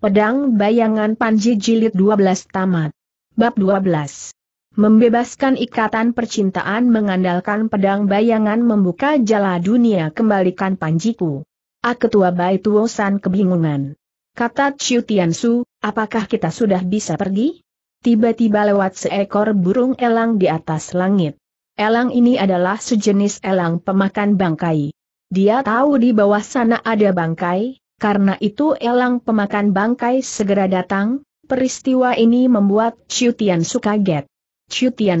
Pedang Bayangan Panji Jilid 12 Tamat Bab 12 Membebaskan ikatan percintaan mengandalkan pedang bayangan membuka jala dunia kembalikan Panjiku. A Ketua Bai San kebingungan. Kata Chiu Su, apakah kita sudah bisa pergi? Tiba-tiba lewat seekor burung elang di atas langit. Elang ini adalah sejenis elang pemakan bangkai. Dia tahu di bawah sana ada bangkai, karena itu elang pemakan bangkai segera datang, peristiwa ini membuat Chiu suka kaget. Chiu sumarah.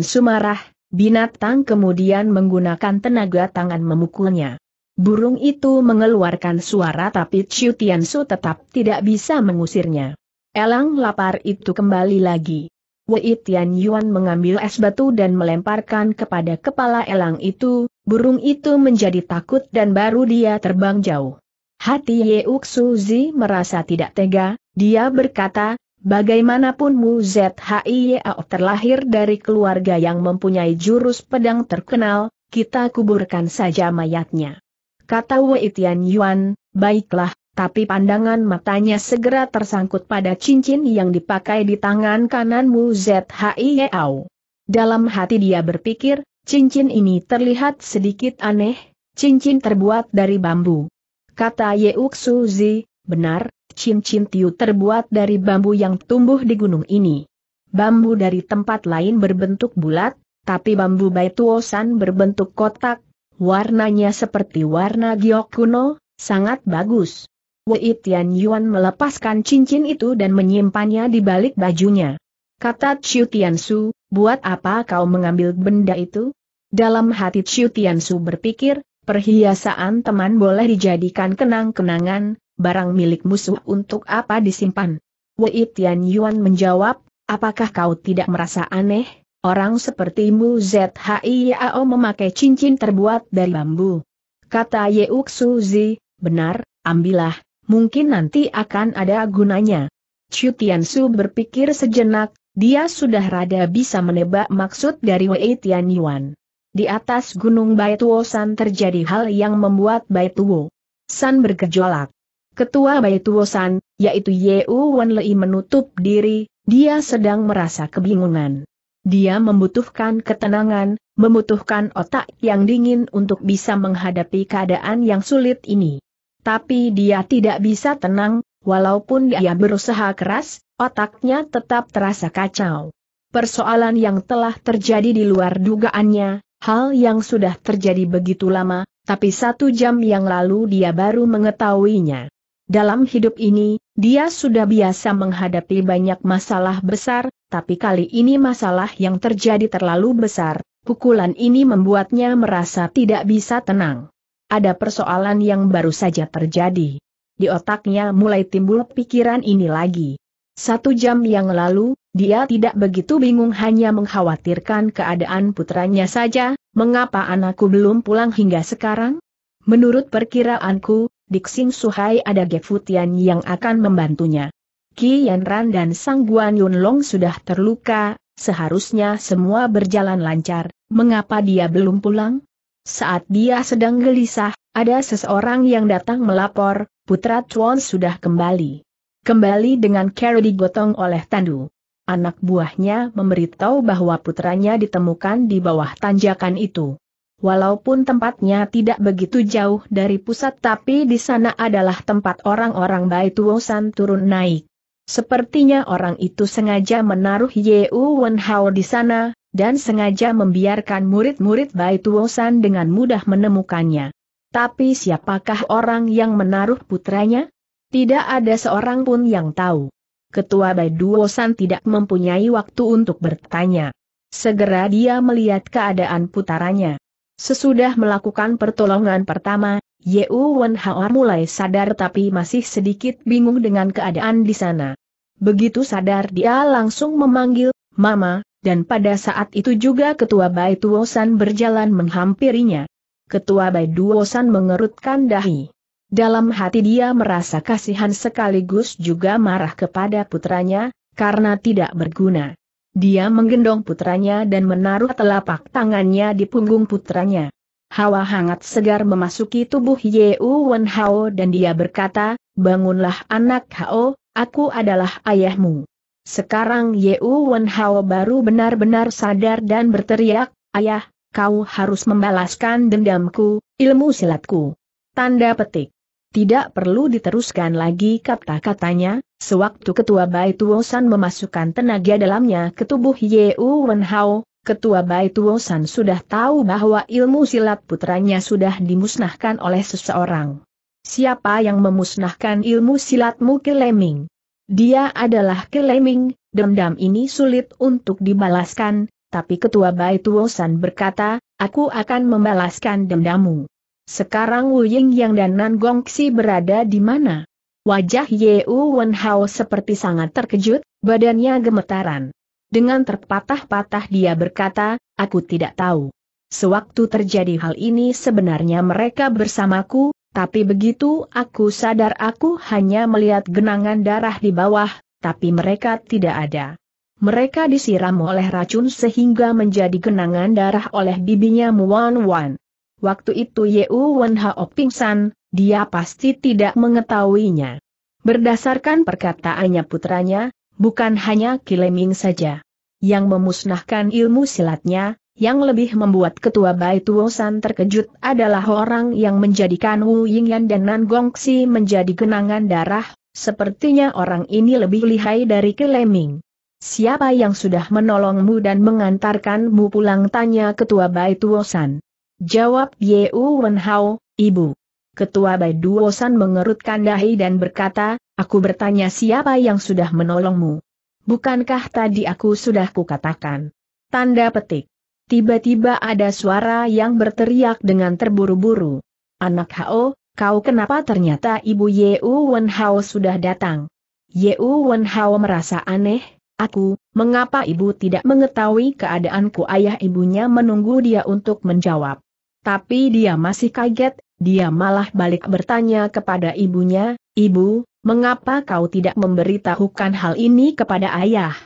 marah, binatang kemudian menggunakan tenaga tangan memukulnya. Burung itu mengeluarkan suara tapi Chiu su tetap tidak bisa mengusirnya. Elang lapar itu kembali lagi. Wei Tian Yuan mengambil es batu dan melemparkan kepada kepala elang itu, burung itu menjadi takut dan baru dia terbang jauh. Hati Yeuk Suzi merasa tidak tega, dia berkata, bagaimanapun Mu Zhiyao terlahir dari keluarga yang mempunyai jurus pedang terkenal, kita kuburkan saja mayatnya. Kata Wei Tian Yuan, baiklah, tapi pandangan matanya segera tersangkut pada cincin yang dipakai di tangan kanan Mu Zhiyao. Dalam hati dia berpikir, cincin ini terlihat sedikit aneh, cincin terbuat dari bambu. Kata Yeuk Suzi, benar, cincin tiu terbuat dari bambu yang tumbuh di gunung ini. Bambu dari tempat lain berbentuk bulat, tapi bambu baituosan berbentuk kotak, warnanya seperti warna giok kuno, sangat bagus. Wei Tian Yuan melepaskan cincin itu dan menyimpannya di balik bajunya. Kata Chiu Tian Su, buat apa kau mengambil benda itu? Dalam hati Chiu Tian Su berpikir, Perhiasaan teman boleh dijadikan kenang-kenangan, barang milik musuh untuk apa disimpan? Wei Tian Yuan menjawab, apakah kau tidak merasa aneh? Orang sepertimu ZHI Yao memakai cincin terbuat dari bambu. Kata Ye Suzi, benar, ambillah, mungkin nanti akan ada gunanya. Chu Su berpikir sejenak, dia sudah rada bisa menebak maksud dari Wei Tian Yuan. Di atas gunung Baituo San terjadi hal yang membuat Baituo San bergejolak. Ketua Baituo San, yaitu Yeu Wanlei menutup diri, dia sedang merasa kebingungan. Dia membutuhkan ketenangan, membutuhkan otak yang dingin untuk bisa menghadapi keadaan yang sulit ini. Tapi dia tidak bisa tenang, walaupun dia berusaha keras, otaknya tetap terasa kacau. Persoalan yang telah terjadi di luar dugaannya, Hal yang sudah terjadi begitu lama, tapi satu jam yang lalu dia baru mengetahuinya. Dalam hidup ini, dia sudah biasa menghadapi banyak masalah besar, tapi kali ini masalah yang terjadi terlalu besar, pukulan ini membuatnya merasa tidak bisa tenang. Ada persoalan yang baru saja terjadi. Di otaknya mulai timbul pikiran ini lagi. Satu jam yang lalu, dia tidak begitu bingung hanya mengkhawatirkan keadaan putranya saja, mengapa anakku belum pulang hingga sekarang? Menurut perkiraanku, Dixing Suhai ada Gefutian yang akan membantunya. Ki Yanran dan Sang Guan Yunlong sudah terluka, seharusnya semua berjalan lancar, mengapa dia belum pulang? Saat dia sedang gelisah, ada seseorang yang datang melapor, putra Chuan sudah kembali. Kembali dengan Carrie digotong oleh Tandu anak buahnya memberitahu bahwa putranya ditemukan di bawah tanjakan itu. Walaupun tempatnya tidak begitu jauh dari pusat tapi di sana adalah tempat orang-orang Baituosan turun naik. Sepertinya orang itu sengaja menaruh Yeu Wenhao di sana, dan sengaja membiarkan murid-murid Baituosan dengan mudah menemukannya. Tapi siapakah orang yang menaruh putranya? Tidak ada seorang pun yang tahu. Ketua Baiduosan tidak mempunyai waktu untuk bertanya. Segera dia melihat keadaan putaranya. Sesudah melakukan pertolongan pertama, Yeu Wen Hao mulai sadar tapi masih sedikit bingung dengan keadaan di sana. Begitu sadar dia langsung memanggil, Mama, dan pada saat itu juga Ketua Baiduosan berjalan menghampirinya. Ketua Baiduosan mengerutkan dahi. Dalam hati dia merasa kasihan sekaligus juga marah kepada putranya, karena tidak berguna. Dia menggendong putranya dan menaruh telapak tangannya di punggung putranya. Hawa hangat segar memasuki tubuh Yeu Wen Hao dan dia berkata, Bangunlah anak Hao, aku adalah ayahmu. Sekarang Yeu Wen Hao baru benar-benar sadar dan berteriak, Ayah, kau harus membalaskan dendamku, ilmu silatku. Tanda petik. Tidak perlu diteruskan lagi kata-katanya, sewaktu ketua Bai Tuosan memasukkan tenaga dalamnya ke tubuh Ye Wen Hao, ketua Bai Tuosan sudah tahu bahwa ilmu silat putranya sudah dimusnahkan oleh seseorang. Siapa yang memusnahkan ilmu silatmu Keleming? Dia adalah Keleming, dendam ini sulit untuk dibalaskan, tapi ketua Bai Tuosan berkata, aku akan membalaskan dendamu. Sekarang Wu Ying Yang dan Nan Gongxi berada di mana? Wajah Ye Wen Hao seperti sangat terkejut, badannya gemetaran. Dengan terpatah-patah dia berkata, aku tidak tahu. Sewaktu terjadi hal ini sebenarnya mereka bersamaku, tapi begitu aku sadar aku hanya melihat genangan darah di bawah, tapi mereka tidak ada. Mereka disiram oleh racun sehingga menjadi genangan darah oleh bibinya Muan Wan. Waktu itu Yu Wen Hao pingsan, dia pasti tidak mengetahuinya. Berdasarkan perkataannya putranya, bukan hanya Kileming saja. Yang memusnahkan ilmu silatnya, yang lebih membuat ketua Bai Tuosan terkejut adalah orang yang menjadikan Wu Yingyan dan Nan Gongxi menjadi genangan darah, sepertinya orang ini lebih lihai dari Kileming. Siapa yang sudah menolongmu dan mengantarkanmu pulang tanya ketua Bai Tuosan. Jawab Ye Hao, Ibu. Ketua Bai Duosan mengerutkan dahi dan berkata, aku bertanya siapa yang sudah menolongmu. Bukankah tadi aku sudah kukatakan? Tanda petik. Tiba-tiba ada suara yang berteriak dengan terburu-buru. Anak Hao, kau kenapa ternyata ibu Ye Hao sudah datang? Ye Hao merasa aneh, Aku, mengapa ibu tidak mengetahui keadaanku ayah ibunya menunggu dia untuk menjawab. Tapi dia masih kaget, dia malah balik bertanya kepada ibunya, Ibu, mengapa kau tidak memberitahukan hal ini kepada ayah?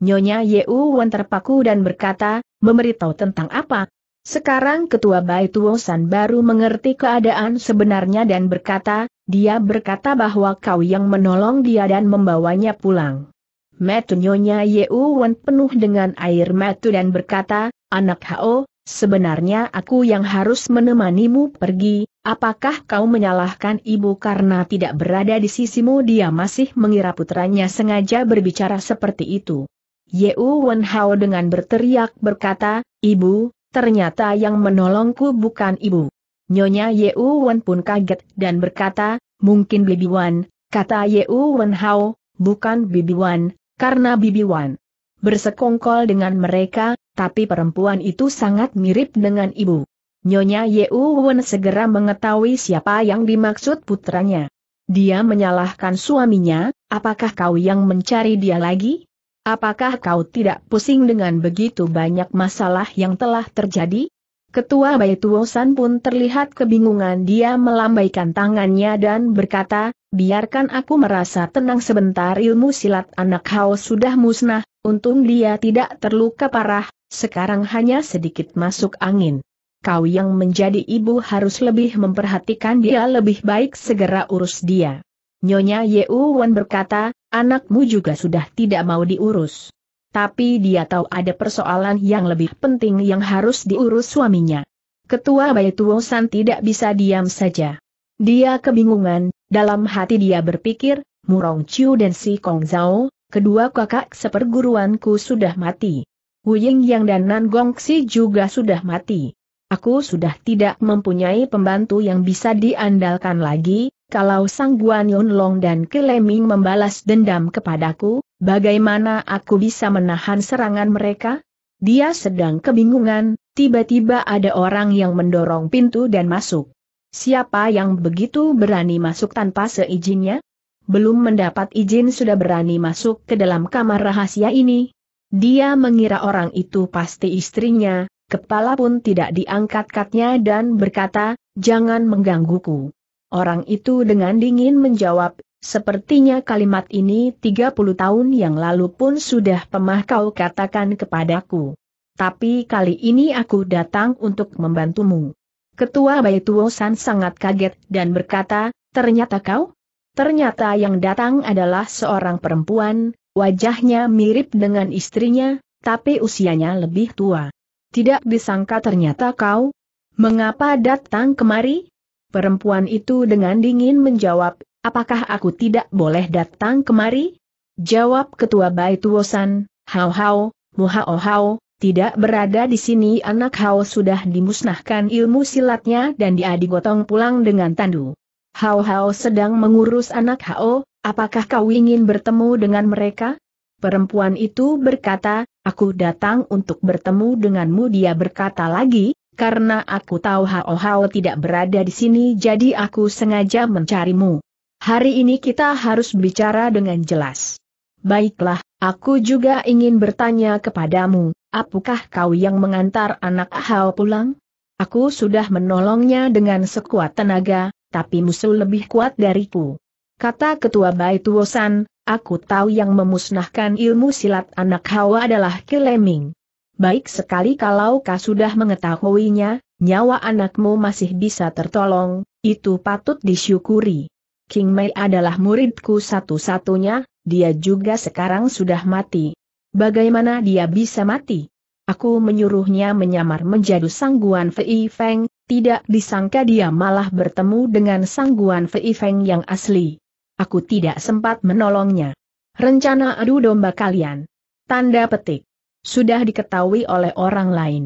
Nyonya Wan terpaku dan berkata, memberitahu tentang apa? Sekarang ketua Tuosan baru mengerti keadaan sebenarnya dan berkata, dia berkata bahwa kau yang menolong dia dan membawanya pulang. Metu Nyonya Wan penuh dengan air metu dan berkata, anak Hao, Sebenarnya aku yang harus menemanimu pergi, apakah kau menyalahkan ibu karena tidak berada di sisimu dia masih mengira putranya sengaja berbicara seperti itu. Yeu Wenhao dengan berteriak berkata, Ibu, ternyata yang menolongku bukan ibu. Nyonya Yeu Wen pun kaget dan berkata, mungkin Bibi Wan, kata Yeu Wen Hao, bukan Bibi Wan, karena Bibi Wan bersekongkol dengan mereka, tapi perempuan itu sangat mirip dengan ibu. Nyonya Yeuwen segera mengetahui siapa yang dimaksud putranya. Dia menyalahkan suaminya, apakah kau yang mencari dia lagi? Apakah kau tidak pusing dengan begitu banyak masalah yang telah terjadi? Ketua Tuosan pun terlihat kebingungan dia melambaikan tangannya dan berkata, biarkan aku merasa tenang sebentar ilmu silat anak Hao sudah musnah, Untung dia tidak terluka parah, sekarang hanya sedikit masuk angin. Kau yang menjadi ibu harus lebih memperhatikan dia lebih baik segera urus dia. Nyonya Wan berkata, anakmu juga sudah tidak mau diurus. Tapi dia tahu ada persoalan yang lebih penting yang harus diurus suaminya. Ketua Baituosan tidak bisa diam saja. Dia kebingungan, dalam hati dia berpikir, Murong Chiu dan Si Kong Zhao, Kedua kakak seperguruanku sudah mati. Wu Ying Yang dan Nan Gongxi juga sudah mati. Aku sudah tidak mempunyai pembantu yang bisa diandalkan lagi, kalau Sang Guan Yun Long dan Kileming membalas dendam kepadaku, bagaimana aku bisa menahan serangan mereka? Dia sedang kebingungan, tiba-tiba ada orang yang mendorong pintu dan masuk. Siapa yang begitu berani masuk tanpa seizinnya? belum mendapat izin sudah berani masuk ke dalam kamar rahasia ini. Dia mengira orang itu pasti istrinya, kepala pun tidak diangkat-katnya dan berkata, jangan menggangguku. Orang itu dengan dingin menjawab, sepertinya kalimat ini 30 tahun yang lalu pun sudah pemah kau katakan kepadaku. Tapi kali ini aku datang untuk membantumu. Ketua Baituosan sangat kaget dan berkata, ternyata kau? Ternyata yang datang adalah seorang perempuan, wajahnya mirip dengan istrinya, tapi usianya lebih tua. Tidak disangka ternyata kau, mengapa datang kemari? Perempuan itu dengan dingin menjawab, apakah aku tidak boleh datang kemari? Jawab ketua Baituosan, hau hau, o hau, oh, tidak berada di sini anak hao sudah dimusnahkan ilmu silatnya dan dia digotong pulang dengan tandu. Hao Hao sedang mengurus anak Hao, apakah kau ingin bertemu dengan mereka? Perempuan itu berkata, aku datang untuk bertemu denganmu dia berkata lagi, karena aku tahu Hao Hao tidak berada di sini jadi aku sengaja mencarimu. Hari ini kita harus bicara dengan jelas. Baiklah, aku juga ingin bertanya kepadamu, apakah kau yang mengantar anak Hao pulang? Aku sudah menolongnya dengan sekuat tenaga, tapi musuh lebih kuat dariku. Kata Ketua Baituosan, aku tahu yang memusnahkan ilmu silat anak hawa adalah Kileming. Baik sekali kalau kau sudah mengetahuinya, nyawa anakmu masih bisa tertolong, itu patut disyukuri. King Mei adalah muridku satu-satunya, dia juga sekarang sudah mati. Bagaimana dia bisa mati? Aku menyuruhnya menyamar menjadi sangguan Fei Feng, tidak disangka dia malah bertemu dengan sangguan Fei Feng yang asli. Aku tidak sempat menolongnya. Rencana adu domba kalian. Tanda petik. Sudah diketahui oleh orang lain.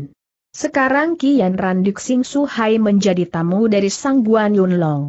Sekarang Kian Randuk Sing Suhai menjadi tamu dari sangguan Yun Long.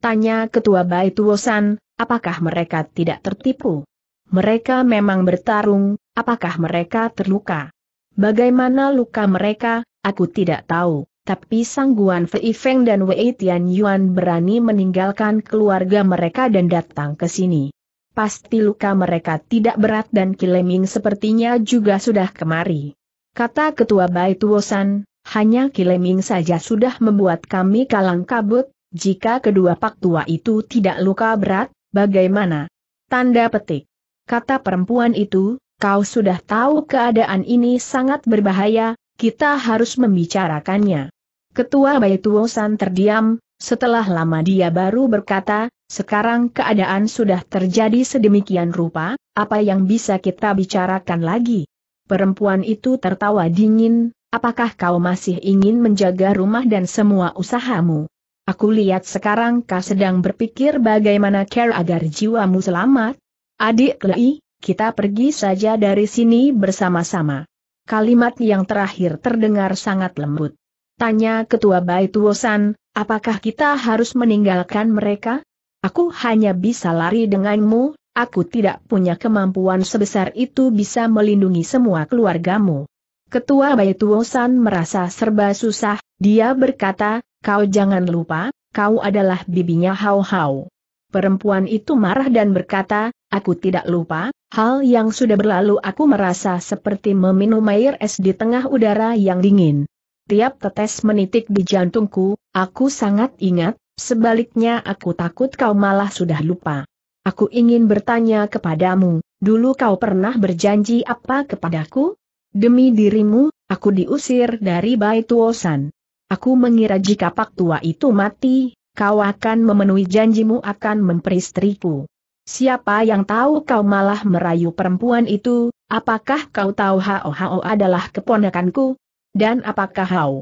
Tanya Ketua Bai Tuosan, apakah mereka tidak tertipu? Mereka memang bertarung, apakah mereka terluka? Bagaimana luka mereka, aku tidak tahu tapi Sang Guan Fei Feng dan Wei Tian Yuan berani meninggalkan keluarga mereka dan datang ke sini. Pasti luka mereka tidak berat dan Kileming sepertinya juga sudah kemari. Kata Ketua Bai Tuosan, hanya Kileming saja sudah membuat kami kalang kabut, jika kedua pak tua itu tidak luka berat, bagaimana? Tanda petik. Kata perempuan itu, kau sudah tahu keadaan ini sangat berbahaya, kita harus membicarakannya. Ketua Baituosan terdiam, setelah lama dia baru berkata, sekarang keadaan sudah terjadi sedemikian rupa, apa yang bisa kita bicarakan lagi? Perempuan itu tertawa dingin, apakah kau masih ingin menjaga rumah dan semua usahamu? Aku lihat sekarang kau sedang berpikir bagaimana care agar jiwamu selamat. Adik Lei, kita pergi saja dari sini bersama-sama. Kalimat yang terakhir terdengar sangat lembut. Tanya Ketua Baituosan, apakah kita harus meninggalkan mereka? Aku hanya bisa lari denganmu, aku tidak punya kemampuan sebesar itu bisa melindungi semua keluargamu. Ketua Baituosan merasa serba susah, dia berkata, kau jangan lupa, kau adalah bibinya Hau Hau. Perempuan itu marah dan berkata, aku tidak lupa, hal yang sudah berlalu aku merasa seperti meminum air es di tengah udara yang dingin tiap tetes menitik di jantungku, aku sangat ingat, sebaliknya aku takut kau malah sudah lupa. Aku ingin bertanya kepadamu, dulu kau pernah berjanji apa kepadaku? Demi dirimu, aku diusir dari Baituosan. Aku mengira jika pak tua itu mati, kau akan memenuhi janjimu akan memperistriku. Siapa yang tahu kau malah merayu perempuan itu, apakah kau tahu Hao Hao adalah keponakanku? Dan apakah Hao?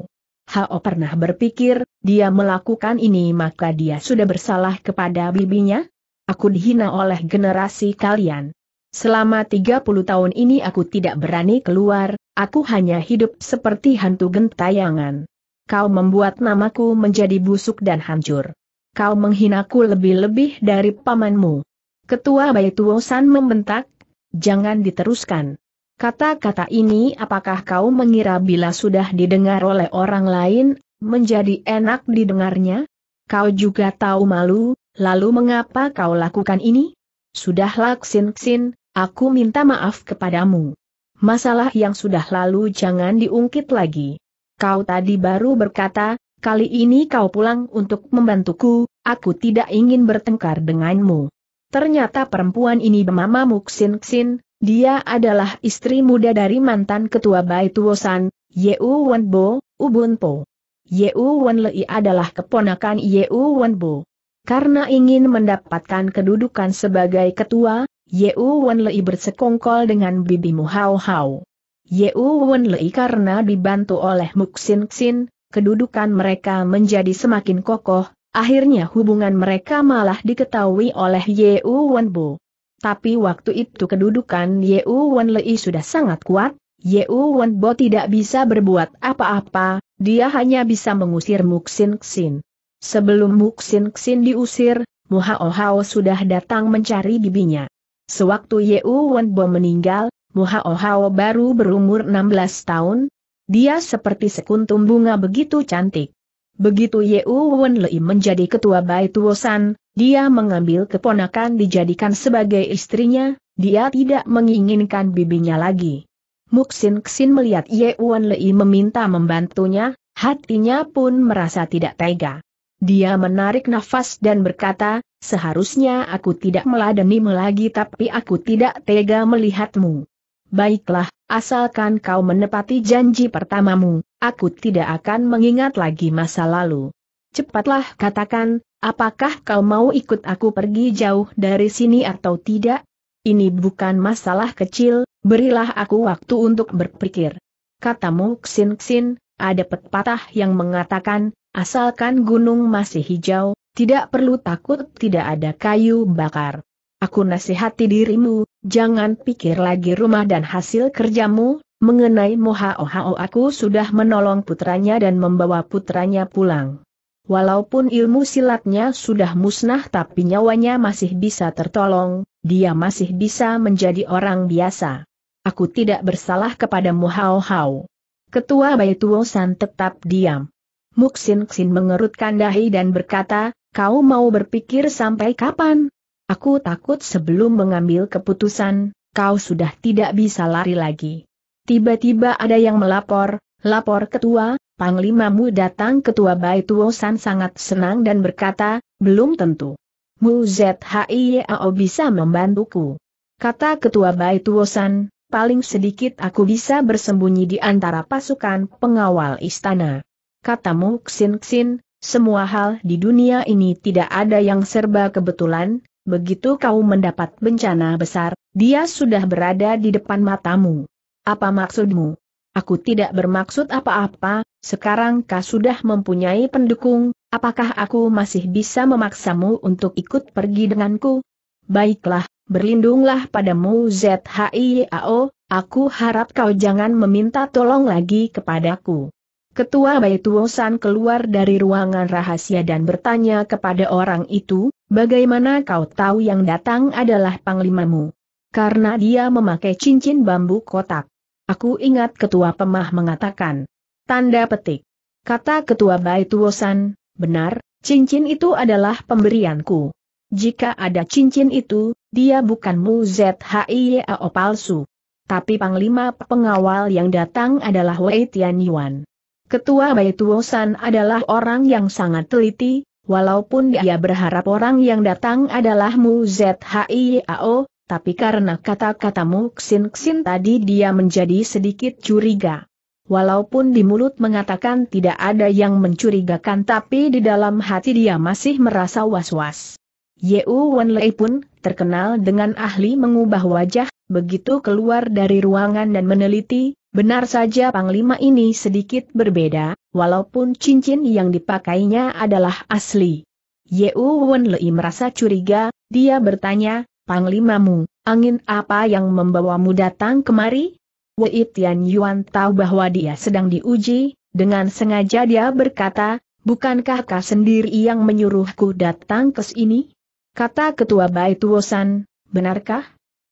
Hao pernah berpikir, dia melakukan ini maka dia sudah bersalah kepada bibinya? Aku dihina oleh generasi kalian. Selama 30 tahun ini aku tidak berani keluar, aku hanya hidup seperti hantu gentayangan. Kau membuat namaku menjadi busuk dan hancur. Kau menghinaku lebih-lebih dari pamanmu. Ketua Baituosan membentak, jangan diteruskan. Kata-kata ini apakah kau mengira bila sudah didengar oleh orang lain, menjadi enak didengarnya? Kau juga tahu malu, lalu mengapa kau lakukan ini? Sudahlah Xin-Xin, aku minta maaf kepadamu. Masalah yang sudah lalu jangan diungkit lagi. Kau tadi baru berkata, kali ini kau pulang untuk membantuku, aku tidak ingin bertengkar denganmu. Ternyata perempuan ini bernama Muksin Ksin, dia adalah istri muda dari mantan ketua Tuosan, Yeu Wenbo, Ubun Po. Yeu Wenlei adalah keponakan Yeu Wenbo. Karena ingin mendapatkan kedudukan sebagai ketua, Yeu Wenlei bersekongkol dengan bibimu Hao Hao. Yeu Wenlei karena dibantu oleh Muksin Xin, kedudukan mereka menjadi semakin kokoh, akhirnya hubungan mereka malah diketahui oleh Yeu Wenbo. Tapi waktu itu kedudukan Ye Wan Lei sudah sangat kuat, Ye Wan Bo tidak bisa berbuat apa-apa, dia hanya bisa mengusir Muksin Ksin. Sebelum Muksin Ksin diusir, Muha Hao sudah datang mencari bibinya. Sewaktu Ye Wan Bo meninggal, Muha Hao baru berumur 16 tahun. Dia seperti sekuntum bunga begitu cantik. Begitu Yeu Lei menjadi ketua Baituosan, dia mengambil keponakan dijadikan sebagai istrinya, dia tidak menginginkan bibinya lagi. Muksin Ksin melihat Yeu Lei meminta membantunya, hatinya pun merasa tidak tega. Dia menarik nafas dan berkata, seharusnya aku tidak meladenimu lagi tapi aku tidak tega melihatmu. Baiklah, asalkan kau menepati janji pertamamu, Aku tidak akan mengingat lagi masa lalu. Cepatlah katakan, apakah kau mau ikut aku pergi jauh dari sini atau tidak? Ini bukan masalah kecil, berilah aku waktu untuk berpikir. Katamu Ksin Ksin, ada pepatah yang mengatakan, asalkan gunung masih hijau, tidak perlu takut tidak ada kayu bakar. Aku nasihati dirimu, jangan pikir lagi rumah dan hasil kerjamu, Mengenai Ohao aku sudah menolong putranya dan membawa putranya pulang. Walaupun ilmu silatnya sudah musnah tapi nyawanya masih bisa tertolong, dia masih bisa menjadi orang biasa. Aku tidak bersalah kepada Mohao. Hao. Ketua Baituosan San tetap diam. Muksin Ksin mengerutkan dahi dan berkata, kau mau berpikir sampai kapan? Aku takut sebelum mengambil keputusan, kau sudah tidak bisa lari lagi. Tiba-tiba ada yang melapor, lapor ketua, Panglimamu datang ketua Baituosan sangat senang dan berkata, belum tentu. Mu ZHIYAO bisa membantuku. Kata ketua Baituosan, paling sedikit aku bisa bersembunyi di antara pasukan pengawal istana. Katamu Xin Xin, semua hal di dunia ini tidak ada yang serba kebetulan, begitu kau mendapat bencana besar, dia sudah berada di depan matamu. Apa maksudmu? Aku tidak bermaksud apa-apa, sekarang kau sudah mempunyai pendukung, apakah aku masih bisa memaksamu untuk ikut pergi denganku? Baiklah, berlindunglah padamu ZHIAO, aku harap kau jangan meminta tolong lagi kepadaku. Ketua Baituosan keluar dari ruangan rahasia dan bertanya kepada orang itu, bagaimana kau tahu yang datang adalah panglimamu? Karena dia memakai cincin bambu kotak. Aku ingat ketua pemah mengatakan. Tanda petik. Kata ketua Baituosan, benar, cincin itu adalah pemberianku. Jika ada cincin itu, dia bukan Mu ZHIYAO palsu. Tapi panglima pengawal yang datang adalah Wei Tianyuan. Ketua Ketua Baituosan adalah orang yang sangat teliti, walaupun dia berharap orang yang datang adalah Mu ZHIYAO, tapi karena kata-katamu ksin-ksin tadi dia menjadi sedikit curiga. Walaupun di mulut mengatakan tidak ada yang mencurigakan tapi di dalam hati dia masih merasa was-was. Yeu Wenlei pun, terkenal dengan ahli mengubah wajah, begitu keluar dari ruangan dan meneliti, benar saja Panglima ini sedikit berbeda, walaupun cincin yang dipakainya adalah asli. Yeu Wenlei merasa curiga, dia bertanya, Panglimamu, angin apa yang membawamu datang kemari? Wei Tian Yuan tahu bahwa dia sedang diuji, dengan sengaja dia berkata, bukankah kau sendiri yang menyuruhku datang ke sini? Kata ketua Bai Tuosan, benarkah?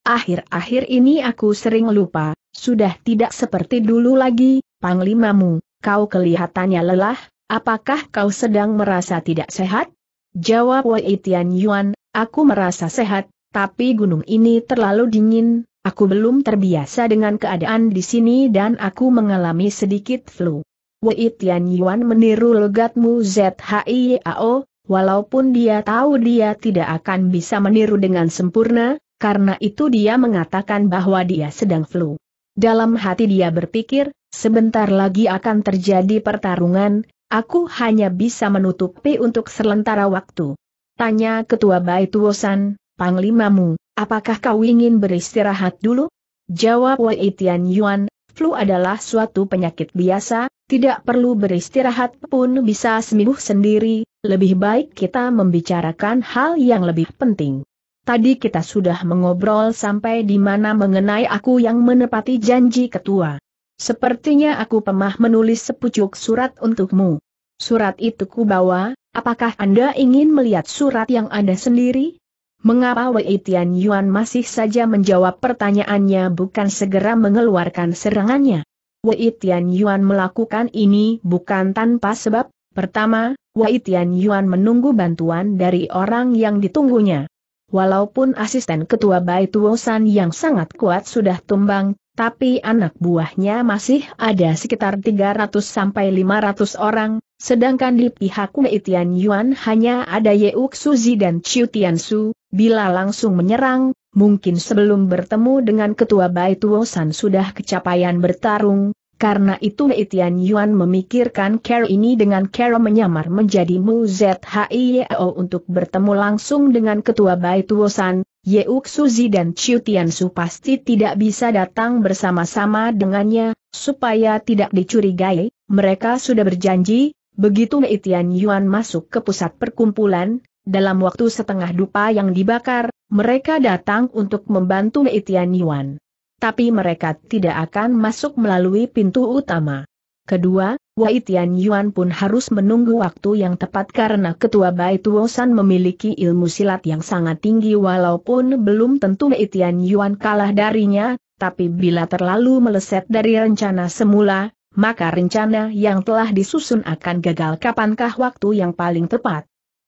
Akhir-akhir ini aku sering lupa, sudah tidak seperti dulu lagi, Panglimamu, kau kelihatannya lelah, apakah kau sedang merasa tidak sehat? Jawab Wei Tian Yuan, aku merasa sehat, tapi gunung ini terlalu dingin, aku belum terbiasa dengan keadaan di sini dan aku mengalami sedikit flu. Wei Tian Yuan meniru logatmu ZHIAO, walaupun dia tahu dia tidak akan bisa meniru dengan sempurna, karena itu dia mengatakan bahwa dia sedang flu. Dalam hati dia berpikir, sebentar lagi akan terjadi pertarungan, aku hanya bisa menutupi untuk selentara waktu. Tanya Ketua Bait Wosan, Panglimamu, apakah kau ingin beristirahat dulu? Jawab Wei Tian Yuan, flu adalah suatu penyakit biasa, tidak perlu beristirahat pun bisa sembuh sendiri, lebih baik kita membicarakan hal yang lebih penting. Tadi kita sudah mengobrol sampai di mana mengenai aku yang menepati janji ketua. Sepertinya aku pemah menulis sepucuk surat untukmu. Surat itu ku bawa, apakah Anda ingin melihat surat yang Anda sendiri? Mengapa Wei Tian Yuan masih saja menjawab pertanyaannya bukan segera mengeluarkan serangannya? Wei Tian Yuan melakukan ini bukan tanpa sebab. Pertama, Wei Tian Yuan menunggu bantuan dari orang yang ditunggunya. Walaupun asisten ketua Bai Tuosan yang sangat kuat sudah tumbang, tapi anak buahnya masih ada sekitar 300 sampai 500 orang, sedangkan di pihak Wei Tian Yuan hanya ada Yeuk Suzi dan Chiu Tian Su, Bila langsung menyerang, mungkin sebelum bertemu dengan ketua Baituosan sudah kecapaian bertarung, karena itu Itian Yuan memikirkan Care ini dengan Care menyamar menjadi Mu Zhiyao untuk bertemu langsung dengan ketua Baituosan, Yeuk Suzi dan Chiu Su pasti tidak bisa datang bersama-sama dengannya, supaya tidak dicurigai, mereka sudah berjanji, begitu Itian Yuan masuk ke pusat perkumpulan, dalam waktu setengah dupa yang dibakar, mereka datang untuk membantu Wei Yuan. Tapi mereka tidak akan masuk melalui pintu utama. Kedua, Wei Tianyuan pun harus menunggu waktu yang tepat karena ketua Bai Tuosan memiliki ilmu silat yang sangat tinggi walaupun belum tentu Wei Tian Yuan kalah darinya, tapi bila terlalu meleset dari rencana semula, maka rencana yang telah disusun akan gagal kapankah waktu yang paling tepat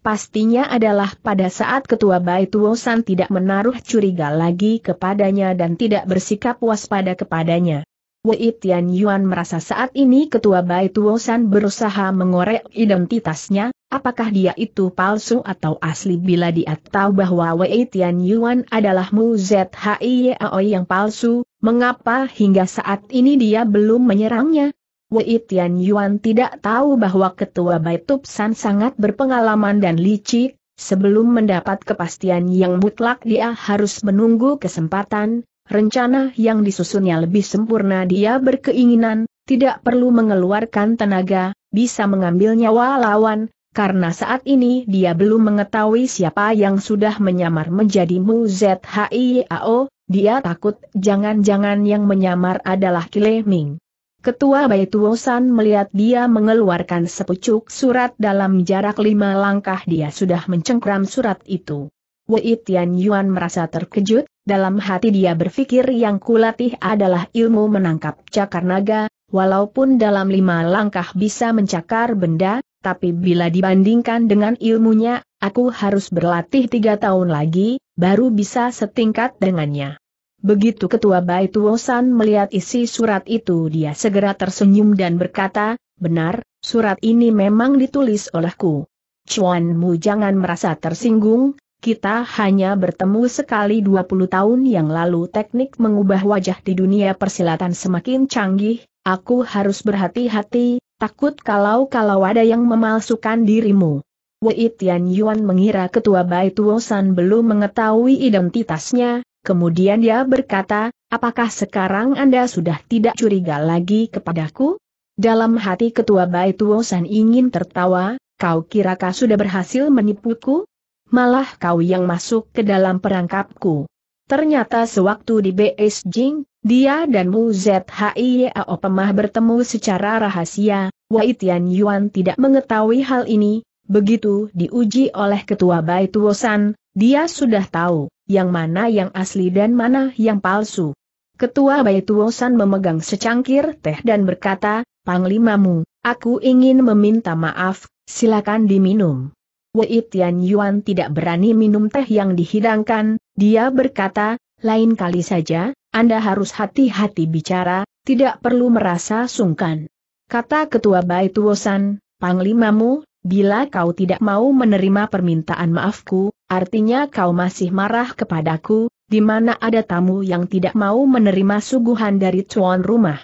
pastinya adalah pada saat ketua Baituosan tidak menaruh curiga lagi kepadanya dan tidak bersikap waspada kepadanya. Wei Tian Yuan merasa saat ini ketua Baituosan berusaha mengorek identitasnya, apakah dia itu palsu atau asli bila dia tahu bahwa Wei Tian Yuan adalah Mu Zhiao yang palsu, mengapa hingga saat ini dia belum menyerangnya? Wei Tian Yuan tidak tahu bahwa ketua Baitup San sangat berpengalaman dan licik, sebelum mendapat kepastian yang mutlak dia harus menunggu kesempatan, rencana yang disusunnya lebih sempurna dia berkeinginan, tidak perlu mengeluarkan tenaga, bisa mengambil nyawa lawan, karena saat ini dia belum mengetahui siapa yang sudah menyamar menjadi Mu Zhiyao. dia takut jangan-jangan yang menyamar adalah Ming. Ketua Baituosan melihat dia mengeluarkan sepucuk surat dalam jarak lima langkah dia sudah mencengkram surat itu. Wei Tian Yuan merasa terkejut, dalam hati dia berpikir yang kulatih adalah ilmu menangkap cakar naga, walaupun dalam lima langkah bisa mencakar benda, tapi bila dibandingkan dengan ilmunya, aku harus berlatih tiga tahun lagi, baru bisa setingkat dengannya. Begitu ketua Baitu Wosan melihat isi surat itu dia segera tersenyum dan berkata, benar, surat ini memang ditulis olehku. Chuan jangan merasa tersinggung, kita hanya bertemu sekali 20 tahun yang lalu teknik mengubah wajah di dunia persilatan semakin canggih, aku harus berhati-hati, takut kalau-kalau ada yang memalsukan dirimu. Wei Tian Yuan mengira ketua Bai Tuosan belum mengetahui identitasnya, Kemudian dia berkata, apakah sekarang Anda sudah tidak curiga lagi kepadaku? Dalam hati ketua Wosan ingin tertawa, kau kirakah sudah berhasil menipuku? Malah kau yang masuk ke dalam perangkapku. Ternyata sewaktu di Jing, dia dan Mu ZHIYAO Pemah bertemu secara rahasia, Wei Tian Yuan tidak mengetahui hal ini, begitu diuji oleh ketua Wosan, dia sudah tahu yang mana yang asli dan mana yang palsu. Ketua Baituosan memegang secangkir teh dan berkata, Panglimamu, aku ingin meminta maaf, silakan diminum. Wei Tian Yuan tidak berani minum teh yang dihidangkan, dia berkata, lain kali saja, Anda harus hati-hati bicara, tidak perlu merasa sungkan. Kata Ketua Baituosan, Panglimamu, bila kau tidak mau menerima permintaan maafku, Artinya kau masih marah kepadaku, di mana ada tamu yang tidak mau menerima suguhan dari tuan rumah.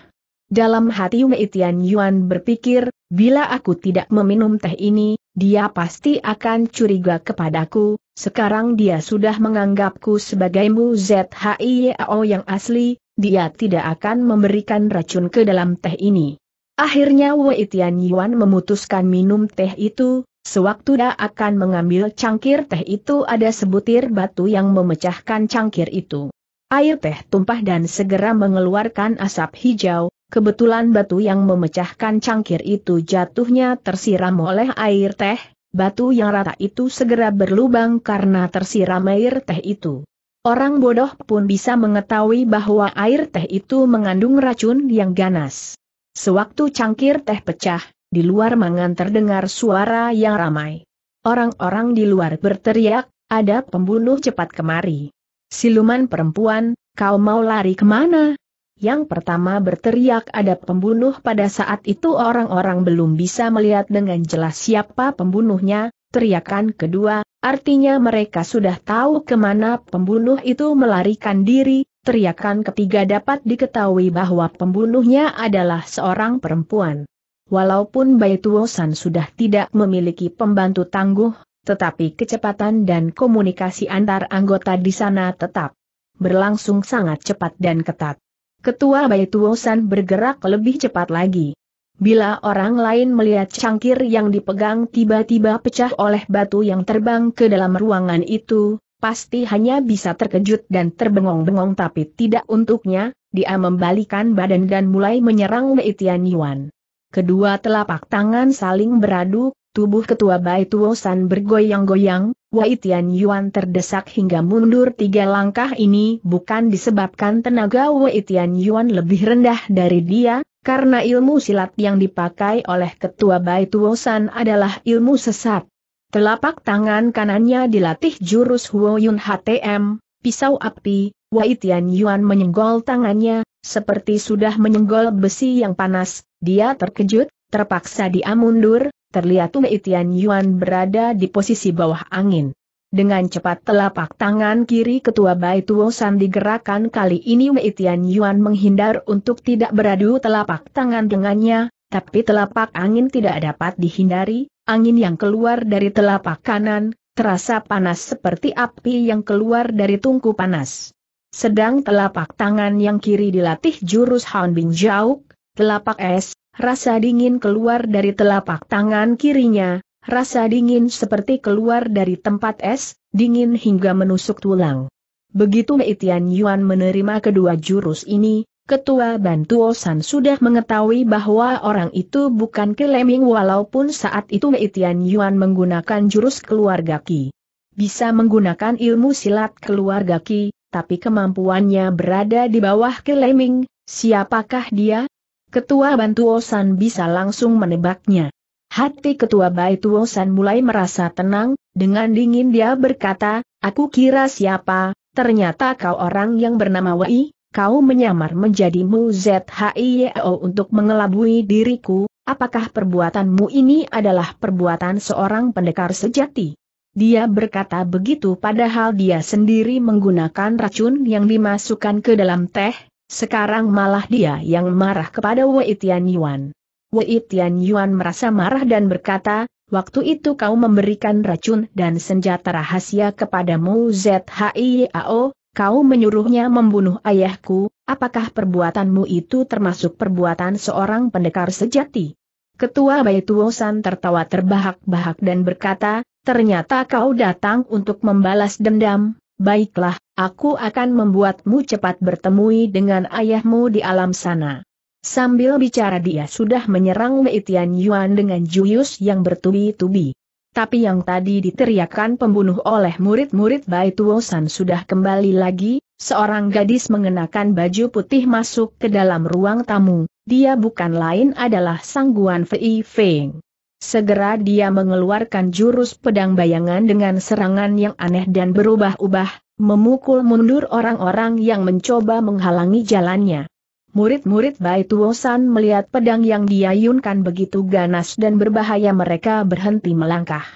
Dalam hati Wei Tian Yuan berpikir, bila aku tidak meminum teh ini, dia pasti akan curiga kepadaku, sekarang dia sudah menganggapku sebagai Mu ZHIYAO yang asli, dia tidak akan memberikan racun ke dalam teh ini. Akhirnya Wei Tian Yuan memutuskan minum teh itu, Sewaktu dia akan mengambil cangkir teh itu ada sebutir batu yang memecahkan cangkir itu. Air teh tumpah dan segera mengeluarkan asap hijau, kebetulan batu yang memecahkan cangkir itu jatuhnya tersiram oleh air teh, batu yang rata itu segera berlubang karena tersiram air teh itu. Orang bodoh pun bisa mengetahui bahwa air teh itu mengandung racun yang ganas. Sewaktu cangkir teh pecah, di luar mangan terdengar suara yang ramai. Orang-orang di luar berteriak, ada pembunuh cepat kemari. Siluman perempuan, kau mau lari kemana? Yang pertama berteriak ada pembunuh pada saat itu orang-orang belum bisa melihat dengan jelas siapa pembunuhnya, teriakan kedua, artinya mereka sudah tahu kemana pembunuh itu melarikan diri, teriakan ketiga dapat diketahui bahwa pembunuhnya adalah seorang perempuan. Walaupun Baituosan sudah tidak memiliki pembantu tangguh, tetapi kecepatan dan komunikasi antar anggota di sana tetap berlangsung sangat cepat dan ketat. Ketua Baituosan bergerak lebih cepat lagi. Bila orang lain melihat cangkir yang dipegang tiba-tiba pecah oleh batu yang terbang ke dalam ruangan itu, pasti hanya bisa terkejut dan terbengong-bengong tapi tidak untuknya, dia membalikan badan dan mulai menyerang Leitian Yuan kedua telapak tangan saling beradu, tubuh ketua Bai Tuosan bergoyang-goyang, Wai Tian Yuan terdesak hingga mundur tiga langkah ini bukan disebabkan tenaga Wai Tian Yuan lebih rendah dari dia, karena ilmu silat yang dipakai oleh ketua Bai Tuosan adalah ilmu sesat. Telapak tangan kanannya dilatih jurus Huoyun HTM, pisau api, Wei Tian Yuan menyenggol tangannya, seperti sudah menyenggol besi yang panas, dia terkejut, terpaksa dia mundur, terlihat Wei Tian Yuan berada di posisi bawah angin. Dengan cepat telapak tangan kiri ketua Bai Tuo San digerakkan kali ini Wei Tian Yuan menghindar untuk tidak beradu telapak tangan dengannya, tapi telapak angin tidak dapat dihindari, angin yang keluar dari telapak kanan, terasa panas seperti api yang keluar dari tungku panas. Sedang telapak tangan yang kiri dilatih jurus Han Bin Jauk, telapak es, rasa dingin keluar dari telapak tangan kirinya, rasa dingin seperti keluar dari tempat es, dingin hingga menusuk tulang. Begitu Meitian Yuan menerima kedua jurus ini, Ketua Bantuo sudah mengetahui bahwa orang itu bukan Keleming walaupun saat itu Meitian Yuan menggunakan jurus keluarga Ki. Bisa menggunakan ilmu silat keluarga Ki, tapi kemampuannya berada di bawah Keleming, siapakah dia? Ketua Bantuosan bisa langsung menebaknya. Hati Ketua Baituosan mulai merasa tenang, dengan dingin dia berkata, aku kira siapa, ternyata kau orang yang bernama Wei, kau menyamar menjadi Mu Zhiyao untuk mengelabui diriku, apakah perbuatanmu ini adalah perbuatan seorang pendekar sejati? Dia berkata begitu padahal dia sendiri menggunakan racun yang dimasukkan ke dalam teh, sekarang malah dia yang marah kepada Wei Tian Yuan. Wei Tian Yuan merasa marah dan berkata, Waktu itu kau memberikan racun dan senjata rahasia kepadamu ZHIAO, kau menyuruhnya membunuh ayahku, apakah perbuatanmu itu termasuk perbuatan seorang pendekar sejati? Ketua Baituosan tertawa terbahak-bahak dan berkata, Ternyata kau datang untuk membalas dendam, baiklah, aku akan membuatmu cepat bertemu dengan ayahmu di alam sana. Sambil bicara dia sudah menyerang Wei Tian Yuan dengan juyus yang bertubi-tubi. Tapi yang tadi diteriakkan pembunuh oleh murid-murid Bai Tuosan sudah kembali lagi, seorang gadis mengenakan baju putih masuk ke dalam ruang tamu, dia bukan lain adalah Sangguan Fei Feng. Segera dia mengeluarkan jurus pedang bayangan dengan serangan yang aneh dan berubah-ubah, memukul mundur orang-orang yang mencoba menghalangi jalannya. Murid-murid Baituosan melihat pedang yang diayunkan begitu ganas dan berbahaya mereka berhenti melangkah.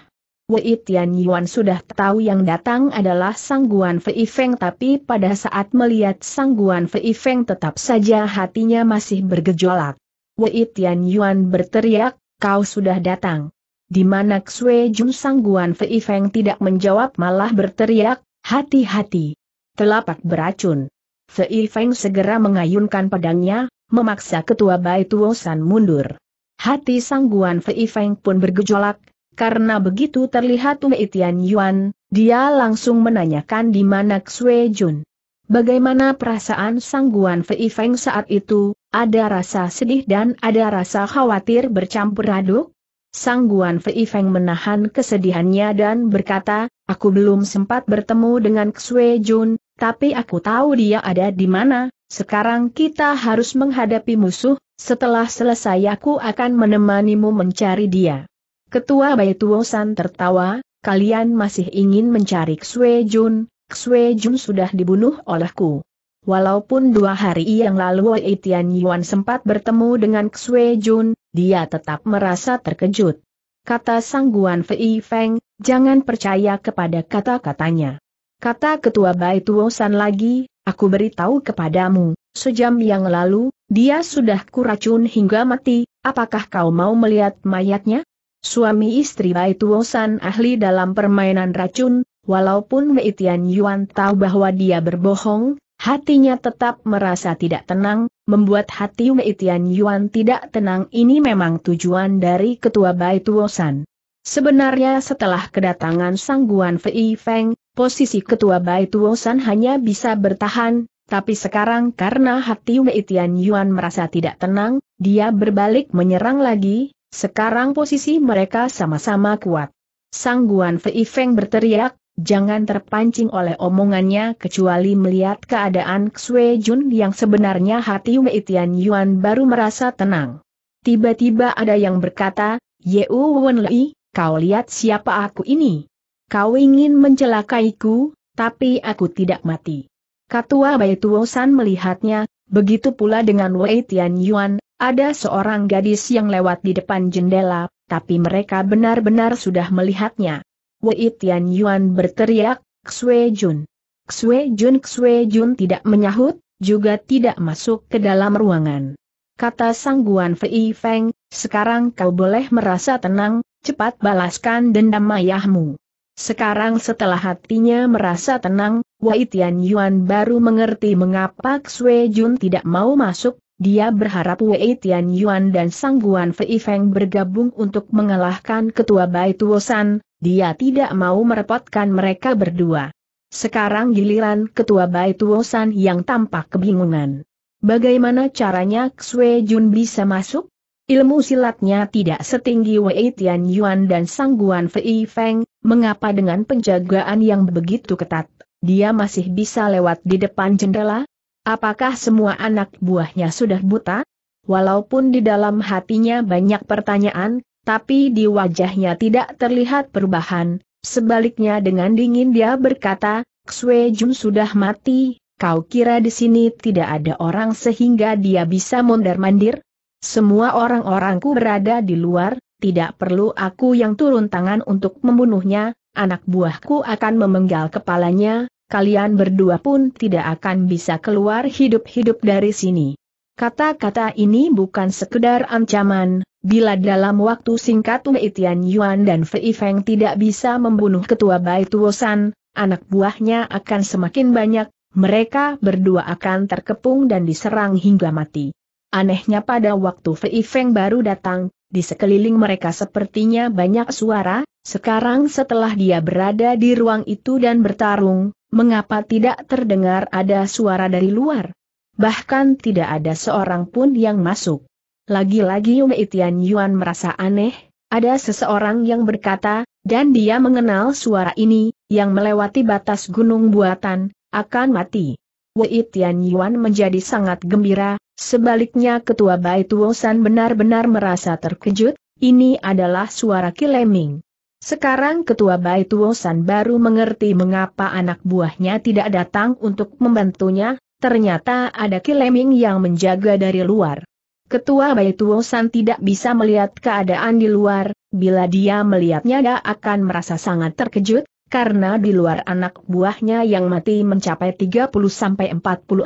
Wei Tian Yuan sudah tahu yang datang adalah Sangguan Fei Feng tapi pada saat melihat Sangguan Fei Feng tetap saja hatinya masih bergejolak. Wei Tian Yuan berteriak, kau sudah datang. Di mana Xue Jun Sangguan Fei Feng tidak menjawab malah berteriak, hati-hati. Telapak beracun. Fei Feng segera mengayunkan pedangnya, memaksa ketua Bai Tuosan mundur. Hati Sangguan Fei Feng pun bergejolak, karena begitu terlihat Wei Tian Yuan, dia langsung menanyakan di mana Xue Jun. Bagaimana perasaan Sangguan Fei Feng saat itu, ada rasa sedih dan ada rasa khawatir bercampur aduk? Sang Guan Fei Feng menahan kesedihannya dan berkata, Aku belum sempat bertemu dengan Xue Jun, tapi aku tahu dia ada di mana, sekarang kita harus menghadapi musuh, setelah selesai aku akan menemanimu mencari dia. Ketua Bai Tuosan tertawa, kalian masih ingin mencari Xue Jun, Xue Jun sudah dibunuh olehku. Walaupun dua hari yang lalu Wei Tian Yuan sempat bertemu dengan Xue Jun, dia tetap merasa terkejut. Kata Sang Guan Fei Feng, jangan percaya kepada kata-katanya. Kata ketua Bai Tuosan lagi, aku beritahu kepadamu, sejam yang lalu, dia sudah kuracun hingga mati, apakah kau mau melihat mayatnya? Suami istri Bai Tuosan ahli dalam permainan racun, walaupun Wei Tian Yuan tahu bahwa dia berbohong, Hatinya tetap merasa tidak tenang, membuat hati Wei Tian Yuan tidak tenang ini memang tujuan dari ketua Bai Tuosan. Sebenarnya setelah kedatangan Sang Guan Fei Feng, posisi ketua Bai Tuosan hanya bisa bertahan, tapi sekarang karena hati Wei Tian Yuan merasa tidak tenang, dia berbalik menyerang lagi, sekarang posisi mereka sama-sama kuat. Sang Guan Fei Feng berteriak, Jangan terpancing oleh omongannya kecuali melihat keadaan Xue Jun yang sebenarnya hati Wei Tian Yuan baru merasa tenang. Tiba-tiba ada yang berkata, Wen Wenlei, kau lihat siapa aku ini? Kau ingin mencelakaiku, tapi aku tidak mati. Katua Bai Tuosan melihatnya, begitu pula dengan Wei Tian Yuan, ada seorang gadis yang lewat di depan jendela, tapi mereka benar-benar sudah melihatnya. Wei Tian Yuan berteriak, Xue Jun. Xue Jun Xue Jun tidak menyahut, juga tidak masuk ke dalam ruangan. Kata sangguan Fei Feng, sekarang kau boleh merasa tenang, cepat balaskan dendam ayahmu. Sekarang setelah hatinya merasa tenang, Wei Tian Yuan baru mengerti mengapa Xue Jun tidak mau masuk, dia berharap Wei Tian Yuan dan Sangguan Fei Feng bergabung untuk mengalahkan ketua Bai Tuosan, dia tidak mau merepotkan mereka berdua. Sekarang giliran ketua Baituosan yang tampak kebingungan. Bagaimana caranya Xue Jun bisa masuk? Ilmu silatnya tidak setinggi Wei Tian Yuan dan Sangguan Fei Feng, mengapa dengan penjagaan yang begitu ketat, dia masih bisa lewat di depan jendela? Apakah semua anak buahnya sudah buta? Walaupun di dalam hatinya banyak pertanyaan, tapi di wajahnya tidak terlihat perubahan, sebaliknya dengan dingin dia berkata, Xue Jun sudah mati, kau kira di sini tidak ada orang sehingga dia bisa mondar-mandir? Semua orang-orangku berada di luar, tidak perlu aku yang turun tangan untuk membunuhnya, anak buahku akan memenggal kepalanya, kalian berdua pun tidak akan bisa keluar hidup-hidup dari sini. Kata-kata ini bukan sekedar ancaman, Bila dalam waktu singkat Wei Tian Yuan dan Fei Feng tidak bisa membunuh ketua Bai Tuosan, anak buahnya akan semakin banyak, mereka berdua akan terkepung dan diserang hingga mati. Anehnya pada waktu Fei Feng baru datang, di sekeliling mereka sepertinya banyak suara, sekarang setelah dia berada di ruang itu dan bertarung, mengapa tidak terdengar ada suara dari luar? Bahkan tidak ada seorang pun yang masuk. Lagi-lagi Yume Itian Yuan merasa aneh, ada seseorang yang berkata, dan dia mengenal suara ini, yang melewati batas gunung buatan, akan mati. Wei Tian Yuan menjadi sangat gembira, sebaliknya ketua Bai Tuosan benar-benar merasa terkejut, ini adalah suara Kileming. Sekarang ketua Bai Tuosan baru mengerti mengapa anak buahnya tidak datang untuk membantunya, ternyata ada Kileming yang menjaga dari luar. Ketua Baituosan tidak bisa melihat keadaan di luar, bila dia melihatnya dia akan merasa sangat terkejut, karena di luar anak buahnya yang mati mencapai 30-40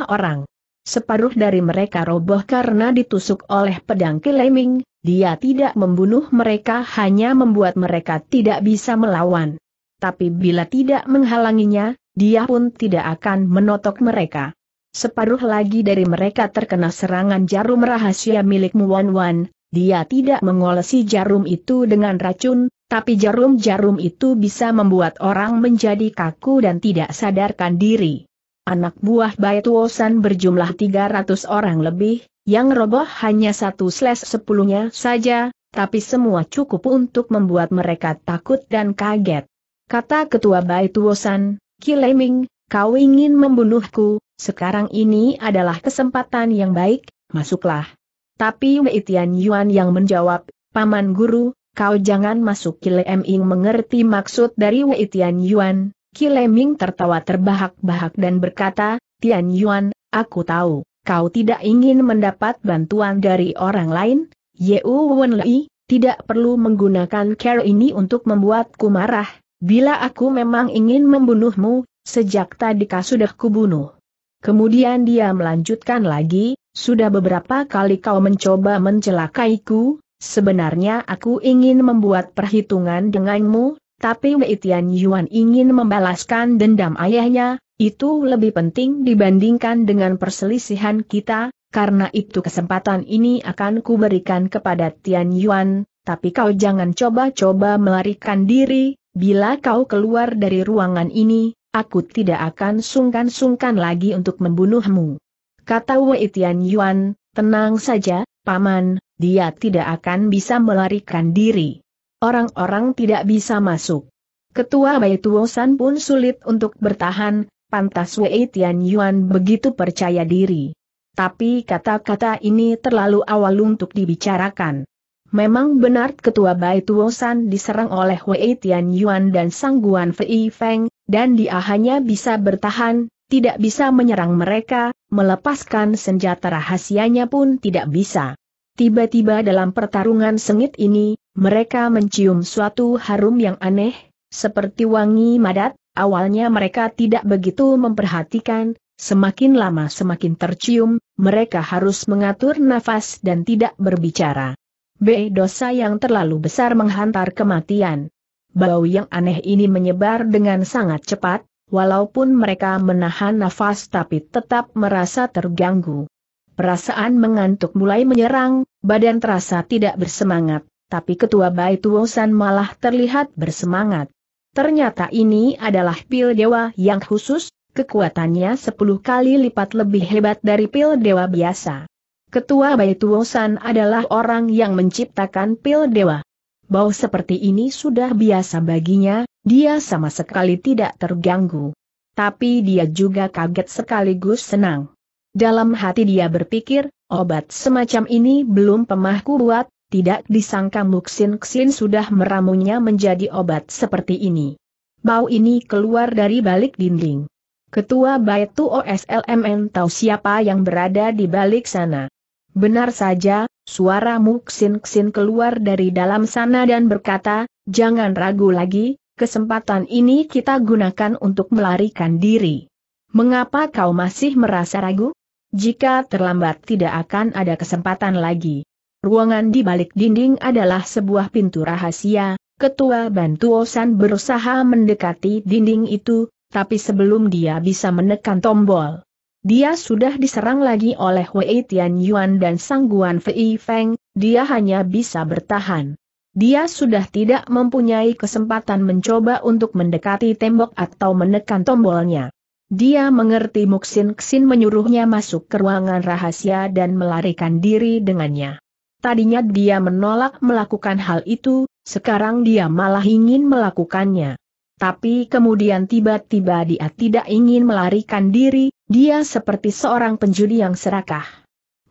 orang. Separuh dari mereka roboh karena ditusuk oleh pedang Kileming, dia tidak membunuh mereka hanya membuat mereka tidak bisa melawan. Tapi bila tidak menghalanginya, dia pun tidak akan menotok mereka. Separuh lagi dari mereka terkena serangan jarum rahasia milik Muan Wan, dia tidak mengolesi jarum itu dengan racun, tapi jarum-jarum itu bisa membuat orang menjadi kaku dan tidak sadarkan diri. Anak buah Baituosan berjumlah 300 orang lebih, yang roboh hanya 1/10-nya saja, tapi semua cukup untuk membuat mereka takut dan kaget. Kata ketua Baituosan, Kileming, kau ingin membunuhku, sekarang ini adalah kesempatan yang baik, masuklah. Tapi Wei Tian Yuan yang menjawab, Paman Guru, kau jangan masuk Kilem mengerti maksud dari Wei Tian Yuan. Kilem tertawa terbahak-bahak dan berkata, Tian Yuan, aku tahu, kau tidak ingin mendapat bantuan dari orang lain, Yeu Wen tidak perlu menggunakan care ini untuk membuatku marah, bila aku memang ingin membunuhmu, sejak tadi kau sudah kubunuh. Kemudian dia melanjutkan lagi, sudah beberapa kali kau mencoba mencelakaiku, sebenarnya aku ingin membuat perhitungan denganmu, tapi Wei Tian Yuan ingin membalaskan dendam ayahnya, itu lebih penting dibandingkan dengan perselisihan kita, karena itu kesempatan ini akan kuberikan kepada Tian Yuan, tapi kau jangan coba-coba melarikan diri, bila kau keluar dari ruangan ini, aku tidak akan sungkan-sungkan lagi untuk membunuhmu. Kata Wei Tian Yuan, tenang saja, Paman, dia tidak akan bisa melarikan diri. Orang-orang tidak bisa masuk. Ketua Bai Tuosan pun sulit untuk bertahan, pantas Wei Tian Yuan begitu percaya diri. Tapi kata-kata ini terlalu awal untuk dibicarakan. Memang benar ketua Bai Tuosan diserang oleh Wei Tian Yuan dan Sangguan Fei Feng, dan dia hanya bisa bertahan, tidak bisa menyerang mereka, melepaskan senjata rahasianya pun tidak bisa. Tiba-tiba dalam pertarungan sengit ini, mereka mencium suatu harum yang aneh, seperti wangi madat, awalnya mereka tidak begitu memperhatikan, semakin lama semakin tercium, mereka harus mengatur nafas dan tidak berbicara. B. Dosa yang terlalu besar menghantar kematian bau yang aneh ini menyebar dengan sangat cepat, walaupun mereka menahan nafas tapi tetap merasa terganggu. Perasaan mengantuk mulai menyerang, badan terasa tidak bersemangat, tapi ketua Tuosan malah terlihat bersemangat. Ternyata ini adalah pil dewa yang khusus, kekuatannya 10 kali lipat lebih hebat dari pil dewa biasa. Ketua Tuosan adalah orang yang menciptakan pil dewa bau seperti ini sudah biasa baginya, dia sama sekali tidak terganggu. Tapi dia juga kaget sekaligus senang. Dalam hati dia berpikir, obat semacam ini belum pemahku buat, tidak disangka Muksin Ksin sudah meramunya menjadi obat seperti ini. Bau ini keluar dari balik dinding. Ketua Baitu OSLMN tahu siapa yang berada di balik sana. Benar saja, Suara Muksin Ksin keluar dari dalam sana dan berkata, jangan ragu lagi, kesempatan ini kita gunakan untuk melarikan diri. Mengapa kau masih merasa ragu? Jika terlambat tidak akan ada kesempatan lagi. Ruangan di balik dinding adalah sebuah pintu rahasia, ketua Bantuosan berusaha mendekati dinding itu, tapi sebelum dia bisa menekan tombol, dia sudah diserang lagi oleh Wei Tian Yuan dan Sangguan Fei Feng, dia hanya bisa bertahan. Dia sudah tidak mempunyai kesempatan mencoba untuk mendekati tembok atau menekan tombolnya. Dia mengerti Muksin Xin menyuruhnya masuk ke ruangan rahasia dan melarikan diri dengannya. Tadinya dia menolak melakukan hal itu, sekarang dia malah ingin melakukannya. Tapi kemudian tiba-tiba dia tidak ingin melarikan diri, dia seperti seorang penjudi yang serakah.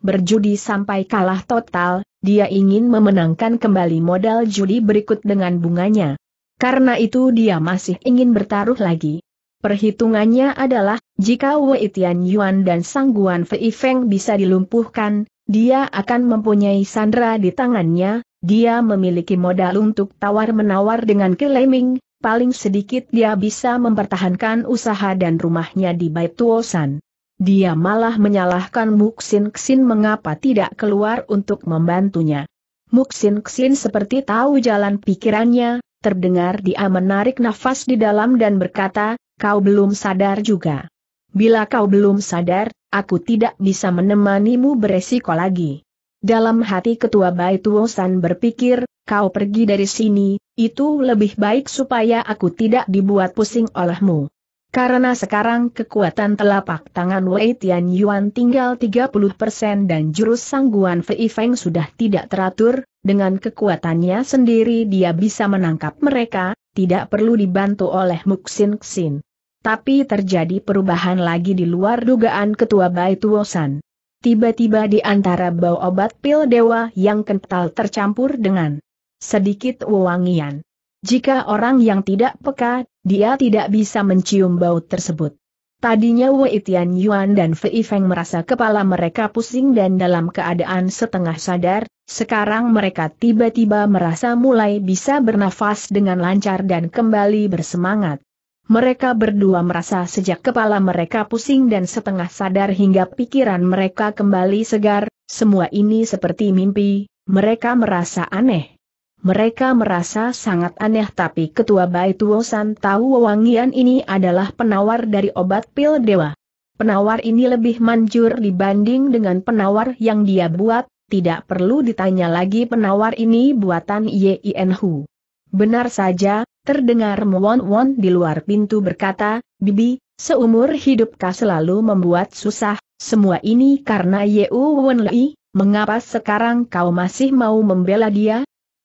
Berjudi sampai kalah total, dia ingin memenangkan kembali modal judi berikut dengan bunganya. Karena itu dia masih ingin bertaruh lagi. Perhitungannya adalah, jika Wei Tian Yuan dan Sangguan Fei Feng bisa dilumpuhkan, dia akan mempunyai sandera di tangannya, dia memiliki modal untuk tawar-menawar dengan Kileming, paling sedikit dia bisa mempertahankan usaha dan rumahnya di Baituosan. Dia malah menyalahkan Muksin Ksin mengapa tidak keluar untuk membantunya. Muksin Ksin seperti tahu jalan pikirannya, terdengar dia menarik nafas di dalam dan berkata, kau belum sadar juga. Bila kau belum sadar, aku tidak bisa menemanimu beresiko lagi. Dalam hati ketua Baituosan berpikir, kau pergi dari sini, itu lebih baik supaya aku tidak dibuat pusing olehmu. Karena sekarang kekuatan telapak tangan Wei Tian Yuan tinggal 30% dan jurus sangguan Fei Feng sudah tidak teratur, dengan kekuatannya sendiri dia bisa menangkap mereka, tidak perlu dibantu oleh Muxin Xin. Tapi terjadi perubahan lagi di luar dugaan ketua Bai Tuosan. Tiba-tiba di antara bau obat pil dewa yang kental tercampur dengan sedikit wewangian. Jika orang yang tidak peka, dia tidak bisa mencium bau tersebut. Tadinya Wei Tian Yuan dan Fei Feng merasa kepala mereka pusing dan dalam keadaan setengah sadar, sekarang mereka tiba-tiba merasa mulai bisa bernafas dengan lancar dan kembali bersemangat. Mereka berdua merasa sejak kepala mereka pusing dan setengah sadar hingga pikiran mereka kembali segar, semua ini seperti mimpi, mereka merasa aneh. Mereka merasa sangat aneh tapi ketua Baituo San tahu wangian ini adalah penawar dari obat pil dewa. Penawar ini lebih manjur dibanding dengan penawar yang dia buat, tidak perlu ditanya lagi penawar ini buatan Yin Hu. Benar saja, terdengar Muwon Won di luar pintu berkata, Bibi, seumur hidup hidupkah selalu membuat susah, semua ini karena Yeu Wen mengapa sekarang kau masih mau membela dia,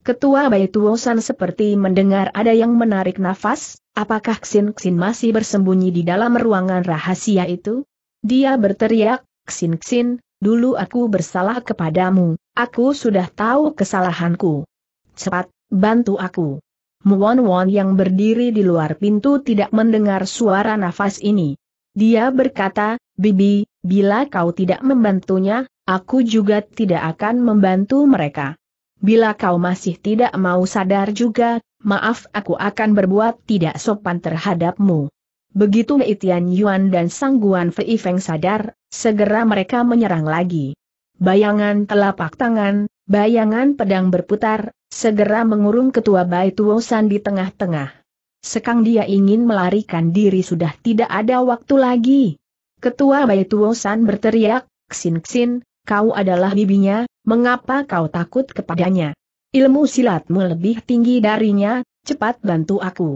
Ketua bayi Baituosan seperti mendengar ada yang menarik nafas, apakah Xin Xin masih bersembunyi di dalam ruangan rahasia itu? Dia berteriak, Xin Xin, dulu aku bersalah kepadamu, aku sudah tahu kesalahanku. Cepat, bantu aku. Muon Won yang berdiri di luar pintu tidak mendengar suara nafas ini. Dia berkata, Bibi, bila kau tidak membantunya, aku juga tidak akan membantu mereka. Bila kau masih tidak mau sadar juga, maaf aku akan berbuat tidak sopan terhadapmu. Begitu Itian Yuan dan Sangguan Fei Feng sadar, segera mereka menyerang lagi. Bayangan telapak tangan, bayangan pedang berputar, segera mengurung ketua Bai Tuosan di tengah-tengah. Sekang dia ingin melarikan diri sudah tidak ada waktu lagi. Ketua Bai Tuosan berteriak, Xin Xin, kau adalah bibinya, mengapa kau takut kepadanya? Ilmu silatmu lebih tinggi darinya, cepat bantu aku.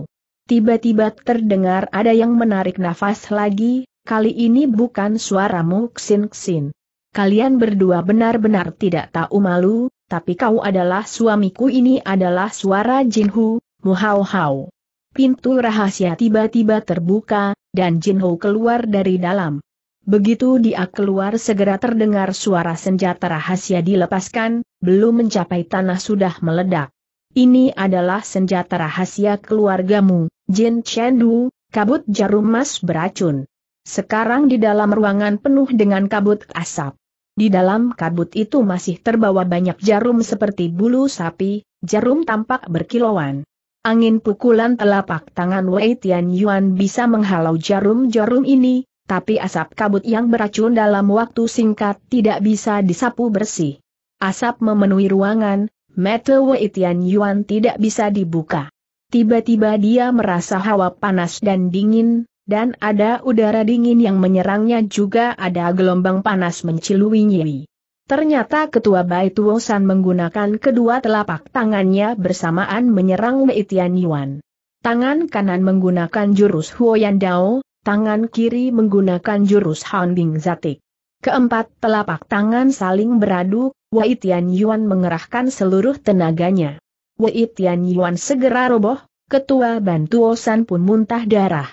Tiba-tiba terdengar ada yang menarik nafas lagi, kali ini bukan suaramu ksin-ksin. Kalian berdua benar-benar tidak tahu malu, tapi kau adalah suamiku ini adalah suara Jinhu, muhau-hau. Pintu rahasia tiba-tiba terbuka, dan Jinhu keluar dari dalam. Begitu dia keluar segera terdengar suara senjata rahasia dilepaskan, belum mencapai tanah sudah meledak. Ini adalah senjata rahasia keluargamu, Jin Chendu, kabut jarum emas beracun. Sekarang di dalam ruangan penuh dengan kabut asap. Di dalam kabut itu masih terbawa banyak jarum seperti bulu sapi, jarum tampak berkilauan. Angin pukulan telapak tangan Wei Tian Yuan bisa menghalau jarum-jarum ini, tapi asap kabut yang beracun dalam waktu singkat tidak bisa disapu bersih. Asap memenuhi ruangan, mata Wei Tian Yuan tidak bisa dibuka. Tiba-tiba dia merasa hawa panas dan dingin, dan ada udara dingin yang menyerangnya juga ada gelombang panas nyeri. Ternyata ketua Bai Tuosan menggunakan kedua telapak tangannya bersamaan menyerang Wei Tian Yuan. Tangan kanan menggunakan jurus Huoyan Dao, tangan kiri menggunakan jurus Hounding Zatik. Keempat telapak tangan saling beradu, Wei Tian Yuan mengerahkan seluruh tenaganya. Wei Tian Yuan segera roboh, ketua Bantuosan pun muntah darah.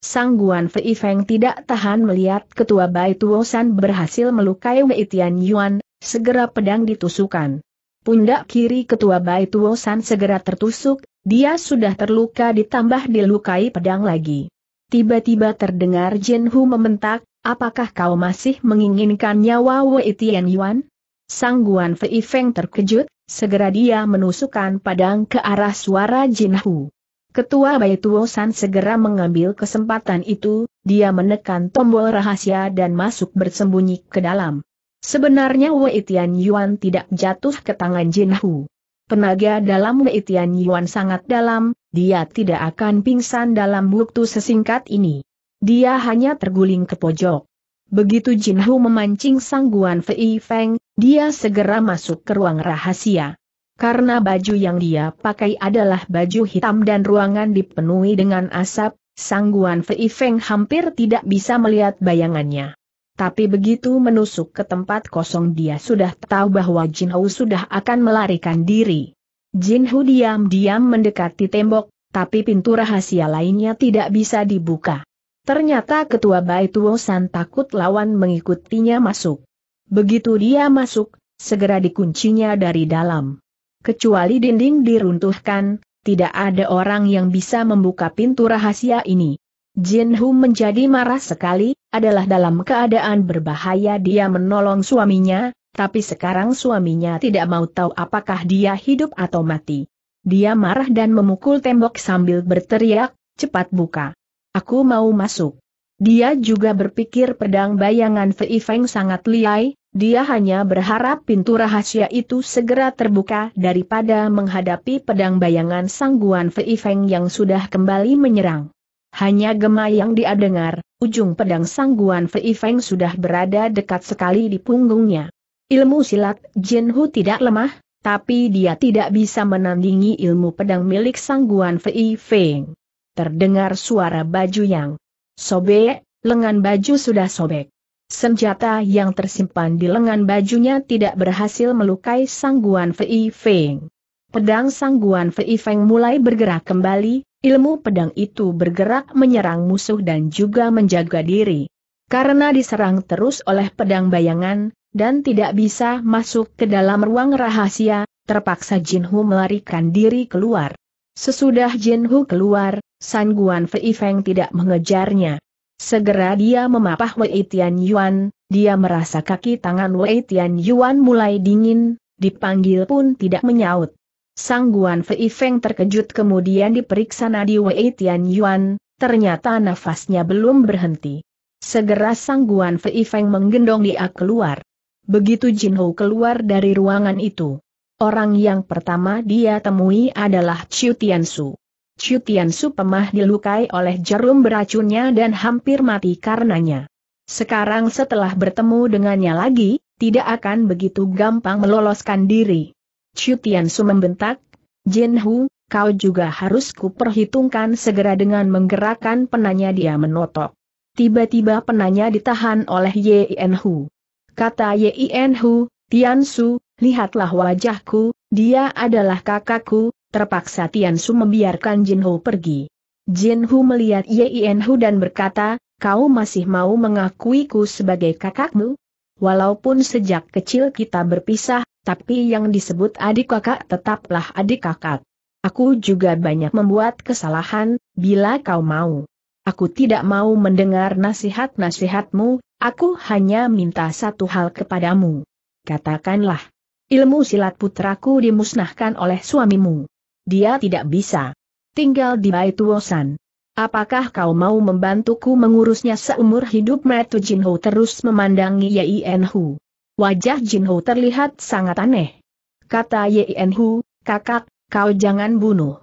Sang Guan Fei Feng tidak tahan melihat ketua Bai Tuosan berhasil melukai Wei Tian Yuan, segera pedang ditusukan. Pundak kiri ketua Bai Tuosan segera tertusuk, dia sudah terluka ditambah dilukai pedang lagi. Tiba-tiba terdengar Jin Hu membentak, apakah kau masih menginginkan nyawa Wei Tian Yuan? Sang Guan Fei Feng terkejut, segera dia menusukkan padang ke arah suara Jin Hu. Ketua Tuo San segera mengambil kesempatan itu, dia menekan tombol rahasia dan masuk bersembunyi ke dalam. Sebenarnya Wei Tian Yuan tidak jatuh ke tangan Jin Hu. Tenaga dalam Wei Tian Yuan sangat dalam, dia tidak akan pingsan dalam waktu sesingkat ini. Dia hanya terguling ke pojok. Begitu Jin Hu memancing sangguan Fei Feng, dia segera masuk ke ruang rahasia. Karena baju yang dia pakai adalah baju hitam dan ruangan dipenuhi dengan asap, sangguan Fei Feng hampir tidak bisa melihat bayangannya. Tapi begitu menusuk ke tempat kosong dia sudah tahu bahwa Jin Hu sudah akan melarikan diri. Jin Hu diam-diam mendekati tembok, tapi pintu rahasia lainnya tidak bisa dibuka. Ternyata ketua Baituo San takut lawan mengikutinya masuk. Begitu dia masuk, segera dikuncinya dari dalam. Kecuali dinding diruntuhkan, tidak ada orang yang bisa membuka pintu rahasia ini. Jin Hu menjadi marah sekali, adalah dalam keadaan berbahaya dia menolong suaminya, tapi sekarang suaminya tidak mau tahu apakah dia hidup atau mati. Dia marah dan memukul tembok sambil berteriak, cepat buka. Aku mau masuk. Dia juga berpikir pedang bayangan Fei Feng sangat liai, dia hanya berharap pintu rahasia itu segera terbuka daripada menghadapi pedang bayangan sangguan Fei Feng yang sudah kembali menyerang. Hanya gema yang dia dengar, ujung pedang sangguan Fei Feng sudah berada dekat sekali di punggungnya. Ilmu silat Jin Hu tidak lemah, tapi dia tidak bisa menandingi ilmu pedang milik sangguan Fei Feng. Terdengar suara baju yang sobek, lengan baju sudah sobek. Senjata yang tersimpan di lengan bajunya tidak berhasil melukai sangguan Fei Feng. Pedang sangguan Fei Feng mulai bergerak kembali, ilmu pedang itu bergerak menyerang musuh dan juga menjaga diri. Karena diserang terus oleh pedang bayangan, dan tidak bisa masuk ke dalam ruang rahasia, terpaksa Jin Hu melarikan diri keluar. Sesudah Jin Hu keluar, San Guan Fei Feng tidak mengejarnya. Segera dia memapah Wei Tian Yuan, dia merasa kaki tangan Wei Tian Yuan mulai dingin, dipanggil pun tidak menyaut. Sang Guan Fei Feng terkejut kemudian diperiksa nadi Wei Tian Yuan, ternyata nafasnya belum berhenti. Segera Sang Guan Fei Feng menggendong dia keluar begitu Jin Ho keluar dari ruangan itu. Orang yang pertama dia temui adalah Chiu Su. Chiu Su pemah dilukai oleh jarum beracunnya dan hampir mati karenanya. Sekarang setelah bertemu dengannya lagi, tidak akan begitu gampang meloloskan diri. Chiu Su membentak, Jin Hu, kau juga harus kuperhitungkan segera dengan menggerakkan penanya dia menotok. Tiba-tiba penanya ditahan oleh Yen Hu. Kata Yin Hu, Tian Su, lihatlah wajahku, dia adalah kakakku, terpaksa Tian Su membiarkan Jin Hu pergi. Jin Hu melihat Yin Hu dan berkata, kau masih mau mengakuiku sebagai kakakmu? Walaupun sejak kecil kita berpisah, tapi yang disebut adik kakak tetaplah adik kakak. Aku juga banyak membuat kesalahan, bila kau mau. Aku tidak mau mendengar nasihat-nasihatmu, Aku hanya minta satu hal kepadamu. Katakanlah, ilmu silat putraku dimusnahkan oleh suamimu. Dia tidak bisa tinggal di wosan. Apakah kau mau membantuku mengurusnya seumur hidup Metu Jinho terus memandangi Yien Hu. Wajah Jinho terlihat sangat aneh. Kata Yien Hu, kakak, kau jangan bunuh.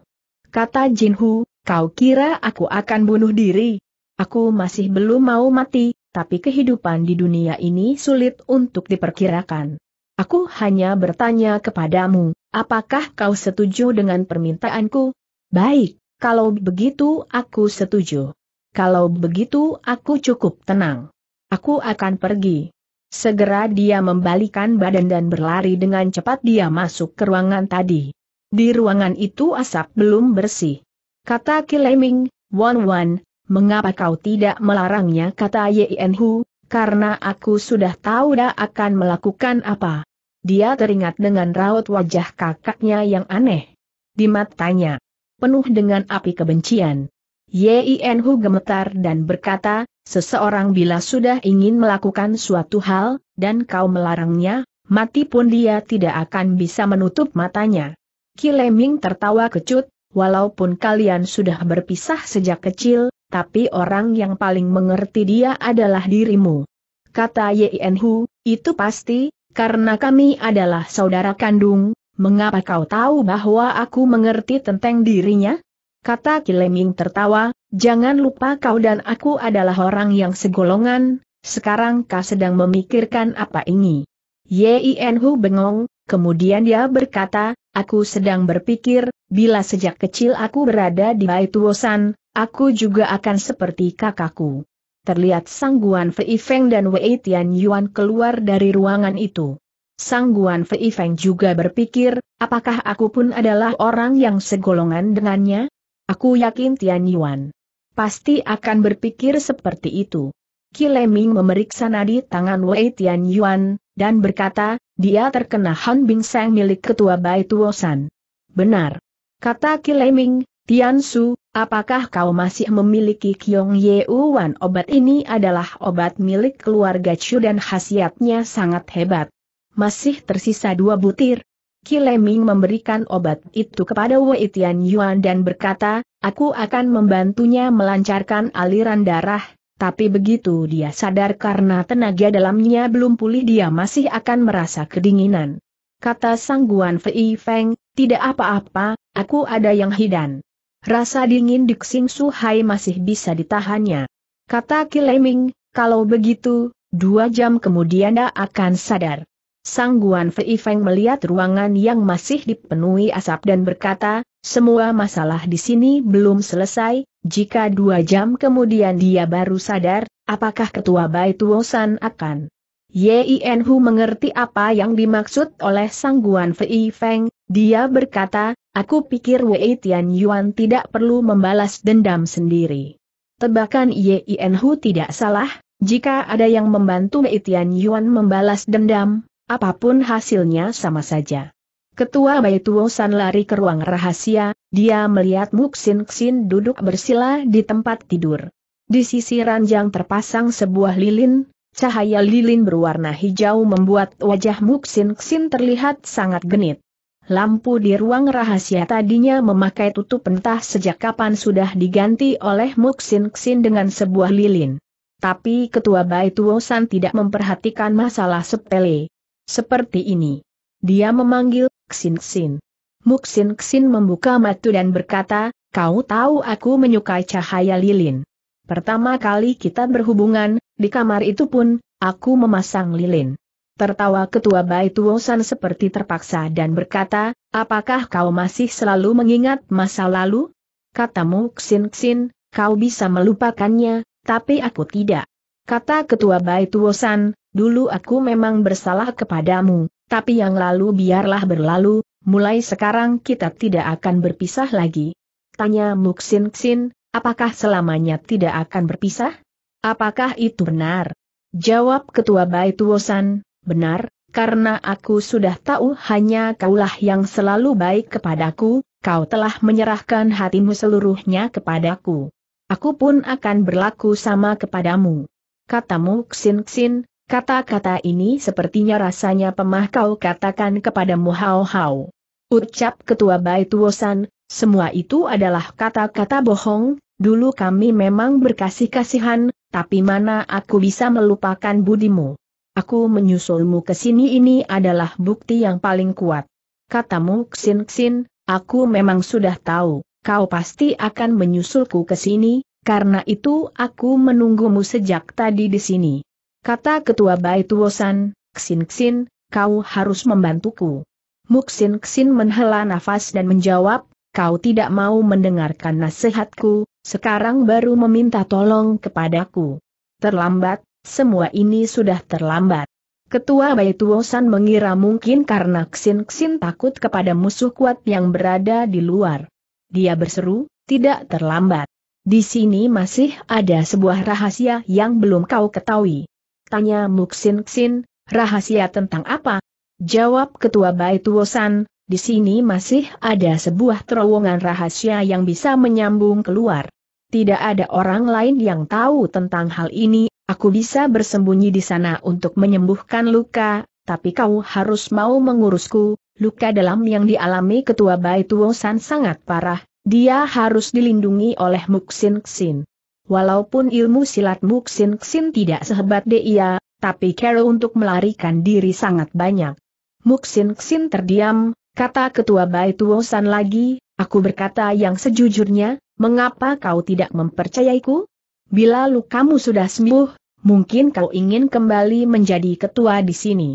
Kata Jinhu, kau kira aku akan bunuh diri? Aku masih belum mau mati, tapi kehidupan di dunia ini sulit untuk diperkirakan. Aku hanya bertanya kepadamu, apakah kau setuju dengan permintaanku? Baik, kalau begitu aku setuju. Kalau begitu aku cukup tenang. Aku akan pergi. Segera dia membalikan badan dan berlari dengan cepat dia masuk ke ruangan tadi. Di ruangan itu asap belum bersih. Kata Kileming, Wan Wan, mengapa kau tidak melarangnya kata Yen Hu, karena aku sudah tahu dia akan melakukan apa. Dia teringat dengan raut wajah kakaknya yang aneh. Di matanya, penuh dengan api kebencian. Yen Hu gemetar dan berkata, seseorang bila sudah ingin melakukan suatu hal, dan kau melarangnya, mati pun dia tidak akan bisa menutup matanya. Kileming tertawa kecut, walaupun kalian sudah berpisah sejak kecil, tapi orang yang paling mengerti dia adalah dirimu. Kata Yen Hu, itu pasti, karena kami adalah saudara kandung, mengapa kau tahu bahwa aku mengerti tentang dirinya? Kata Kileming tertawa, jangan lupa kau dan aku adalah orang yang segolongan, sekarang kau sedang memikirkan apa ini. Yen Hu bengong, kemudian dia berkata, Aku sedang berpikir, bila sejak kecil aku berada di Baituosan, aku juga akan seperti kakakku. Terlihat sangguan Fei Feng dan Wei Tian Yuan keluar dari ruangan itu. Sangguan Fei Feng juga berpikir, apakah aku pun adalah orang yang segolongan dengannya? Aku yakin Tian Yuan. Pasti akan berpikir seperti itu. Kileming memeriksa nadi tangan Wei Tian Yuan, dan berkata, dia terkena Han Bing Seng milik ketua Bai Tuosan. Benar. Kata Kileming, Tian Su, apakah kau masih memiliki Kyong Ye Wan obat ini adalah obat milik keluarga Chu dan khasiatnya sangat hebat. Masih tersisa dua butir. Kileming memberikan obat itu kepada Wei Tian Yuan dan berkata, aku akan membantunya melancarkan aliran darah, tapi begitu dia sadar karena tenaga dalamnya belum pulih dia masih akan merasa kedinginan. Kata sangguan Fei Feng, tidak apa-apa, aku ada yang hidan. Rasa dingin di Xing Suhai masih bisa ditahannya. Kata Kileming, kalau begitu, dua jam kemudian dia akan sadar. Sangguan Fei Feng melihat ruangan yang masih dipenuhi asap dan berkata, semua masalah di sini belum selesai, jika dua jam kemudian dia baru sadar, apakah ketua Baituosan akan? Yin Hu mengerti apa yang dimaksud oleh sangguan Fei Feng, dia berkata, aku pikir Wei Tian Yuan tidak perlu membalas dendam sendiri. Tebakan Yin Hu tidak salah, jika ada yang membantu Wei Tian Yuan membalas dendam, apapun hasilnya sama saja. Ketua Baituosan lari ke ruang rahasia, dia melihat Muksin Ksin duduk bersila di tempat tidur. Di sisi ranjang terpasang sebuah lilin, cahaya lilin berwarna hijau membuat wajah Muksin Ksin terlihat sangat genit. Lampu di ruang rahasia tadinya memakai tutup entah sejak kapan sudah diganti oleh Muksin Ksin dengan sebuah lilin. Tapi ketua Baituosan tidak memperhatikan masalah sepele. Seperti ini. Dia memanggil, Ksin Ksin. Muksin Ksin membuka matu dan berkata, kau tahu aku menyukai cahaya lilin. Pertama kali kita berhubungan, di kamar itu pun, aku memasang lilin. Tertawa ketua Bai Wosan seperti terpaksa dan berkata, apakah kau masih selalu mengingat masa lalu? Kata Ksin Ksin, kau bisa melupakannya, tapi aku tidak. Kata ketua Bai Wosan, dulu aku memang bersalah kepadamu, tapi yang lalu biarlah berlalu, mulai sekarang kita tidak akan berpisah lagi. Tanya Muksin Xin, apakah selamanya tidak akan berpisah? Apakah itu benar? Jawab Ketua Baituosan, benar, karena aku sudah tahu hanya kaulah yang selalu baik kepadaku, kau telah menyerahkan hatimu seluruhnya kepadaku. Aku pun akan berlaku sama kepadamu. Katamu Xin Xin. Kata-kata ini sepertinya rasanya pemah kau katakan kepadamu Hao Hao. Ucap Ketua Bait Wosan, semua itu adalah kata-kata bohong, dulu kami memang berkasih-kasihan, tapi mana aku bisa melupakan budimu. Aku menyusulmu ke sini ini adalah bukti yang paling kuat. Katamu xin xin. aku memang sudah tahu, kau pasti akan menyusulku ke sini, karena itu aku menunggumu sejak tadi di sini kata ketua bait Wosan, Ksin Ksin, kau harus membantuku. Muksin Ksin menghela nafas dan menjawab, kau tidak mau mendengarkan nasihatku, sekarang baru meminta tolong kepadaku. Terlambat, semua ini sudah terlambat. Ketua Baitu Wosan mengira mungkin karena Ksin Ksin takut kepada musuh kuat yang berada di luar. Dia berseru, tidak terlambat. Di sini masih ada sebuah rahasia yang belum kau ketahui. Tanya Muksin Xin, rahasia tentang apa? Jawab Ketua Baituosan, di sini masih ada sebuah terowongan rahasia yang bisa menyambung keluar. Tidak ada orang lain yang tahu tentang hal ini, aku bisa bersembunyi di sana untuk menyembuhkan luka, tapi kau harus mau mengurusku, luka dalam yang dialami Ketua Baituosan sangat parah, dia harus dilindungi oleh Muksin Xin. Walaupun ilmu silat Muksin Ksin tidak sehebat dia, tapi cara untuk melarikan diri sangat banyak. Muksin Ksin terdiam, kata ketua Baituosan lagi, aku berkata yang sejujurnya, mengapa kau tidak mempercayaiku? Bila lukamu sudah sembuh, mungkin kau ingin kembali menjadi ketua di sini.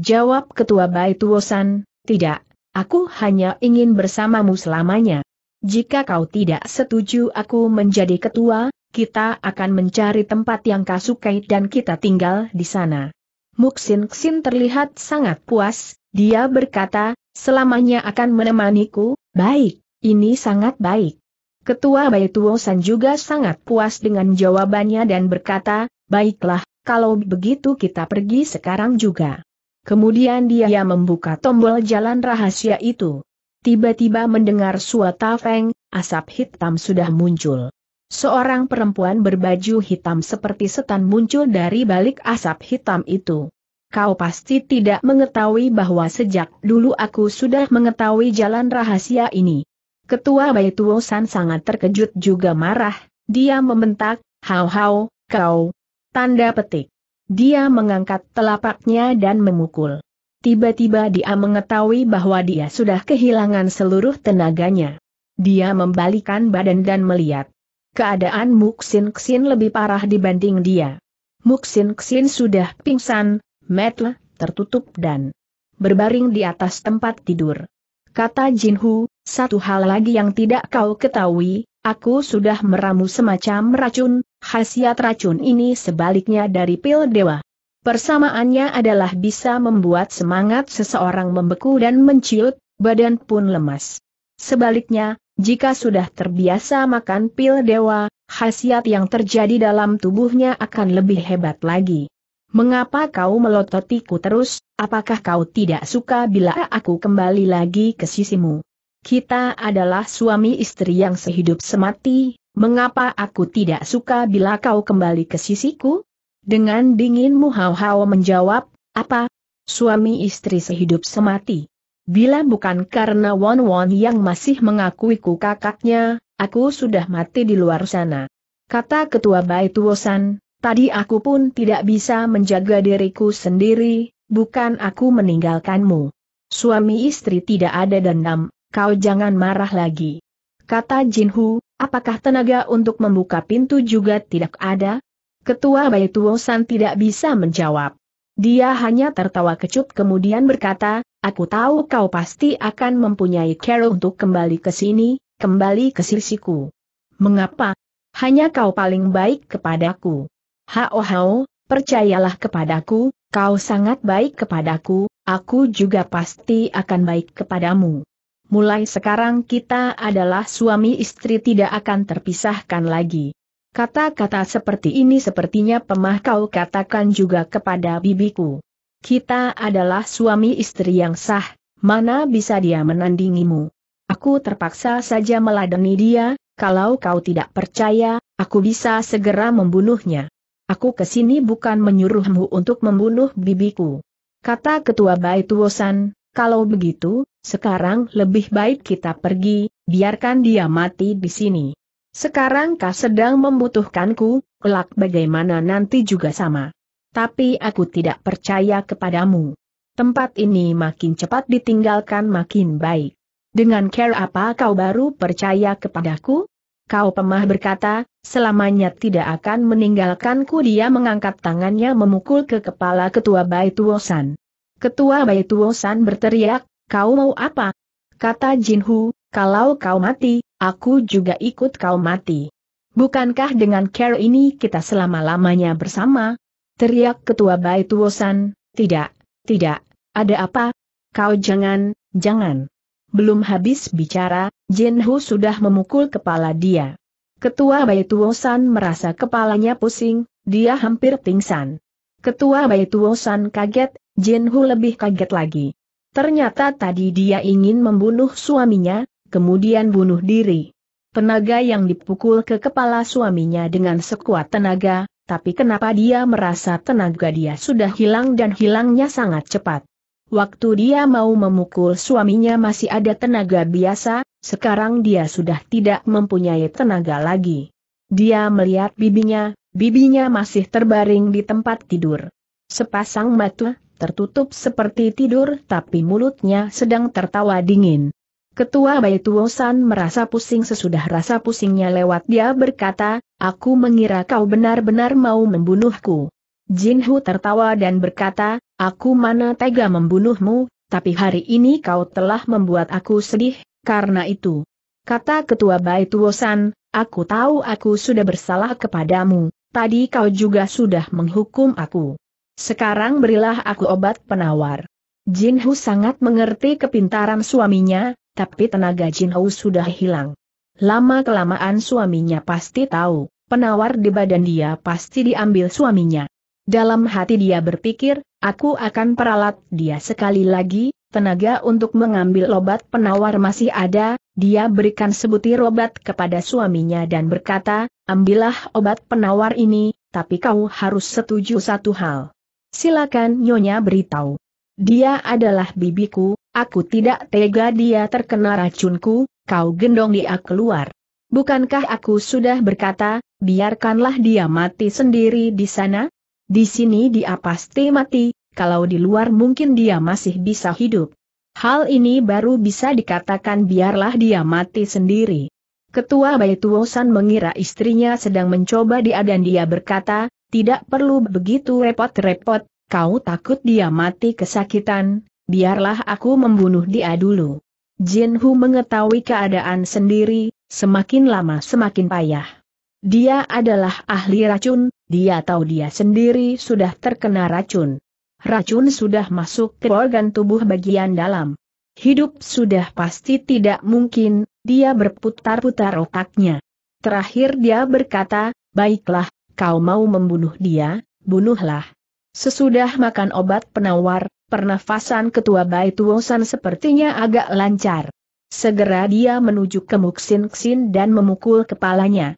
Jawab ketua Baituosan, tidak, aku hanya ingin bersamamu selamanya. Jika kau tidak setuju aku menjadi ketua, kita akan mencari tempat yang kasukai dan kita tinggal di sana. Muksin Xin terlihat sangat puas, dia berkata, selamanya akan menemaniku, baik, ini sangat baik. Ketua Baituosan juga sangat puas dengan jawabannya dan berkata, baiklah, kalau begitu kita pergi sekarang juga. Kemudian dia membuka tombol jalan rahasia itu. Tiba-tiba mendengar suara Feng, asap hitam sudah muncul. Seorang perempuan berbaju hitam seperti setan muncul dari balik asap hitam itu. Kau pasti tidak mengetahui bahwa sejak dulu aku sudah mengetahui jalan rahasia ini. Ketua Baituo San sangat terkejut juga marah, dia membentak, hau hau, kau. Tanda petik. Dia mengangkat telapaknya dan memukul. Tiba-tiba dia mengetahui bahwa dia sudah kehilangan seluruh tenaganya. Dia membalikan badan dan melihat keadaan Muksin Ksin lebih parah dibanding dia. Muksin Ksin sudah pingsan, metle, tertutup dan berbaring di atas tempat tidur. Kata Jin Hu, satu hal lagi yang tidak kau ketahui, aku sudah meramu semacam racun, khasiat racun ini sebaliknya dari pil dewa. Persamaannya adalah bisa membuat semangat seseorang membeku dan menciut, badan pun lemas. Sebaliknya, jika sudah terbiasa makan pil dewa, khasiat yang terjadi dalam tubuhnya akan lebih hebat lagi. Mengapa kau melototiku terus, apakah kau tidak suka bila aku kembali lagi ke sisimu? Kita adalah suami istri yang sehidup semati, mengapa aku tidak suka bila kau kembali ke sisiku? Dengan dingin muhau menjawab, apa? Suami istri sehidup semati. Bila bukan karena Won Won yang masih mengakuiku kakaknya, aku sudah mati di luar sana. Kata Ketua Bai Tuosan, tadi aku pun tidak bisa menjaga diriku sendiri, bukan aku meninggalkanmu. Suami istri tidak ada dendam, kau jangan marah lagi. Kata Jin Hu, apakah tenaga untuk membuka pintu juga tidak ada? Ketua Bai Tuosan tidak bisa menjawab. Dia hanya tertawa kecup kemudian berkata, Aku tahu kau pasti akan mempunyai cara untuk kembali ke sini, kembali ke sisiku. Mengapa? Hanya kau paling baik kepadaku. Hao hao, percayalah kepadaku, kau sangat baik kepadaku, aku juga pasti akan baik kepadamu. Mulai sekarang kita adalah suami istri tidak akan terpisahkan lagi. Kata-kata seperti ini sepertinya pemah kau katakan juga kepada bibiku. Kita adalah suami istri yang sah, mana bisa dia menandingimu. Aku terpaksa saja meladeni dia, kalau kau tidak percaya, aku bisa segera membunuhnya. Aku kesini bukan menyuruhmu untuk membunuh bibiku. Kata ketua Baituosan, kalau begitu, sekarang lebih baik kita pergi, biarkan dia mati di sini. Sekarang kau sedang membutuhkanku, kelak bagaimana nanti juga sama tapi aku tidak percaya kepadamu. Tempat ini makin cepat ditinggalkan makin baik. Dengan care apa kau baru percaya kepadaku? Kau pemah berkata, selamanya tidak akan meninggalkanku dia mengangkat tangannya memukul ke kepala ketua Baituosan. Ketua Baituosan berteriak, kau mau apa? Kata Jinhu, kalau kau mati, aku juga ikut kau mati. Bukankah dengan care ini kita selama-lamanya bersama? Teriak ketua Bait Wosan, tidak, tidak, ada apa? Kau jangan, jangan. Belum habis bicara, Jin Hu sudah memukul kepala dia. Ketua Bait Wosan merasa kepalanya pusing, dia hampir pingsan. Ketua Bait Wosan kaget, Jin Hu lebih kaget lagi. Ternyata tadi dia ingin membunuh suaminya, kemudian bunuh diri. Tenaga yang dipukul ke kepala suaminya dengan sekuat tenaga, tapi kenapa dia merasa tenaga dia sudah hilang dan hilangnya sangat cepat. Waktu dia mau memukul suaminya masih ada tenaga biasa, sekarang dia sudah tidak mempunyai tenaga lagi. Dia melihat bibinya, bibinya masih terbaring di tempat tidur. Sepasang mata, tertutup seperti tidur tapi mulutnya sedang tertawa dingin. Ketua Baituosan merasa pusing sesudah rasa pusingnya lewat dia berkata, Aku mengira kau benar-benar mau membunuhku. Jin Hu tertawa dan berkata, aku mana tega membunuhmu, tapi hari ini kau telah membuat aku sedih, karena itu. Kata ketua Bai Tuosan, aku tahu aku sudah bersalah kepadamu, tadi kau juga sudah menghukum aku. Sekarang berilah aku obat penawar. Jin Hu sangat mengerti kepintaran suaminya, tapi tenaga Jin Hu sudah hilang. Lama-kelamaan suaminya pasti tahu penawar di badan dia pasti diambil suaminya. Dalam hati dia berpikir, aku akan peralat dia sekali lagi, tenaga untuk mengambil obat penawar masih ada, dia berikan sebutir obat kepada suaminya dan berkata, ambillah obat penawar ini, tapi kau harus setuju satu hal. Silakan Nyonya beritahu. Dia adalah bibiku, aku tidak tega dia terkena racunku, kau gendong dia keluar. Bukankah aku sudah berkata, biarkanlah dia mati sendiri di sana. Di sini dia pasti mati, kalau di luar mungkin dia masih bisa hidup. Hal ini baru bisa dikatakan biarlah dia mati sendiri. Ketua Baituosan mengira istrinya sedang mencoba dia dan dia berkata, tidak perlu begitu repot-repot, kau takut dia mati kesakitan, biarlah aku membunuh dia dulu. Jin Hu mengetahui keadaan sendiri, semakin lama semakin payah. Dia adalah ahli racun, dia tahu dia sendiri sudah terkena racun. Racun sudah masuk ke organ tubuh bagian dalam. Hidup sudah pasti tidak mungkin, dia berputar-putar otaknya. Terakhir dia berkata, baiklah, kau mau membunuh dia, bunuhlah. Sesudah makan obat penawar, pernafasan ketua Baituosan sepertinya agak lancar. Segera dia menuju ke Muksin Ksin dan memukul kepalanya.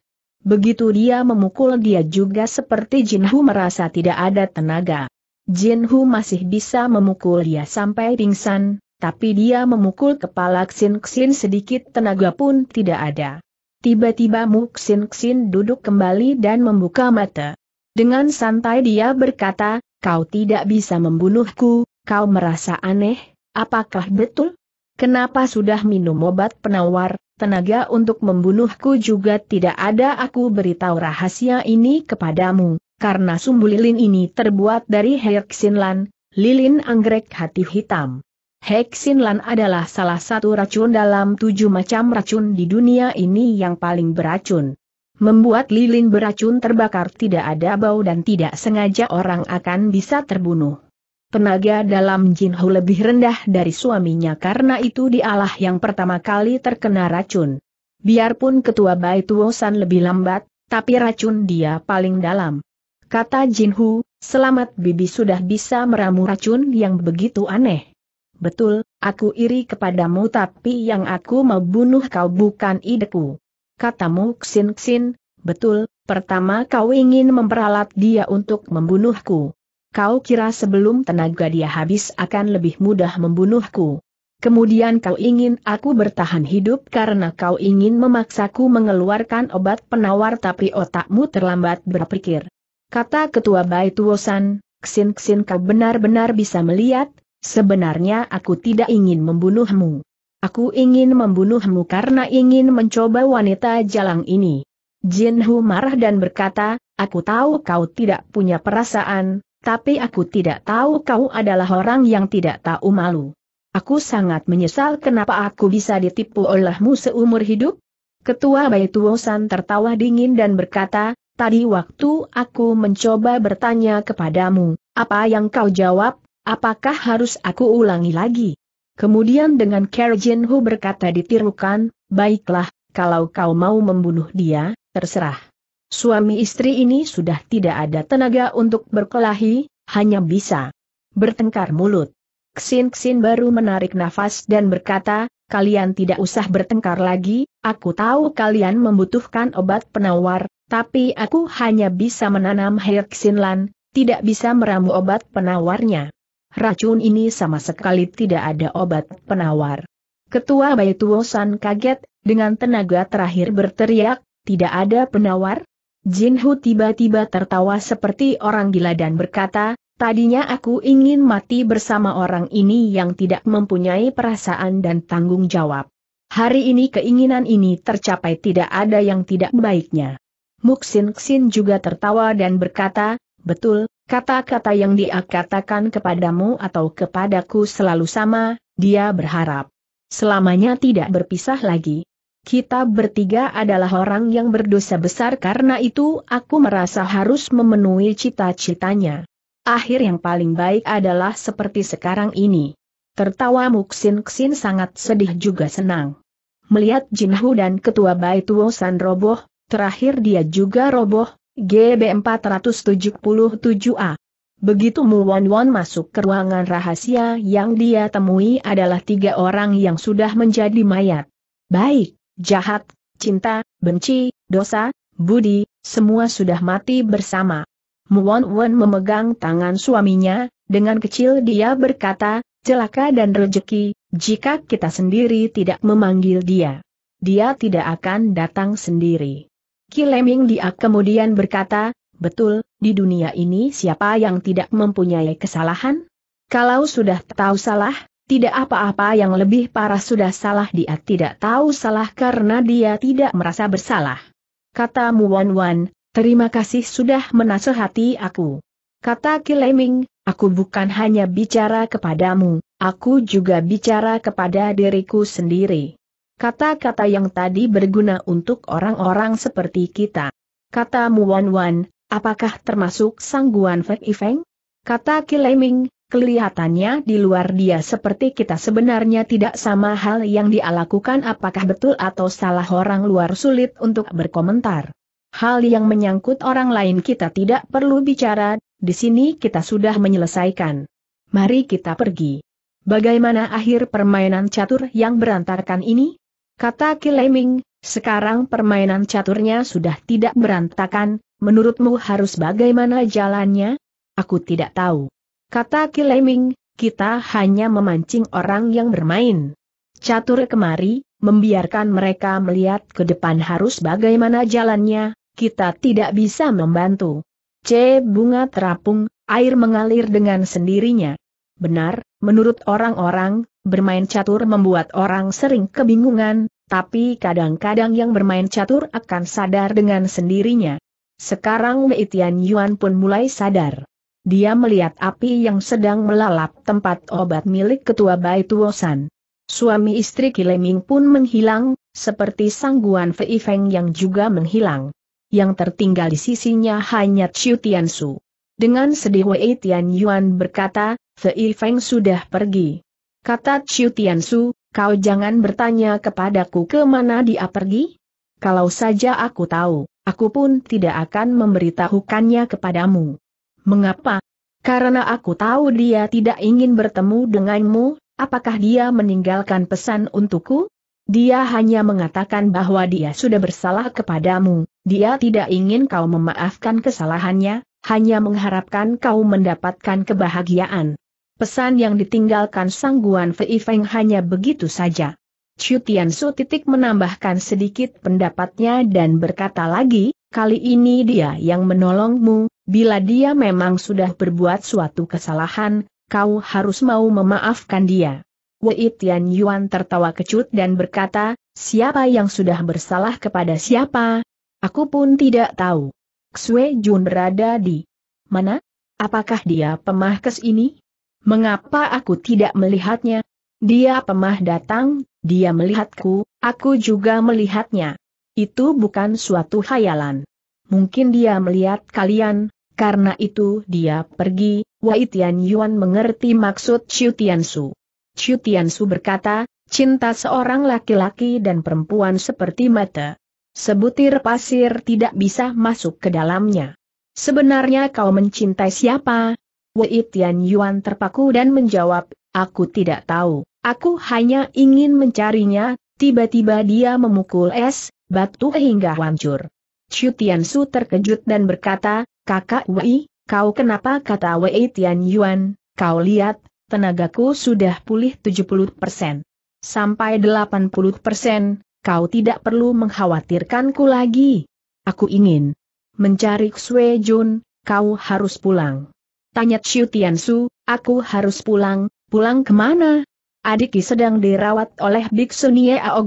Begitu dia memukul dia juga seperti Jinhu merasa tidak ada tenaga. Jinhu masih bisa memukul dia sampai pingsan, tapi dia memukul kepala Xin Xin sedikit tenaga pun tidak ada. Tiba-tiba Mu Xin Xin duduk kembali dan membuka mata. Dengan santai dia berkata, kau tidak bisa membunuhku, kau merasa aneh, apakah betul? Kenapa sudah minum obat penawar, tenaga untuk membunuhku juga tidak ada aku beritahu rahasia ini kepadamu, karena sumbu lilin ini terbuat dari Heksinlan, lilin anggrek hati hitam. Heksinlan adalah salah satu racun dalam tujuh macam racun di dunia ini yang paling beracun. Membuat lilin beracun terbakar tidak ada bau dan tidak sengaja orang akan bisa terbunuh tenaga dalam Jinhu lebih rendah dari suaminya karena itu dialah yang pertama kali terkena racun. Biarpun ketua Bai Tuosan lebih lambat, tapi racun dia paling dalam. Kata Jinhu, selamat bibi sudah bisa meramu racun yang begitu aneh. Betul, aku iri kepadamu tapi yang aku mau bunuh kau bukan ideku. Katamu Xin Xin, betul, pertama kau ingin memperalat dia untuk membunuhku. Kau kira sebelum tenaga dia habis akan lebih mudah membunuhku. Kemudian kau ingin aku bertahan hidup karena kau ingin memaksaku mengeluarkan obat penawar tapi otakmu terlambat berpikir. Kata ketua Bait Wosan, Ksin-ksin kau benar-benar bisa melihat, sebenarnya aku tidak ingin membunuhmu. Aku ingin membunuhmu karena ingin mencoba wanita jalang ini. Jin Hu marah dan berkata, aku tahu kau tidak punya perasaan, tapi aku tidak tahu kau adalah orang yang tidak tahu malu. Aku sangat menyesal kenapa aku bisa ditipu olehmu seumur hidup. Ketua Baituosan tertawa dingin dan berkata, tadi waktu aku mencoba bertanya kepadamu, apa yang kau jawab, apakah harus aku ulangi lagi? Kemudian dengan Kerjin berkata ditirukan, baiklah, kalau kau mau membunuh dia, terserah. Suami istri ini sudah tidak ada tenaga untuk berkelahi, hanya bisa bertengkar mulut. Ksin-ksin baru menarik nafas dan berkata, kalian tidak usah bertengkar lagi, aku tahu kalian membutuhkan obat penawar, tapi aku hanya bisa menanam Herksinlan, tidak bisa meramu obat penawarnya. Racun ini sama sekali tidak ada obat penawar. Ketua Baituosan kaget, dengan tenaga terakhir berteriak, tidak ada penawar? Jin Hu tiba-tiba tertawa seperti orang gila dan berkata, tadinya aku ingin mati bersama orang ini yang tidak mempunyai perasaan dan tanggung jawab. Hari ini keinginan ini tercapai tidak ada yang tidak baiknya. Muksin Xin juga tertawa dan berkata, betul, kata-kata yang dia katakan kepadamu atau kepadaku selalu sama, dia berharap. Selamanya tidak berpisah lagi, kita bertiga adalah orang yang berdosa besar karena itu aku merasa harus memenuhi cita-citanya. Akhir yang paling baik adalah seperti sekarang ini. Tertawa Muksin Ksin sangat sedih juga senang. Melihat Jinhu dan Ketua Baituo San roboh, terakhir dia juga roboh, GB 477A. Begitu Muwon Won masuk ke ruangan rahasia yang dia temui adalah tiga orang yang sudah menjadi mayat. Baik, jahat, cinta, benci, dosa, budi, semua sudah mati bersama. Muon Wen memegang tangan suaminya, dengan kecil dia berkata, celaka dan rejeki, jika kita sendiri tidak memanggil dia. Dia tidak akan datang sendiri. Kileming dia kemudian berkata, betul, di dunia ini siapa yang tidak mempunyai kesalahan? Kalau sudah tahu salah, tidak apa-apa yang lebih parah sudah salah dia tidak tahu salah karena dia tidak merasa bersalah. Kata Muan Wan, terima kasih sudah menasehati aku. Kata Kileming, aku bukan hanya bicara kepadamu, aku juga bicara kepada diriku sendiri. Kata-kata yang tadi berguna untuk orang-orang seperti kita. Kata Muan Wan, apakah termasuk sangguan Fek Ifeng? Kata Kileming, Kelihatannya di luar dia seperti kita sebenarnya tidak sama hal yang dia lakukan apakah betul atau salah orang luar sulit untuk berkomentar. Hal yang menyangkut orang lain kita tidak perlu bicara, di sini kita sudah menyelesaikan. Mari kita pergi. Bagaimana akhir permainan catur yang berantakan ini? Kata Kileming, sekarang permainan caturnya sudah tidak berantakan, menurutmu harus bagaimana jalannya? Aku tidak tahu. Kata Kileming, kita hanya memancing orang yang bermain. Catur kemari, membiarkan mereka melihat ke depan harus bagaimana jalannya, kita tidak bisa membantu. C. Bunga terapung, air mengalir dengan sendirinya. Benar, menurut orang-orang, bermain catur membuat orang sering kebingungan, tapi kadang-kadang yang bermain catur akan sadar dengan sendirinya. Sekarang Wei Tian Yuan pun mulai sadar dia melihat api yang sedang melalap tempat obat milik ketua Tuosan. Suami istri Kileming pun menghilang, seperti sangguan Fei Feng yang juga menghilang. Yang tertinggal di sisinya hanya Chiu Su. Dengan sedih Wei Tian Yuan berkata, Fei Feng sudah pergi. Kata Chiu Su, kau jangan bertanya kepadaku kemana dia pergi? Kalau saja aku tahu, aku pun tidak akan memberitahukannya kepadamu. Mengapa? Karena aku tahu dia tidak ingin bertemu denganmu, apakah dia meninggalkan pesan untukku? Dia hanya mengatakan bahwa dia sudah bersalah kepadamu, dia tidak ingin kau memaafkan kesalahannya, hanya mengharapkan kau mendapatkan kebahagiaan. Pesan yang ditinggalkan sangguan Fei Feng hanya begitu saja. Chu Su titik menambahkan sedikit pendapatnya dan berkata lagi, kali ini dia yang menolongmu, bila dia memang sudah berbuat suatu kesalahan, kau harus mau memaafkan dia. Wei Tian Yuan tertawa kecut dan berkata, siapa yang sudah bersalah kepada siapa? Aku pun tidak tahu. Xue Jun berada di mana? Apakah dia pemahkes ini? Mengapa aku tidak melihatnya? Dia pemah datang, dia melihatku, aku juga melihatnya. Itu bukan suatu hayalan. Mungkin dia melihat kalian, karena itu dia pergi, Wai Tian Yuan mengerti maksud Su. Tiansu. Tian Su berkata, cinta seorang laki-laki dan perempuan seperti mata. Sebutir pasir tidak bisa masuk ke dalamnya. Sebenarnya kau mencintai siapa? Wei Tian Yuan terpaku dan menjawab, aku tidak tahu, aku hanya ingin mencarinya, tiba-tiba dia memukul es, batu hingga hancur. Chu Su terkejut dan berkata, kakak Wei, kau kenapa kata Wei Tian Yuan, kau lihat, tenagaku sudah pulih 70%. Sampai 80%, kau tidak perlu mengkhawatirkanku lagi. Aku ingin mencari Xue Jun, kau harus pulang. Tanya Chu Su, aku harus pulang, pulang kemana? Adiki sedang dirawat oleh Biksu Nie Ao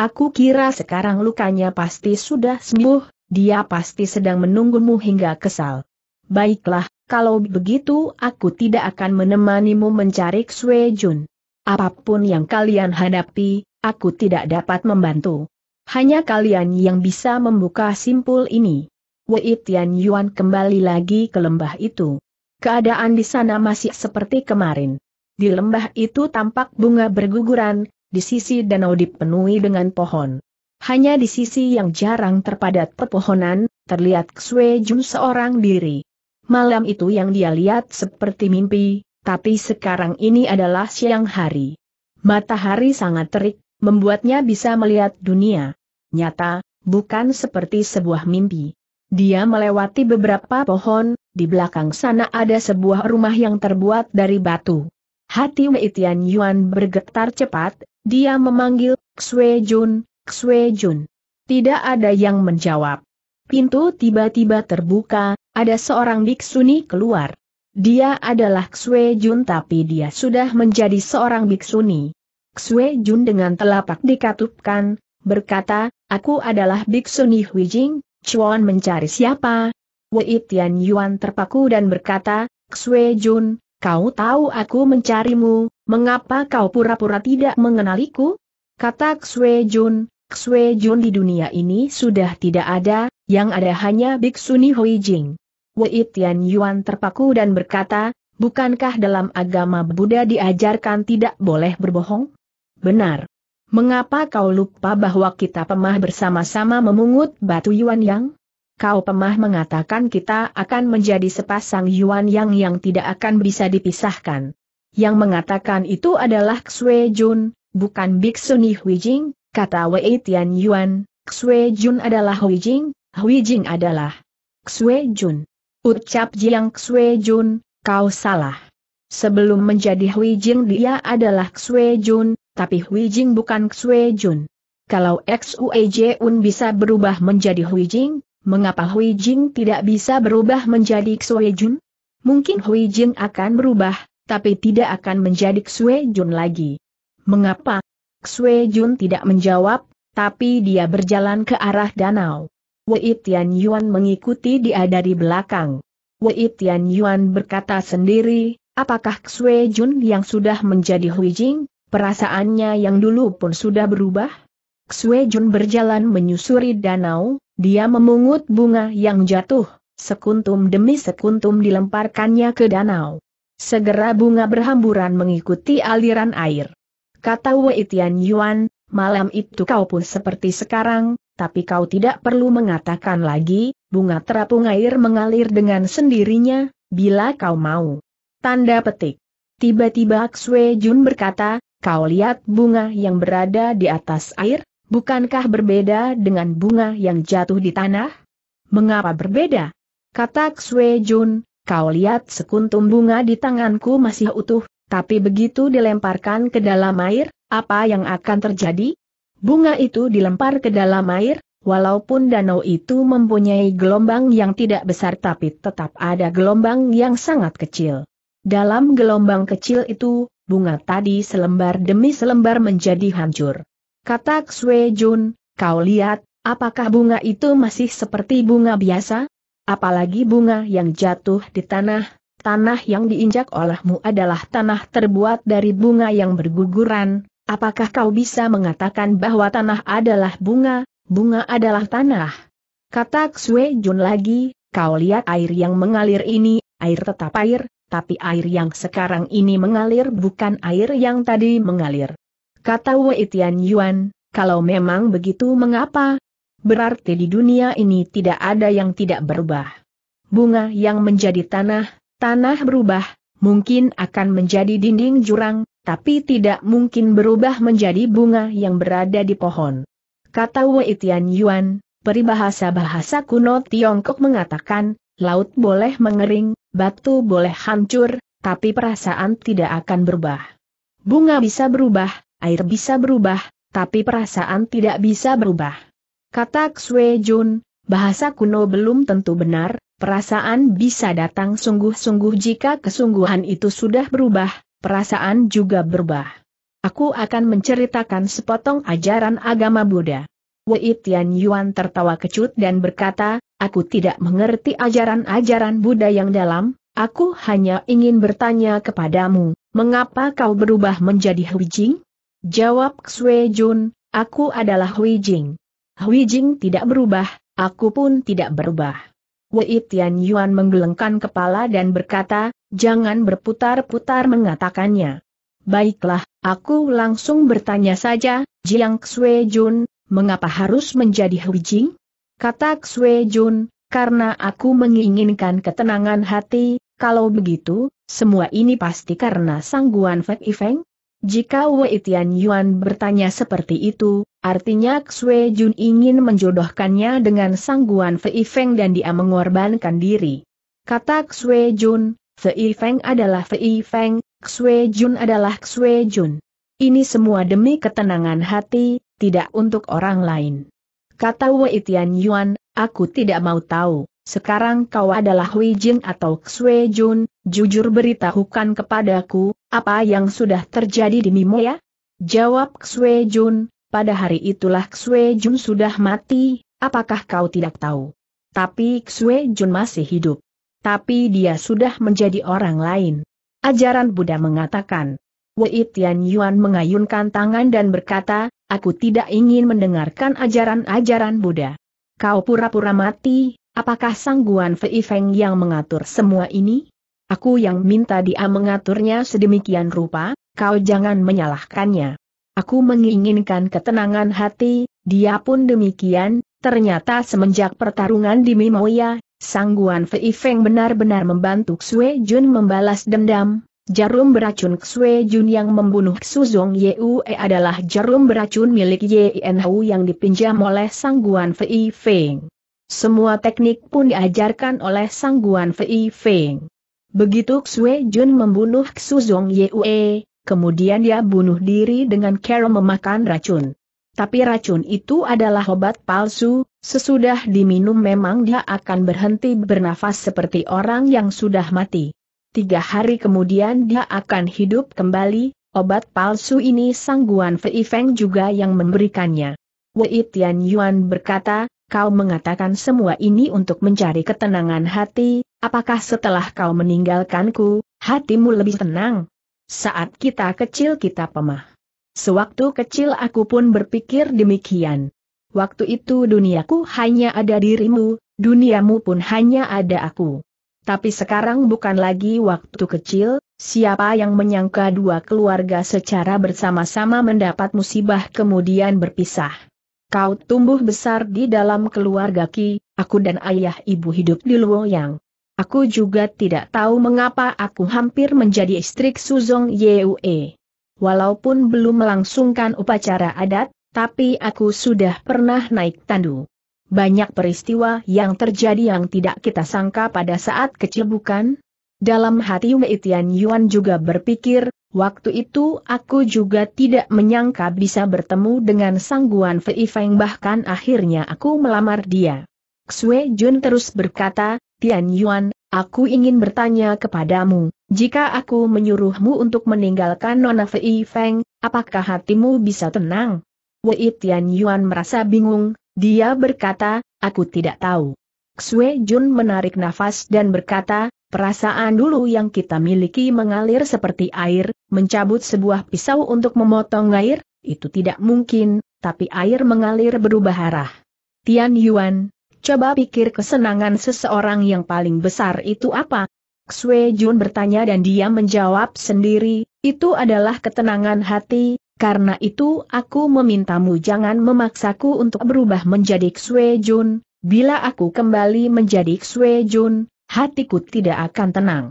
Aku kira sekarang lukanya pasti sudah sembuh, dia pasti sedang menunggumu hingga kesal. Baiklah, kalau begitu aku tidak akan menemanimu mencari Xue Jun. Apapun yang kalian hadapi, aku tidak dapat membantu. Hanya kalian yang bisa membuka simpul ini. Wei Tian Yuan kembali lagi ke lembah itu. Keadaan di sana masih seperti kemarin. Di lembah itu tampak bunga berguguran, di sisi danau dipenuhi dengan pohon. Hanya di sisi yang jarang terpadat pepohonan, terlihat Xue Jun seorang diri. Malam itu yang dia lihat seperti mimpi, tapi sekarang ini adalah siang hari. Matahari sangat terik, membuatnya bisa melihat dunia. Nyata, bukan seperti sebuah mimpi. Dia melewati beberapa pohon, di belakang sana ada sebuah rumah yang terbuat dari batu. Hati Wei Tian Yuan bergetar cepat, dia memanggil, Xue Jun, Xue Jun. Tidak ada yang menjawab. Pintu tiba-tiba terbuka, ada seorang biksuni keluar. Dia adalah Xue Jun tapi dia sudah menjadi seorang biksuni. Xue Jun dengan telapak dikatupkan, berkata, aku adalah biksuni Jing, Chuan mencari siapa? Wei Tian Yuan terpaku dan berkata, Xue Jun, Kau tahu aku mencarimu, mengapa kau pura-pura tidak mengenaliku? Kata Xue Jun, Xue Jun di dunia ini sudah tidak ada, yang ada hanya Biksuni Hui Jing. Wei Tian Yuan terpaku dan berkata, bukankah dalam agama Buddha diajarkan tidak boleh berbohong? Benar. Mengapa kau lupa bahwa kita pemah bersama-sama memungut batu Yuan Yang? kau pemah mengatakan kita akan menjadi sepasang Yuan Yang yang tidak akan bisa dipisahkan. Yang mengatakan itu adalah Xue Jun, bukan Suni Hui Jing, kata Wei Tian Yuan, Xue Jun adalah Hui Jing, Hui Jing adalah Xue Jun. Ucap Jiang Xue Jun, kau salah. Sebelum menjadi Hui Jing dia adalah Xue Jun, tapi Hui Jing bukan Xue Jun. Kalau Xue Jun bisa berubah menjadi Hui Jing, Mengapa Hui Jing tidak bisa berubah menjadi Xue Jun? Mungkin Hui Jing akan berubah, tapi tidak akan menjadi Xue Jun lagi. Mengapa? Xue Jun tidak menjawab, tapi dia berjalan ke arah danau. Wei Tian Yuan mengikuti dia dari belakang. Wei Tian Yuan berkata sendiri, apakah Xue Jun yang sudah menjadi Hui Jing, perasaannya yang dulu pun sudah berubah? Xue Jun berjalan menyusuri danau, dia memungut bunga yang jatuh, sekuntum demi sekuntum dilemparkannya ke danau. Segera bunga berhamburan mengikuti aliran air. Kata Wei Tian Yuan, malam itu kau pun seperti sekarang, tapi kau tidak perlu mengatakan lagi, bunga terapung air mengalir dengan sendirinya, bila kau mau. Tanda petik. Tiba-tiba Xue Jun berkata, kau lihat bunga yang berada di atas air? Bukankah berbeda dengan bunga yang jatuh di tanah? Mengapa berbeda? Kata Xue Jun, kau lihat sekuntum bunga di tanganku masih utuh, tapi begitu dilemparkan ke dalam air, apa yang akan terjadi? Bunga itu dilempar ke dalam air, walaupun danau itu mempunyai gelombang yang tidak besar tapi tetap ada gelombang yang sangat kecil. Dalam gelombang kecil itu, bunga tadi selembar demi selembar menjadi hancur. Kata Xue Jun, kau lihat, apakah bunga itu masih seperti bunga biasa? Apalagi bunga yang jatuh di tanah, tanah yang diinjak olehmu adalah tanah terbuat dari bunga yang berguguran, apakah kau bisa mengatakan bahwa tanah adalah bunga, bunga adalah tanah? Kata Xue Jun lagi, kau lihat air yang mengalir ini, air tetap air, tapi air yang sekarang ini mengalir bukan air yang tadi mengalir. Kata Wei Tian Yuan, kalau memang begitu mengapa? Berarti di dunia ini tidak ada yang tidak berubah. Bunga yang menjadi tanah, tanah berubah, mungkin akan menjadi dinding jurang, tapi tidak mungkin berubah menjadi bunga yang berada di pohon. Kata Wei Tian Yuan, peribahasa bahasa kuno Tiongkok mengatakan, laut boleh mengering, batu boleh hancur, tapi perasaan tidak akan berubah. Bunga bisa berubah, air bisa berubah, tapi perasaan tidak bisa berubah. Kata Xue Jun, bahasa kuno belum tentu benar, perasaan bisa datang sungguh-sungguh jika kesungguhan itu sudah berubah, perasaan juga berubah. Aku akan menceritakan sepotong ajaran agama Buddha. Wei Tian Yuan tertawa kecut dan berkata, aku tidak mengerti ajaran-ajaran Buddha yang dalam, aku hanya ingin bertanya kepadamu, mengapa kau berubah menjadi Jing? Jawab Xue Jun, aku adalah Hui Jing. Hui Jing tidak berubah, aku pun tidak berubah. Wei Tian Yuan menggelengkan kepala dan berkata, jangan berputar-putar mengatakannya. Baiklah, aku langsung bertanya saja, Jiang Xue Jun, mengapa harus menjadi Hui Jing? Kata Xue Jun, karena aku menginginkan ketenangan hati, kalau begitu, semua ini pasti karena sangguan Fek Ifeng? Jika Wei Tian Yuan bertanya seperti itu, artinya Xue Jun ingin menjodohkannya dengan sangguan Fei Feng dan dia mengorbankan diri. Kata Xue Jun, Fei Feng adalah Fei Feng, Xue Jun adalah Xue Jun. Ini semua demi ketenangan hati, tidak untuk orang lain. Kata Wei Tian Yuan, aku tidak mau tahu sekarang kau adalah Hui Jin atau Xue Jun, jujur beritahukan kepadaku, apa yang sudah terjadi di Mimo ya? Jawab Xue Jun, pada hari itulah Xue Jun sudah mati, apakah kau tidak tahu? Tapi Xue Jun masih hidup. Tapi dia sudah menjadi orang lain. Ajaran Buddha mengatakan, Wei Tian Yuan mengayunkan tangan dan berkata, aku tidak ingin mendengarkan ajaran-ajaran Buddha. Kau pura-pura mati, Apakah Sang Guan Fei Feng yang mengatur semua ini? Aku yang minta dia mengaturnya sedemikian rupa, kau jangan menyalahkannya. Aku menginginkan ketenangan hati, dia pun demikian, ternyata semenjak pertarungan di Mimoya, Sang Guan Fei Feng benar-benar membantu Xue Jun membalas dendam, Jarum beracun Xue Jun yang membunuh Zong Yue e adalah jarum beracun milik Yen Hou yang dipinjam oleh Sang Guan Fei Feng. Semua teknik pun diajarkan oleh Sang Guan Fei Feng. Begitu Xue Jun membunuh Xu Zhong Yue, kemudian dia bunuh diri dengan cara memakan racun. Tapi racun itu adalah obat palsu, sesudah diminum memang dia akan berhenti bernafas seperti orang yang sudah mati. Tiga hari kemudian dia akan hidup kembali, obat palsu ini Sang Guan Fei Feng juga yang memberikannya. Wei Tian Yuan berkata, kau mengatakan semua ini untuk mencari ketenangan hati, apakah setelah kau meninggalkanku, hatimu lebih tenang? Saat kita kecil kita pemah. Sewaktu kecil aku pun berpikir demikian. Waktu itu duniaku hanya ada dirimu, duniamu pun hanya ada aku. Tapi sekarang bukan lagi waktu kecil, siapa yang menyangka dua keluarga secara bersama-sama mendapat musibah kemudian berpisah. Kau tumbuh besar di dalam keluarga Ki, aku dan ayah ibu hidup di Luoyang. Aku juga tidak tahu mengapa aku hampir menjadi istri Suzong Yue. Walaupun belum melangsungkan upacara adat, tapi aku sudah pernah naik tandu. Banyak peristiwa yang terjadi yang tidak kita sangka pada saat kecil bukan? Dalam hati Wei Tian Yuan juga berpikir, Waktu itu aku juga tidak menyangka bisa bertemu dengan sangguan Fei Feng bahkan akhirnya aku melamar dia. Xue Jun terus berkata, Tian Yuan, aku ingin bertanya kepadamu, jika aku menyuruhmu untuk meninggalkan Nona Fei Feng, apakah hatimu bisa tenang? Wei Tian Yuan merasa bingung, dia berkata, aku tidak tahu. Xue Jun menarik nafas dan berkata, Perasaan dulu yang kita miliki mengalir seperti air, mencabut sebuah pisau untuk memotong air, itu tidak mungkin, tapi air mengalir berubah arah. Tian Yuan, coba pikir kesenangan seseorang yang paling besar itu apa? Xue Jun bertanya dan dia menjawab sendiri, itu adalah ketenangan hati, karena itu aku memintamu jangan memaksaku untuk berubah menjadi Xue Jun, bila aku kembali menjadi Xue Jun, hatiku tidak akan tenang.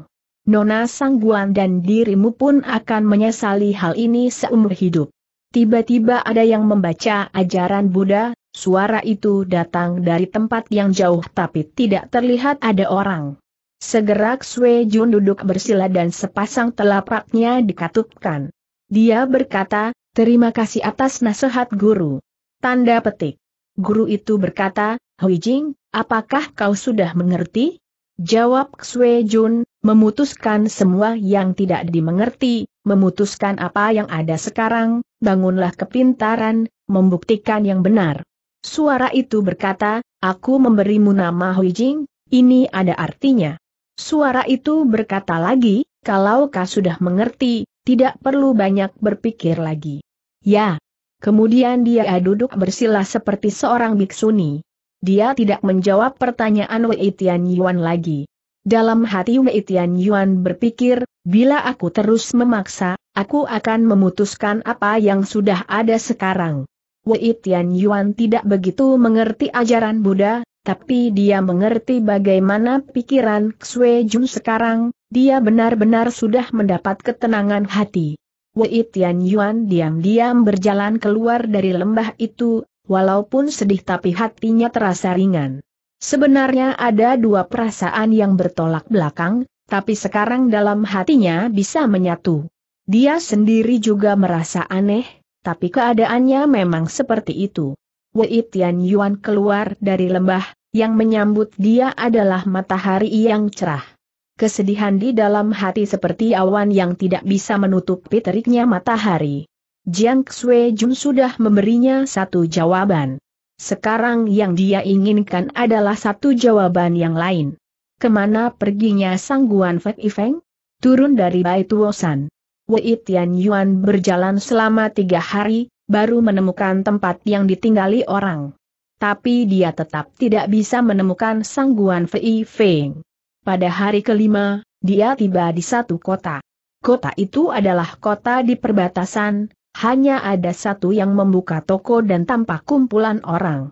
Nona Sangguan dan dirimu pun akan menyesali hal ini seumur hidup. Tiba-tiba ada yang membaca ajaran Buddha, suara itu datang dari tempat yang jauh tapi tidak terlihat ada orang. Segera Xue Jun duduk bersila dan sepasang telapaknya dikatupkan. Dia berkata, terima kasih atas nasihat guru. Tanda petik. Guru itu berkata, Huijing, apakah kau sudah mengerti? Jawab Xue Jun, memutuskan semua yang tidak dimengerti, memutuskan apa yang ada sekarang, bangunlah kepintaran, membuktikan yang benar. Suara itu berkata, aku memberimu nama Hui Jing, ini ada artinya. Suara itu berkata lagi, kalau kau sudah mengerti, tidak perlu banyak berpikir lagi. Ya. Kemudian dia duduk bersila seperti seorang biksuni. Dia tidak menjawab pertanyaan Wei Tian Yuan lagi. Dalam hati Wei Tian Yuan berpikir, bila aku terus memaksa, aku akan memutuskan apa yang sudah ada sekarang. Wei Tian Yuan tidak begitu mengerti ajaran Buddha, tapi dia mengerti bagaimana pikiran Xue Jun sekarang, dia benar-benar sudah mendapat ketenangan hati. Wei Tian Yuan diam-diam berjalan keluar dari lembah itu, walaupun sedih tapi hatinya terasa ringan. Sebenarnya ada dua perasaan yang bertolak belakang, tapi sekarang dalam hatinya bisa menyatu. Dia sendiri juga merasa aneh, tapi keadaannya memang seperti itu. Wei Tian Yuan keluar dari lembah, yang menyambut dia adalah matahari yang cerah. Kesedihan di dalam hati seperti awan yang tidak bisa menutup teriknya matahari. Jiang Xue Jun sudah memberinya satu jawaban. Sekarang yang dia inginkan adalah satu jawaban yang lain. Kemana perginya Sang Guan Fei Ifeng? Turun dari Bai Tuosan. Wei Tian Yuan berjalan selama tiga hari, baru menemukan tempat yang ditinggali orang. Tapi dia tetap tidak bisa menemukan Sang Guan Fei Feng. Pada hari kelima, dia tiba di satu kota. Kota itu adalah kota di perbatasan, hanya ada satu yang membuka toko dan tampak kumpulan orang.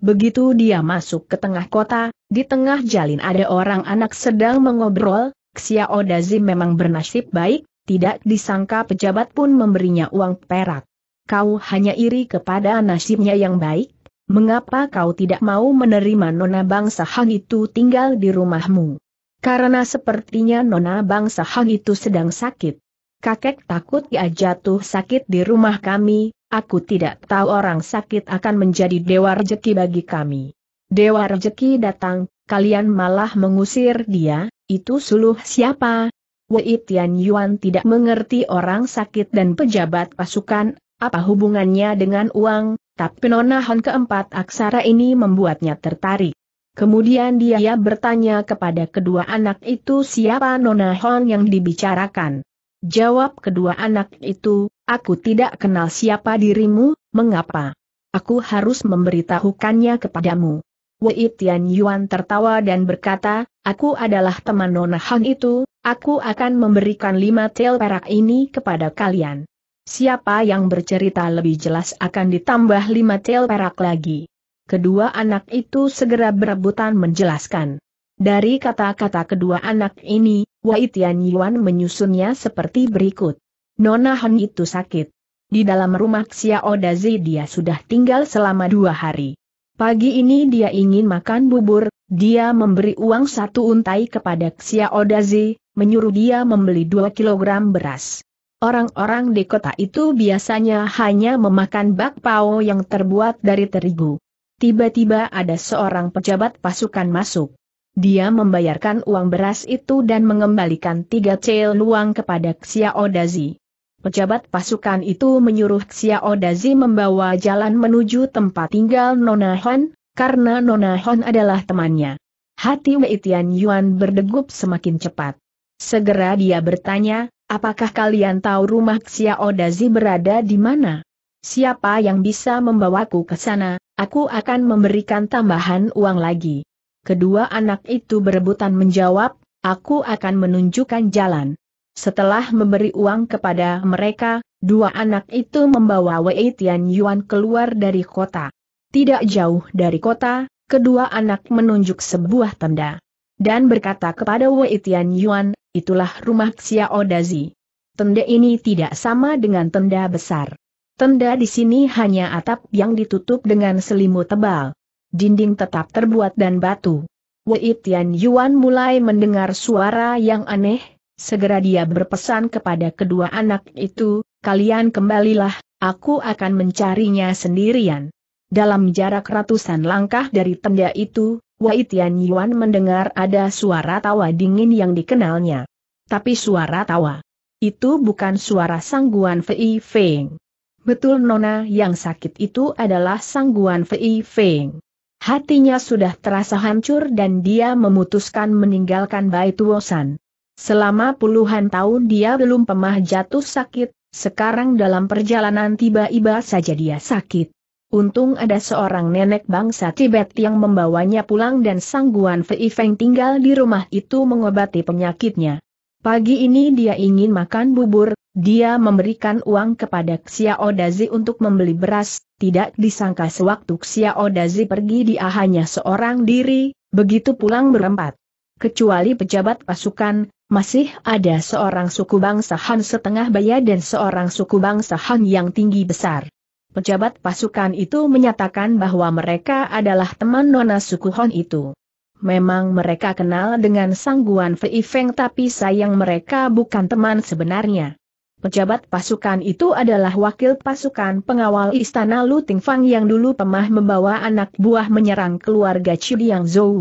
Begitu dia masuk ke tengah kota, di tengah jalin ada orang anak sedang mengobrol, Xiao memang bernasib baik, tidak disangka pejabat pun memberinya uang perak. Kau hanya iri kepada nasibnya yang baik? Mengapa kau tidak mau menerima nona bangsa Hang itu tinggal di rumahmu? Karena sepertinya nona bangsa Hang itu sedang sakit kakek takut ia jatuh sakit di rumah kami, aku tidak tahu orang sakit akan menjadi dewa rejeki bagi kami. Dewa rejeki datang, kalian malah mengusir dia, itu suluh siapa? Wei Tian Yuan tidak mengerti orang sakit dan pejabat pasukan, apa hubungannya dengan uang, tapi Nona Hon keempat aksara ini membuatnya tertarik. Kemudian dia bertanya kepada kedua anak itu siapa Nona Hon yang dibicarakan. Jawab kedua anak itu, aku tidak kenal siapa dirimu, mengapa? Aku harus memberitahukannya kepadamu. Wei Tian Yuan tertawa dan berkata, aku adalah teman Nona Han itu, aku akan memberikan lima tel perak ini kepada kalian. Siapa yang bercerita lebih jelas akan ditambah lima tel perak lagi. Kedua anak itu segera berebutan menjelaskan. Dari kata-kata kedua anak ini, Wai Tian Yuan menyusunnya seperti berikut. Nona Han itu sakit. Di dalam rumah Xiao Dazi dia sudah tinggal selama dua hari. Pagi ini dia ingin makan bubur, dia memberi uang satu untai kepada Xiao Dazi, menyuruh dia membeli dua kilogram beras. Orang-orang di kota itu biasanya hanya memakan bakpao yang terbuat dari terigu. Tiba-tiba ada seorang pejabat pasukan masuk. Dia membayarkan uang beras itu dan mengembalikan tiga cel luang kepada Xiao Dazi. Pejabat pasukan itu menyuruh Xiao Dazi membawa jalan menuju tempat tinggal Nona Hon, karena Nona Hon adalah temannya. Hati Wei Tian Yuan berdegup semakin cepat. Segera dia bertanya, apakah kalian tahu rumah Xiao Dazi berada di mana? Siapa yang bisa membawaku ke sana, aku akan memberikan tambahan uang lagi. Kedua anak itu berebutan menjawab, aku akan menunjukkan jalan. Setelah memberi uang kepada mereka, dua anak itu membawa Wei Tian Yuan keluar dari kota. Tidak jauh dari kota, kedua anak menunjuk sebuah tenda. Dan berkata kepada Wei Tian Yuan, itulah rumah Xiao Dazi. Tenda ini tidak sama dengan tenda besar. Tenda di sini hanya atap yang ditutup dengan selimut tebal dinding tetap terbuat dan batu. Wei Tian Yuan mulai mendengar suara yang aneh, segera dia berpesan kepada kedua anak itu, kalian kembalilah, aku akan mencarinya sendirian. Dalam jarak ratusan langkah dari tenda itu, Wei Tian Yuan mendengar ada suara tawa dingin yang dikenalnya. Tapi suara tawa itu bukan suara sangguan Fei Feng. Betul Nona yang sakit itu adalah sangguan Fei Feng. Hatinya sudah terasa hancur dan dia memutuskan meninggalkan Baituosan. Selama puluhan tahun dia belum pernah jatuh sakit, sekarang dalam perjalanan tiba-tiba saja dia sakit. Untung ada seorang nenek bangsa Tibet yang membawanya pulang dan sangguan Fei Feng tinggal di rumah itu mengobati penyakitnya. Pagi ini dia ingin makan bubur, dia memberikan uang kepada Xiao Dazi untuk membeli beras, tidak disangka sewaktu Xiao Dazi pergi dia hanya seorang diri, begitu pulang berempat. Kecuali pejabat pasukan, masih ada seorang suku bangsa Han setengah baya dan seorang suku bangsa Han yang tinggi besar. Pejabat pasukan itu menyatakan bahwa mereka adalah teman nona suku Han itu. Memang mereka kenal dengan Sangguan Fei Feng tapi sayang mereka bukan teman sebenarnya. Pejabat pasukan itu adalah wakil pasukan pengawal istana Lu Tingfang yang dulu pemah membawa anak buah menyerang keluarga Yang Zhou.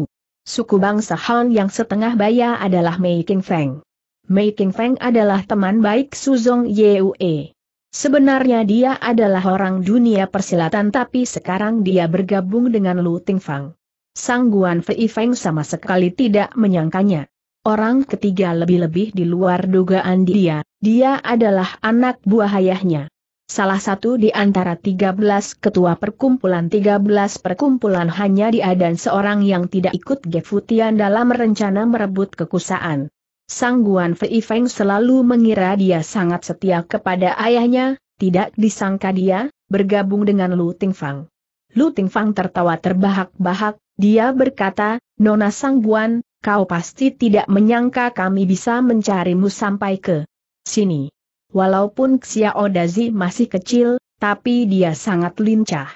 Suku bangsa Han yang setengah baya adalah Mei King Feng. Mei King Feng adalah teman baik Suzong Yue. Sebenarnya dia adalah orang dunia persilatan tapi sekarang dia bergabung dengan Lu Tingfang. Sang Guan Fei Feng sama sekali tidak menyangkanya. Orang ketiga lebih-lebih di luar dugaan dia, dia adalah anak buah ayahnya. Salah satu di antara 13 ketua perkumpulan 13 perkumpulan hanya dia dan seorang yang tidak ikut Gefutian dalam rencana merebut kekuasaan. Sang Guan Fei Feng selalu mengira dia sangat setia kepada ayahnya, tidak disangka dia, bergabung dengan Lu Ting Fang. Lu Ting Fang tertawa terbahak-bahak, dia berkata, Nona Sang Guan, kau pasti tidak menyangka kami bisa mencarimu sampai ke sini. Walaupun Xiao Dazi masih kecil, tapi dia sangat lincah.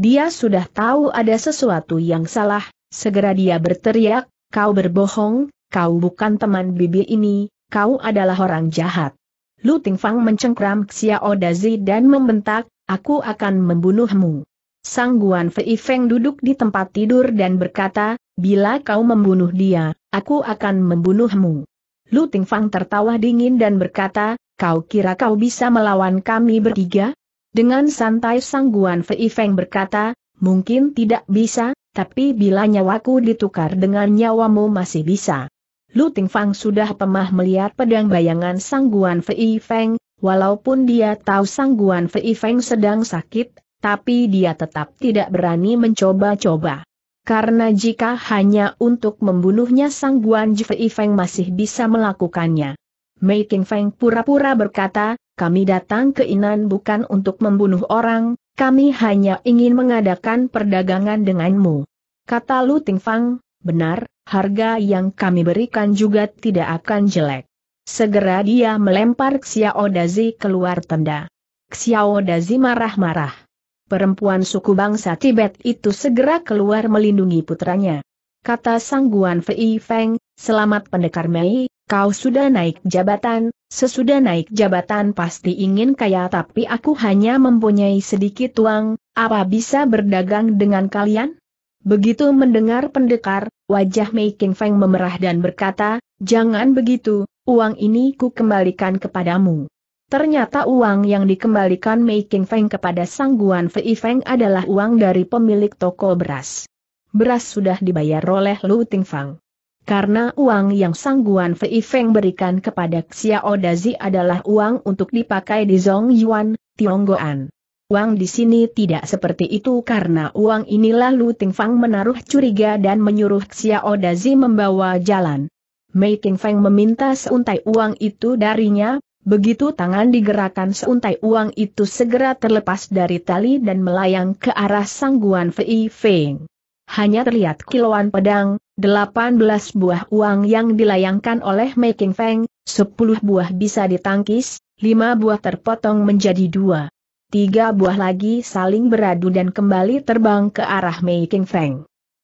Dia sudah tahu ada sesuatu yang salah, segera dia berteriak, kau berbohong, kau bukan teman bibi ini, kau adalah orang jahat. Lu Tingfang mencengkram Xiao Dazi dan membentak, aku akan membunuhmu. Sang Guan Fei Feng duduk di tempat tidur dan berkata, bila kau membunuh dia, aku akan membunuhmu. Lu Ting Fang tertawa dingin dan berkata, kau kira kau bisa melawan kami bertiga? Dengan santai Sang Guan Fei Feng berkata, mungkin tidak bisa, tapi bila nyawaku ditukar dengan nyawamu masih bisa. Lu Ting Fang sudah pemah melihat pedang bayangan Sangguan Fei Feng, walaupun dia tahu Sangguan Fei Feng sedang sakit, tapi dia tetap tidak berani mencoba-coba. Karena jika hanya untuk membunuhnya Sang Guan Jifei Feng masih bisa melakukannya. Mei King Feng pura-pura berkata, kami datang ke Inan bukan untuk membunuh orang, kami hanya ingin mengadakan perdagangan denganmu. Kata Lu Ting Fang, benar, harga yang kami berikan juga tidak akan jelek. Segera dia melempar Xiao Dazi keluar tenda. Xiao Dazi marah-marah perempuan suku bangsa Tibet itu segera keluar melindungi putranya. Kata sangguan Fei Feng, selamat pendekar Mei, kau sudah naik jabatan, sesudah naik jabatan pasti ingin kaya tapi aku hanya mempunyai sedikit uang, apa bisa berdagang dengan kalian? Begitu mendengar pendekar, wajah Mei King Feng memerah dan berkata, jangan begitu, uang ini ku kembalikan kepadamu. Ternyata uang yang dikembalikan Mei King Feng kepada Sangguan Fei Feng adalah uang dari pemilik toko beras. Beras sudah dibayar oleh Lu Ting Fang. Karena uang yang Sangguan Fei Feng berikan kepada Xiao Dazi adalah uang untuk dipakai di Zong Yuan, Tionggoan. Uang di sini tidak seperti itu karena uang inilah Lu Ting Fang menaruh curiga dan menyuruh Xiao Dazi membawa jalan. Mei King Feng meminta seuntai uang itu darinya, Begitu tangan digerakkan seuntai uang itu segera terlepas dari tali dan melayang ke arah sangguan Fei Feng. Hanya terlihat kiloan pedang, 18 buah uang yang dilayangkan oleh Making Feng, 10 buah bisa ditangkis, 5 buah terpotong menjadi dua. Tiga buah lagi saling beradu dan kembali terbang ke arah Making Feng.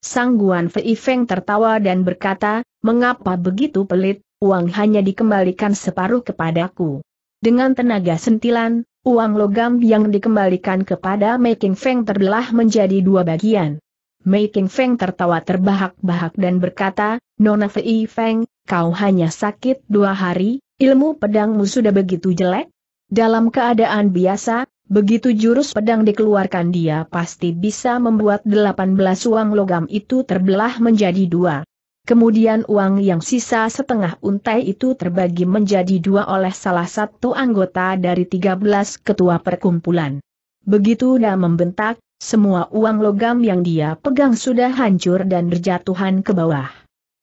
Sangguan Fei Feng tertawa dan berkata, mengapa begitu pelit, uang hanya dikembalikan separuh kepadaku. Dengan tenaga sentilan, uang logam yang dikembalikan kepada Making Feng terbelah menjadi dua bagian. Making Feng tertawa terbahak-bahak dan berkata, Nona Fei Feng, kau hanya sakit dua hari, ilmu pedangmu sudah begitu jelek? Dalam keadaan biasa, begitu jurus pedang dikeluarkan dia pasti bisa membuat 18 uang logam itu terbelah menjadi dua. Kemudian uang yang sisa setengah untai itu terbagi menjadi dua oleh salah satu anggota dari 13 ketua perkumpulan. Begitu dia membentak, semua uang logam yang dia pegang sudah hancur dan berjatuhan ke bawah.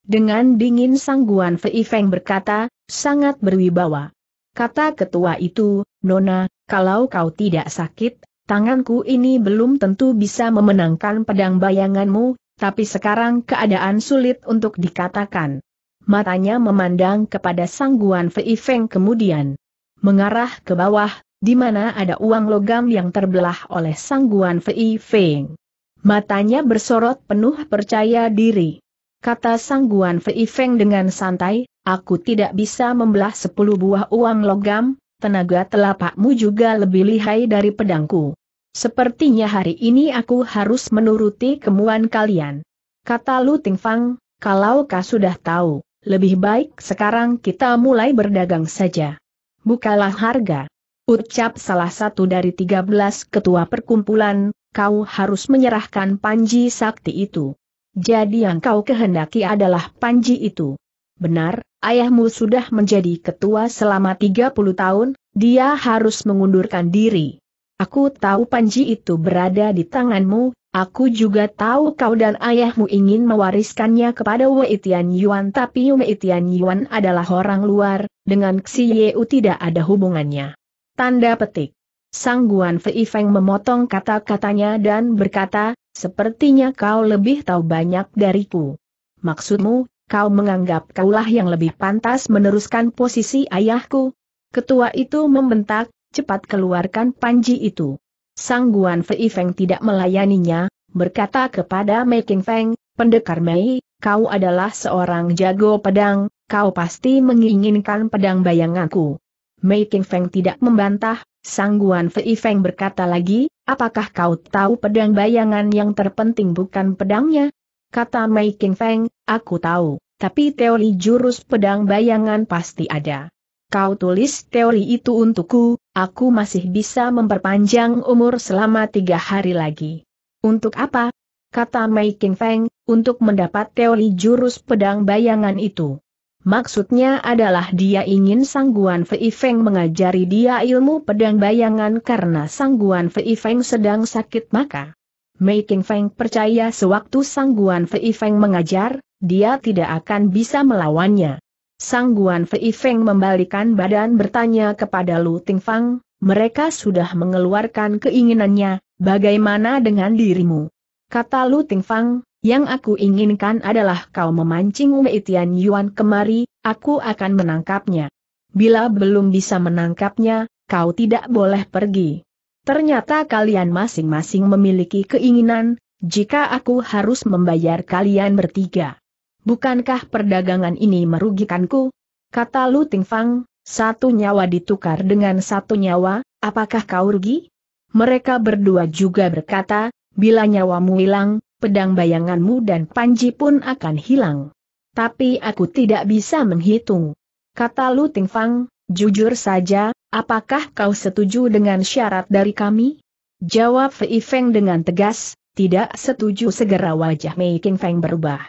Dengan dingin sangguan Fei Feng berkata, sangat berwibawa. Kata ketua itu, Nona, kalau kau tidak sakit, tanganku ini belum tentu bisa memenangkan pedang bayanganmu, tapi sekarang keadaan sulit untuk dikatakan. Matanya memandang kepada sangguan Fei Feng kemudian mengarah ke bawah, di mana ada uang logam yang terbelah oleh sangguan Fei Feng. Matanya bersorot penuh percaya diri. Kata sangguan Fei Feng dengan santai, aku tidak bisa membelah sepuluh buah uang logam, tenaga telapakmu juga lebih lihai dari pedangku. Sepertinya hari ini aku harus menuruti kemuan kalian. Kata Lu Tingfang, kalau kau sudah tahu, lebih baik sekarang kita mulai berdagang saja. Bukalah harga. Ucap salah satu dari tiga belas ketua perkumpulan, kau harus menyerahkan panji sakti itu. Jadi yang kau kehendaki adalah panji itu. Benar, ayahmu sudah menjadi ketua selama 30 tahun, dia harus mengundurkan diri. Aku tahu Panji itu berada di tanganmu, aku juga tahu kau dan ayahmu ingin mewariskannya kepada Wei Tian Yuan tapi Wei Tian Yuan adalah orang luar, dengan Xi Yeu tidak ada hubungannya. Tanda petik. Sang Guan Fei Feng memotong kata-katanya dan berkata, sepertinya kau lebih tahu banyak dariku. Maksudmu, kau menganggap kaulah yang lebih pantas meneruskan posisi ayahku? Ketua itu membentak, cepat keluarkan panji itu. Sang Guan Fei Feng tidak melayaninya, berkata kepada Mei King Feng, pendekar Mei, kau adalah seorang jago pedang, kau pasti menginginkan pedang bayanganku. Mei King Feng tidak membantah, Sang Guan Fei Feng berkata lagi, apakah kau tahu pedang bayangan yang terpenting bukan pedangnya? Kata Mei King Feng, aku tahu, tapi teori jurus pedang bayangan pasti ada. Kau tulis teori itu untukku, aku masih bisa memperpanjang umur selama tiga hari lagi. Untuk apa? Kata Mei King Feng, untuk mendapat teori jurus pedang bayangan itu. Maksudnya adalah dia ingin Sangguan Fei Feng mengajari dia ilmu pedang bayangan karena Sangguan Fei Feng sedang sakit maka. Mei King Feng percaya sewaktu Sangguan Fei Feng mengajar, dia tidak akan bisa melawannya. Sang Guan Fei Feng membalikan badan bertanya kepada Lu Ting Fang, mereka sudah mengeluarkan keinginannya, bagaimana dengan dirimu? Kata Lu Ting Fang, yang aku inginkan adalah kau memancing Wei Tian Yuan kemari, aku akan menangkapnya. Bila belum bisa menangkapnya, kau tidak boleh pergi. Ternyata kalian masing-masing memiliki keinginan, jika aku harus membayar kalian bertiga. Bukankah perdagangan ini merugikanku? Kata Lu Tingfang, satu nyawa ditukar dengan satu nyawa, apakah kau rugi? Mereka berdua juga berkata, bila nyawamu hilang, pedang bayanganmu dan panji pun akan hilang. Tapi aku tidak bisa menghitung. Kata Lu Tingfang, jujur saja, apakah kau setuju dengan syarat dari kami? Jawab Fei Feng dengan tegas, tidak setuju segera wajah Mei King Feng berubah.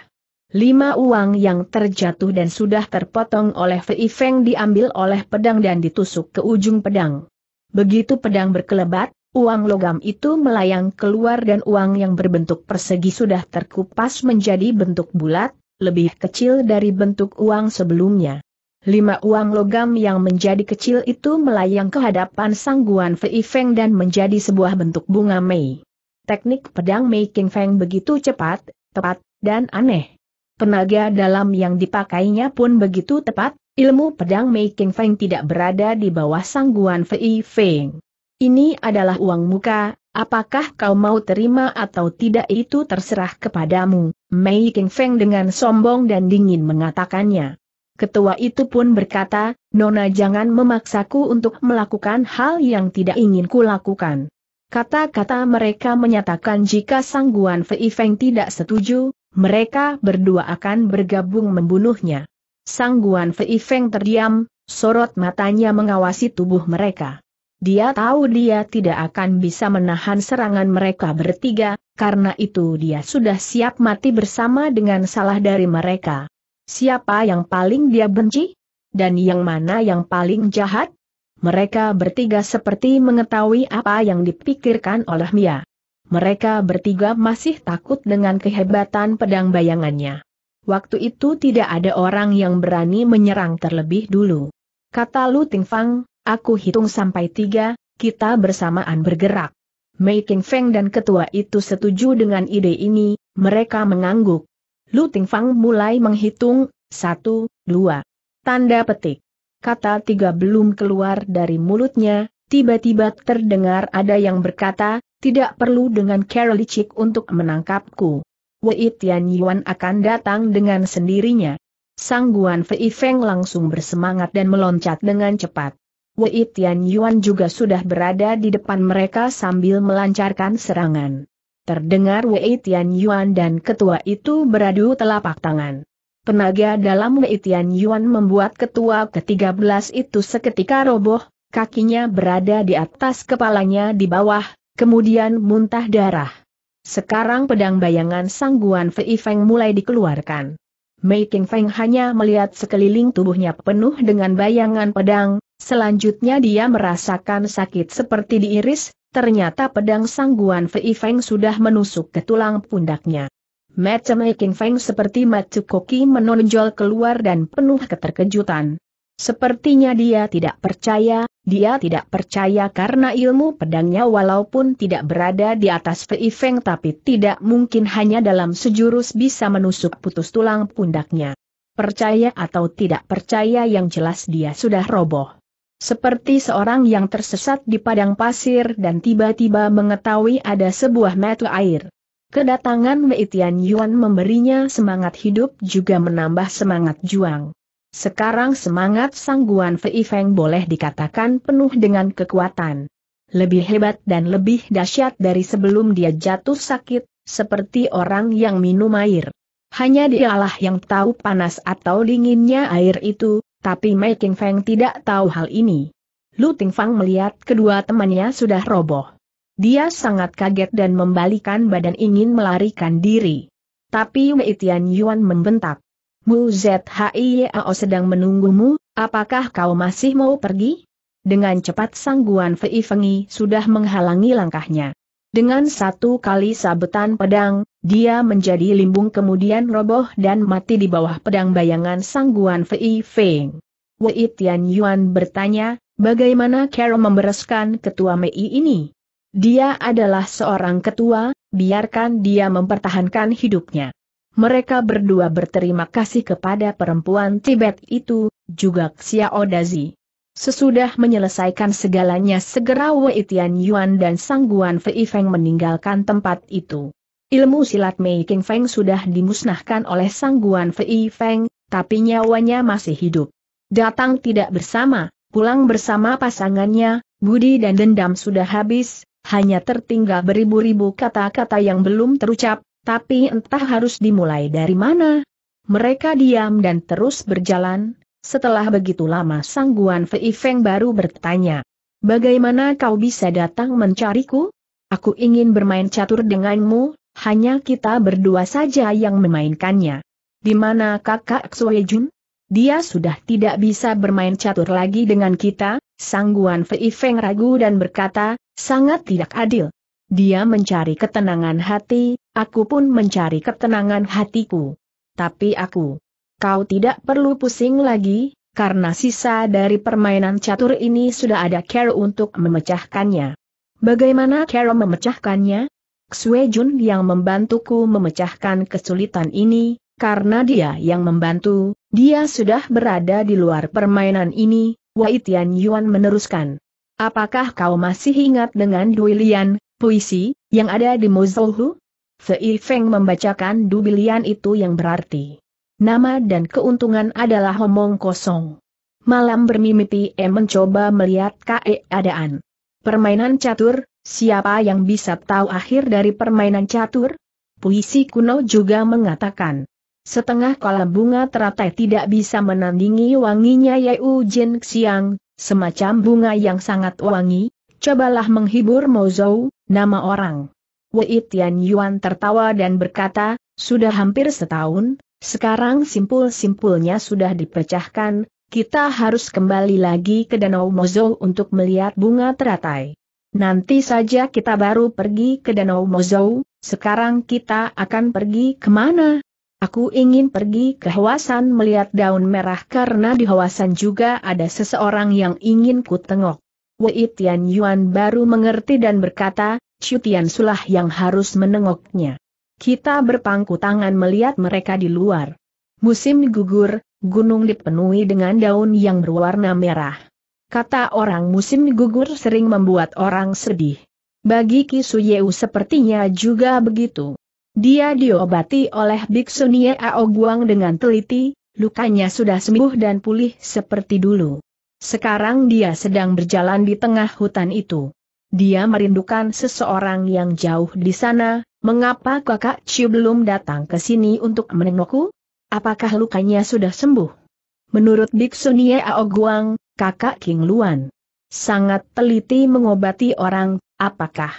Lima uang yang terjatuh dan sudah terpotong oleh Fei Feng diambil oleh pedang dan ditusuk ke ujung pedang. Begitu pedang berkelebat, uang logam itu melayang keluar dan uang yang berbentuk persegi sudah terkupas menjadi bentuk bulat, lebih kecil dari bentuk uang sebelumnya. Lima uang logam yang menjadi kecil itu melayang ke hadapan sangguan Fei Feng dan menjadi sebuah bentuk bunga Mei. Teknik pedang Mei King Feng begitu cepat, tepat, dan aneh Penaga dalam yang dipakainya pun begitu tepat, ilmu pedang Mei King Feng tidak berada di bawah sangguan Fei Feng. Ini adalah uang muka, apakah kau mau terima atau tidak itu terserah kepadamu, Mei King Feng dengan sombong dan dingin mengatakannya. Ketua itu pun berkata, Nona jangan memaksaku untuk melakukan hal yang tidak ingin kulakukan. Kata-kata mereka menyatakan jika Sangguan Fei Feng tidak setuju, mereka berdua akan bergabung membunuhnya. Sang Guan Fei Feng terdiam, sorot matanya mengawasi tubuh mereka. Dia tahu dia tidak akan bisa menahan serangan mereka bertiga, karena itu dia sudah siap mati bersama dengan salah dari mereka. Siapa yang paling dia benci? Dan yang mana yang paling jahat? Mereka bertiga seperti mengetahui apa yang dipikirkan oleh Mia mereka bertiga masih takut dengan kehebatan pedang bayangannya. Waktu itu tidak ada orang yang berani menyerang terlebih dulu. Kata Lu Tingfang, aku hitung sampai tiga, kita bersamaan bergerak. Mei Feng dan ketua itu setuju dengan ide ini, mereka mengangguk. Lu Tingfang mulai menghitung, satu, dua. Tanda petik. Kata tiga belum keluar dari mulutnya, tiba-tiba terdengar ada yang berkata, tidak perlu dengan licik untuk menangkapku. Wei Tian Yuan akan datang dengan sendirinya. Sangguan Fei Feng langsung bersemangat dan meloncat dengan cepat. Wei Tian Yuan juga sudah berada di depan mereka sambil melancarkan serangan. Terdengar Wei Tian Yuan dan ketua itu beradu telapak tangan. Penaga dalam Wei Tian Yuan membuat ketua ke-13 itu seketika roboh, kakinya berada di atas kepalanya di bawah, kemudian muntah darah. Sekarang pedang bayangan sangguan Fei Feng mulai dikeluarkan. Mei King Feng hanya melihat sekeliling tubuhnya penuh dengan bayangan pedang, selanjutnya dia merasakan sakit seperti diiris, ternyata pedang sangguan Fei Feng sudah menusuk ke tulang pundaknya. Mata Mei King Feng seperti macu koki menonjol keluar dan penuh keterkejutan. Sepertinya dia tidak percaya, dia tidak percaya karena ilmu pedangnya walaupun tidak berada di atas Fei Feng tapi tidak mungkin hanya dalam sejurus bisa menusuk putus tulang pundaknya. Percaya atau tidak percaya yang jelas dia sudah roboh. Seperti seorang yang tersesat di padang pasir dan tiba-tiba mengetahui ada sebuah metu air. Kedatangan Wei Tian Yuan memberinya semangat hidup juga menambah semangat juang. Sekarang semangat sangguan Fei Feng boleh dikatakan penuh dengan kekuatan. Lebih hebat dan lebih dahsyat dari sebelum dia jatuh sakit, seperti orang yang minum air. Hanya dialah yang tahu panas atau dinginnya air itu, tapi Mei Qing Feng tidak tahu hal ini. Lu Ting Fang melihat kedua temannya sudah roboh. Dia sangat kaget dan membalikan badan ingin melarikan diri. Tapi Mei Tian Yuan membentak. Mu ZHIYAO sedang menunggumu, apakah kau masih mau pergi? Dengan cepat sangguan Fei Fengi sudah menghalangi langkahnya. Dengan satu kali sabetan pedang, dia menjadi limbung kemudian roboh dan mati di bawah pedang bayangan sangguan Fei Feng. Wei Tian Yuan bertanya, bagaimana Carol membereskan ketua Mei ini? Dia adalah seorang ketua, biarkan dia mempertahankan hidupnya mereka berdua berterima kasih kepada perempuan Tibet itu, juga Xiao Dazi. Sesudah menyelesaikan segalanya segera Wei Tian Yuan dan Sangguan Fei Feng meninggalkan tempat itu. Ilmu silat Mei King Feng sudah dimusnahkan oleh Sangguan Fei Feng, tapi nyawanya masih hidup. Datang tidak bersama, pulang bersama pasangannya, budi dan dendam sudah habis, hanya tertinggal beribu-ribu kata-kata yang belum terucap, tapi entah harus dimulai dari mana. Mereka diam dan terus berjalan, setelah begitu lama sangguan Fei Feng baru bertanya. Bagaimana kau bisa datang mencariku? Aku ingin bermain catur denganmu, hanya kita berdua saja yang memainkannya. Di mana kakak Xue Jun? Dia sudah tidak bisa bermain catur lagi dengan kita, sangguan Fei Feng ragu dan berkata, sangat tidak adil. Dia mencari ketenangan hati, Aku pun mencari ketenangan hatiku. Tapi aku, kau tidak perlu pusing lagi, karena sisa dari permainan catur ini sudah ada Carol untuk memecahkannya. Bagaimana Carol memecahkannya? Xue Jun yang membantuku memecahkan kesulitan ini, karena dia yang membantu, dia sudah berada di luar permainan ini, Wai Tian Yuan meneruskan. Apakah kau masih ingat dengan Duilian puisi, yang ada di Mozouhu? Fei Feng membacakan dubilian itu yang berarti. Nama dan keuntungan adalah omong kosong. Malam bermimpi E mencoba melihat keadaan. Permainan catur, siapa yang bisa tahu akhir dari permainan catur? Puisi kuno juga mengatakan. Setengah kolam bunga teratai tidak bisa menandingi wanginya Yeu Jin Xiang, semacam bunga yang sangat wangi, cobalah menghibur Mozou, nama orang. Wei Tian Yuan tertawa dan berkata, sudah hampir setahun, sekarang simpul-simpulnya sudah dipecahkan, kita harus kembali lagi ke Danau Mozo untuk melihat bunga teratai. Nanti saja kita baru pergi ke Danau Mozo, sekarang kita akan pergi kemana? Aku ingin pergi ke Hawasan melihat daun merah karena di Hawasan juga ada seseorang yang ingin kutengok. tengok. Wei Tian Yuan baru mengerti dan berkata, Cutian Sulah yang harus menengoknya. Kita berpangku tangan melihat mereka di luar. Musim gugur, gunung dipenuhi dengan daun yang berwarna merah. Kata orang musim gugur sering membuat orang sedih. Bagi Yeu sepertinya juga begitu. Dia diobati oleh biksu Nie Aoguang dengan teliti, lukanya sudah sembuh dan pulih seperti dulu. Sekarang dia sedang berjalan di tengah hutan itu. Dia merindukan seseorang yang jauh di sana, mengapa kakak Ciu belum datang ke sini untuk menengokku? Apakah lukanya sudah sembuh? Menurut Biksu Nie Ao kakak King Luan sangat teliti mengobati orang, apakah?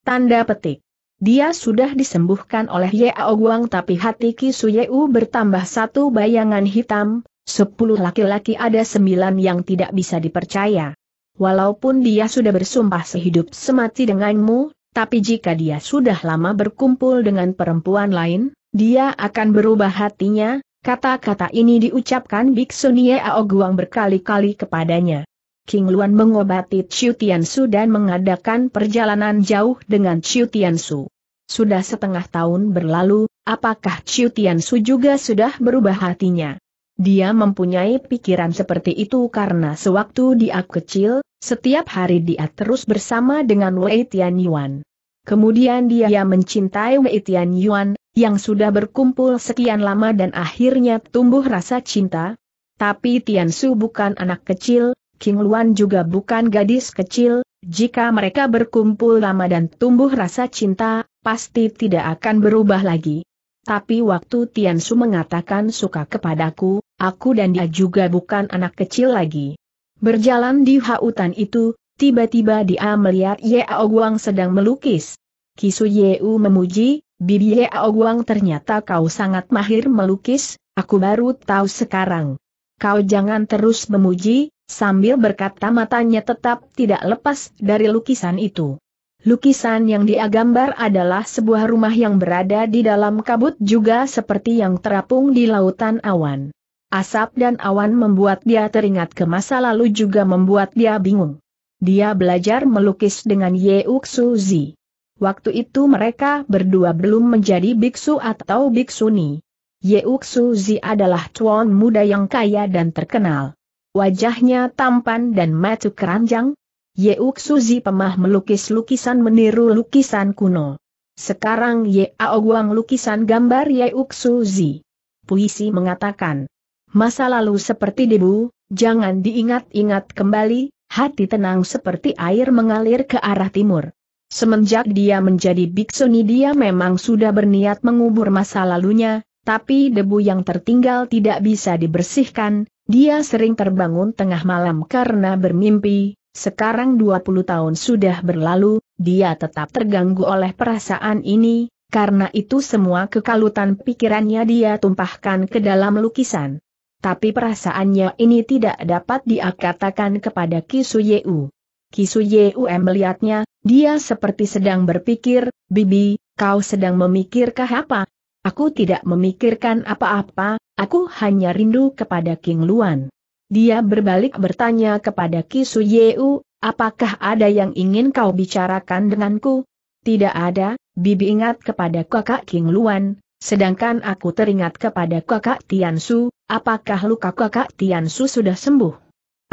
Tanda petik. Dia sudah disembuhkan oleh Ye Guang tapi hati Ki Suyeu bertambah satu bayangan hitam, sepuluh laki-laki ada sembilan yang tidak bisa dipercaya. Walaupun dia sudah bersumpah sehidup semati denganmu, tapi jika dia sudah lama berkumpul dengan perempuan lain, dia akan berubah hatinya, kata-kata ini diucapkan Biksu Nie Aoguang berkali-kali kepadanya. King Luan mengobati Chiu Su dan mengadakan perjalanan jauh dengan Chiu Su. Sudah setengah tahun berlalu, apakah Chiu Su juga sudah berubah hatinya? Dia mempunyai pikiran seperti itu karena sewaktu dia kecil, setiap hari dia terus bersama dengan Wei Tianyuan. Kemudian dia mencintai Wei Tianyuan, yang sudah berkumpul sekian lama dan akhirnya tumbuh rasa cinta. Tapi Tian Su bukan anak kecil, King Luan juga bukan gadis kecil, jika mereka berkumpul lama dan tumbuh rasa cinta, pasti tidak akan berubah lagi. Tapi waktu Tian Su mengatakan suka kepadaku, aku dan dia juga bukan anak kecil lagi. Berjalan di hutan itu, tiba-tiba dia melihat Ye Guang sedang melukis. Kisu Yeu memuji, Bibi Ye Guang ternyata kau sangat mahir melukis, aku baru tahu sekarang. Kau jangan terus memuji, sambil berkata matanya tetap tidak lepas dari lukisan itu. Lukisan yang dia gambar adalah sebuah rumah yang berada di dalam kabut juga seperti yang terapung di lautan awan. Asap dan awan membuat dia teringat ke masa lalu juga membuat dia bingung. Dia belajar melukis dengan Ye Uksu Zi. Waktu itu mereka berdua belum menjadi biksu atau biksuni. Ye Uksu Zi adalah tuan muda yang kaya dan terkenal. Wajahnya tampan dan matu keranjang, Yeuk Suzi pemah melukis lukisan meniru lukisan kuno. Sekarang Yao Guang lukisan gambar Yeuk Suzi. Puisi mengatakan, masa lalu seperti debu, jangan diingat-ingat kembali, hati tenang seperti air mengalir ke arah timur. Semenjak dia menjadi biksuni dia memang sudah berniat mengubur masa lalunya, tapi debu yang tertinggal tidak bisa dibersihkan, dia sering terbangun tengah malam karena bermimpi, sekarang 20 tahun sudah berlalu, dia tetap terganggu oleh perasaan ini, karena itu semua kekalutan pikirannya dia tumpahkan ke dalam lukisan. Tapi perasaannya ini tidak dapat kepada Kisu kepada Kisuyeu. Kisuyeu melihatnya, dia seperti sedang berpikir, Bibi, kau sedang memikirkah apa? Aku tidak memikirkan apa-apa, aku hanya rindu kepada King Luan. Dia berbalik bertanya kepada Ki Suyeu, apakah ada yang ingin kau bicarakan denganku? Tidak ada, Bibi ingat kepada kakak King Luan, sedangkan aku teringat kepada kakak Tiansu, apakah luka kakak Tiansu sudah sembuh?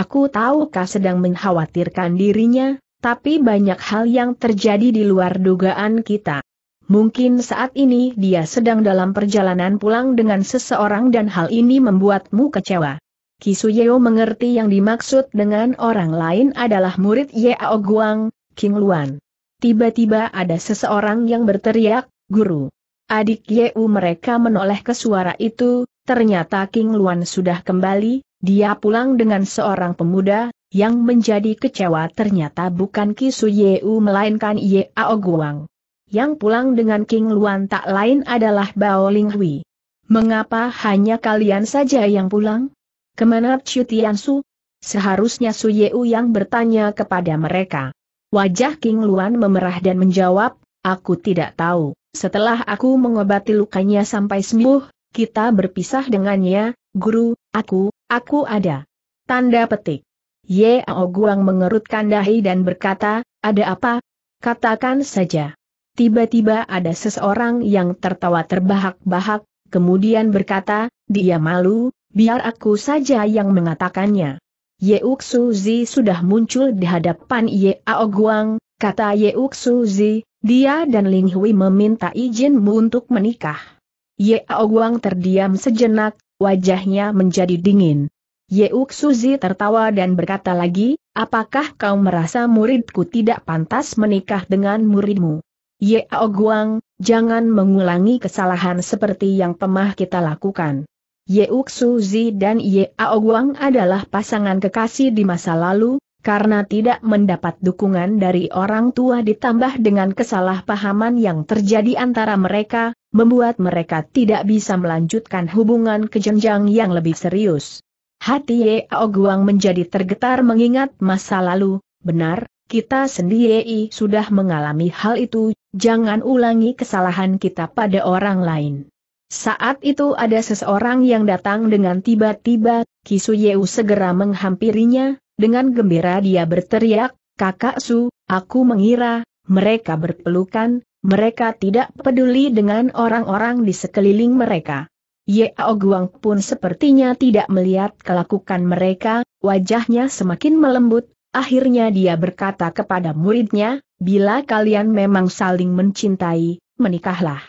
Aku tahu kau sedang mengkhawatirkan dirinya, tapi banyak hal yang terjadi di luar dugaan kita. Mungkin saat ini dia sedang dalam perjalanan pulang dengan seseorang dan hal ini membuatmu kecewa. Kisuyeo mengerti yang dimaksud dengan orang lain adalah murid Yao Guang, King Luan. Tiba-tiba ada seseorang yang berteriak, Guru. Adik Yeu mereka menoleh ke suara itu, ternyata King Luan sudah kembali, dia pulang dengan seorang pemuda, yang menjadi kecewa ternyata bukan Kisu melainkan Yeo Guang. Yang pulang dengan King Luan tak lain adalah Bao Linghui. Mengapa hanya kalian saja yang pulang? Kemana Chu Su? Seharusnya Su Yeu yang bertanya kepada mereka. Wajah King Luan memerah dan menjawab, aku tidak tahu. Setelah aku mengobati lukanya sampai sembuh, kita berpisah dengannya, guru, aku, aku ada. Tanda petik. Ye Guang mengerutkan dahi dan berkata, ada apa? Katakan saja. Tiba-tiba ada seseorang yang tertawa terbahak-bahak, kemudian berkata, dia malu, Biar aku saja yang mengatakannya. Yeuk Suzi sudah muncul di hadapan Yeao Guang, kata Yeuk Suzi, dia dan Ling Hui meminta izinmu untuk menikah. Yeao Guang terdiam sejenak, wajahnya menjadi dingin. Yeuk Suzi tertawa dan berkata lagi, apakah kau merasa muridku tidak pantas menikah dengan muridmu? Yeao Guang, jangan mengulangi kesalahan seperti yang pemah kita lakukan. Uksu Zi dan Ye Guang adalah pasangan kekasih di masa lalu, karena tidak mendapat dukungan dari orang tua ditambah dengan kesalahpahaman yang terjadi antara mereka, membuat mereka tidak bisa melanjutkan hubungan ke jenjang yang lebih serius. Hati Ye Guang menjadi tergetar mengingat masa lalu, benar, kita sendiri sudah mengalami hal itu, jangan ulangi kesalahan kita pada orang lain. Saat itu ada seseorang yang datang dengan tiba-tiba, Kisuyeu segera menghampirinya, dengan gembira dia berteriak, Kakak Su, aku mengira, mereka berpelukan, mereka tidak peduli dengan orang-orang di sekeliling mereka. Yao Guang pun sepertinya tidak melihat kelakukan mereka, wajahnya semakin melembut, akhirnya dia berkata kepada muridnya, bila kalian memang saling mencintai, menikahlah.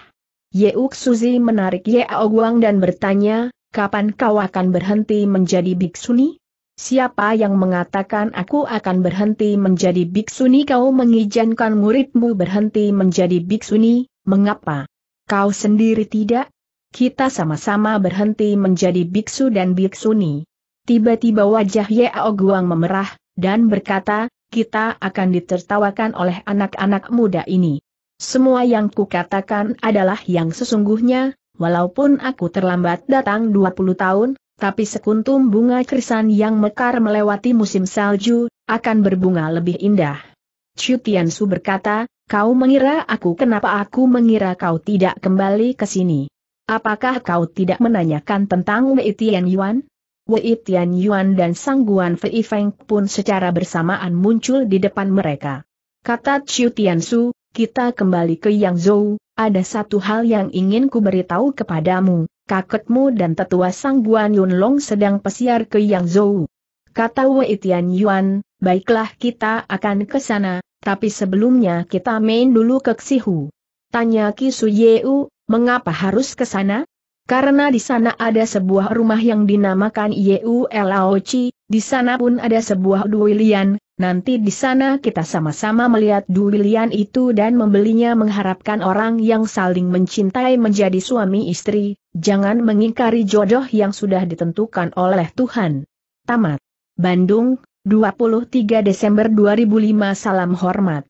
Yeuk Suzi menarik Yao Guang dan bertanya, kapan kau akan berhenti menjadi biksuni? Siapa yang mengatakan aku akan berhenti menjadi biksuni kau mengizinkan muridmu berhenti menjadi biksuni, mengapa? Kau sendiri tidak? Kita sama-sama berhenti menjadi biksu dan biksuni. Tiba-tiba wajah Yao Guang memerah, dan berkata, kita akan ditertawakan oleh anak-anak muda ini. Semua yang kukatakan adalah yang sesungguhnya, walaupun aku terlambat datang 20 tahun, tapi sekuntum bunga krisan yang mekar melewati musim salju, akan berbunga lebih indah. Chu Su berkata, kau mengira aku kenapa aku mengira kau tidak kembali ke sini. Apakah kau tidak menanyakan tentang Wei Tian Yuan? Wei Tian Yuan dan Sang Guan Fei Feng pun secara bersamaan muncul di depan mereka. Kata Chu Tian Su, kita kembali ke Yang Zhou, ada satu hal yang ingin ku beritahu kepadamu, Kaketmu dan tetua Sang Guan Yun Long sedang pesiar ke Yang Zhou. Kata Wei Tian Yuan, baiklah kita akan ke sana, tapi sebelumnya kita main dulu ke Xihu. Tanya Ki Su Yeu, mengapa harus ke sana? Karena di sana ada sebuah rumah yang dinamakan Yeu Lao Chi, di sana pun ada sebuah duilian, Nanti di sana kita sama-sama melihat duwilian itu dan membelinya mengharapkan orang yang saling mencintai menjadi suami istri, jangan mengingkari jodoh yang sudah ditentukan oleh Tuhan. Tamat. Bandung, 23 Desember 2005 Salam Hormat.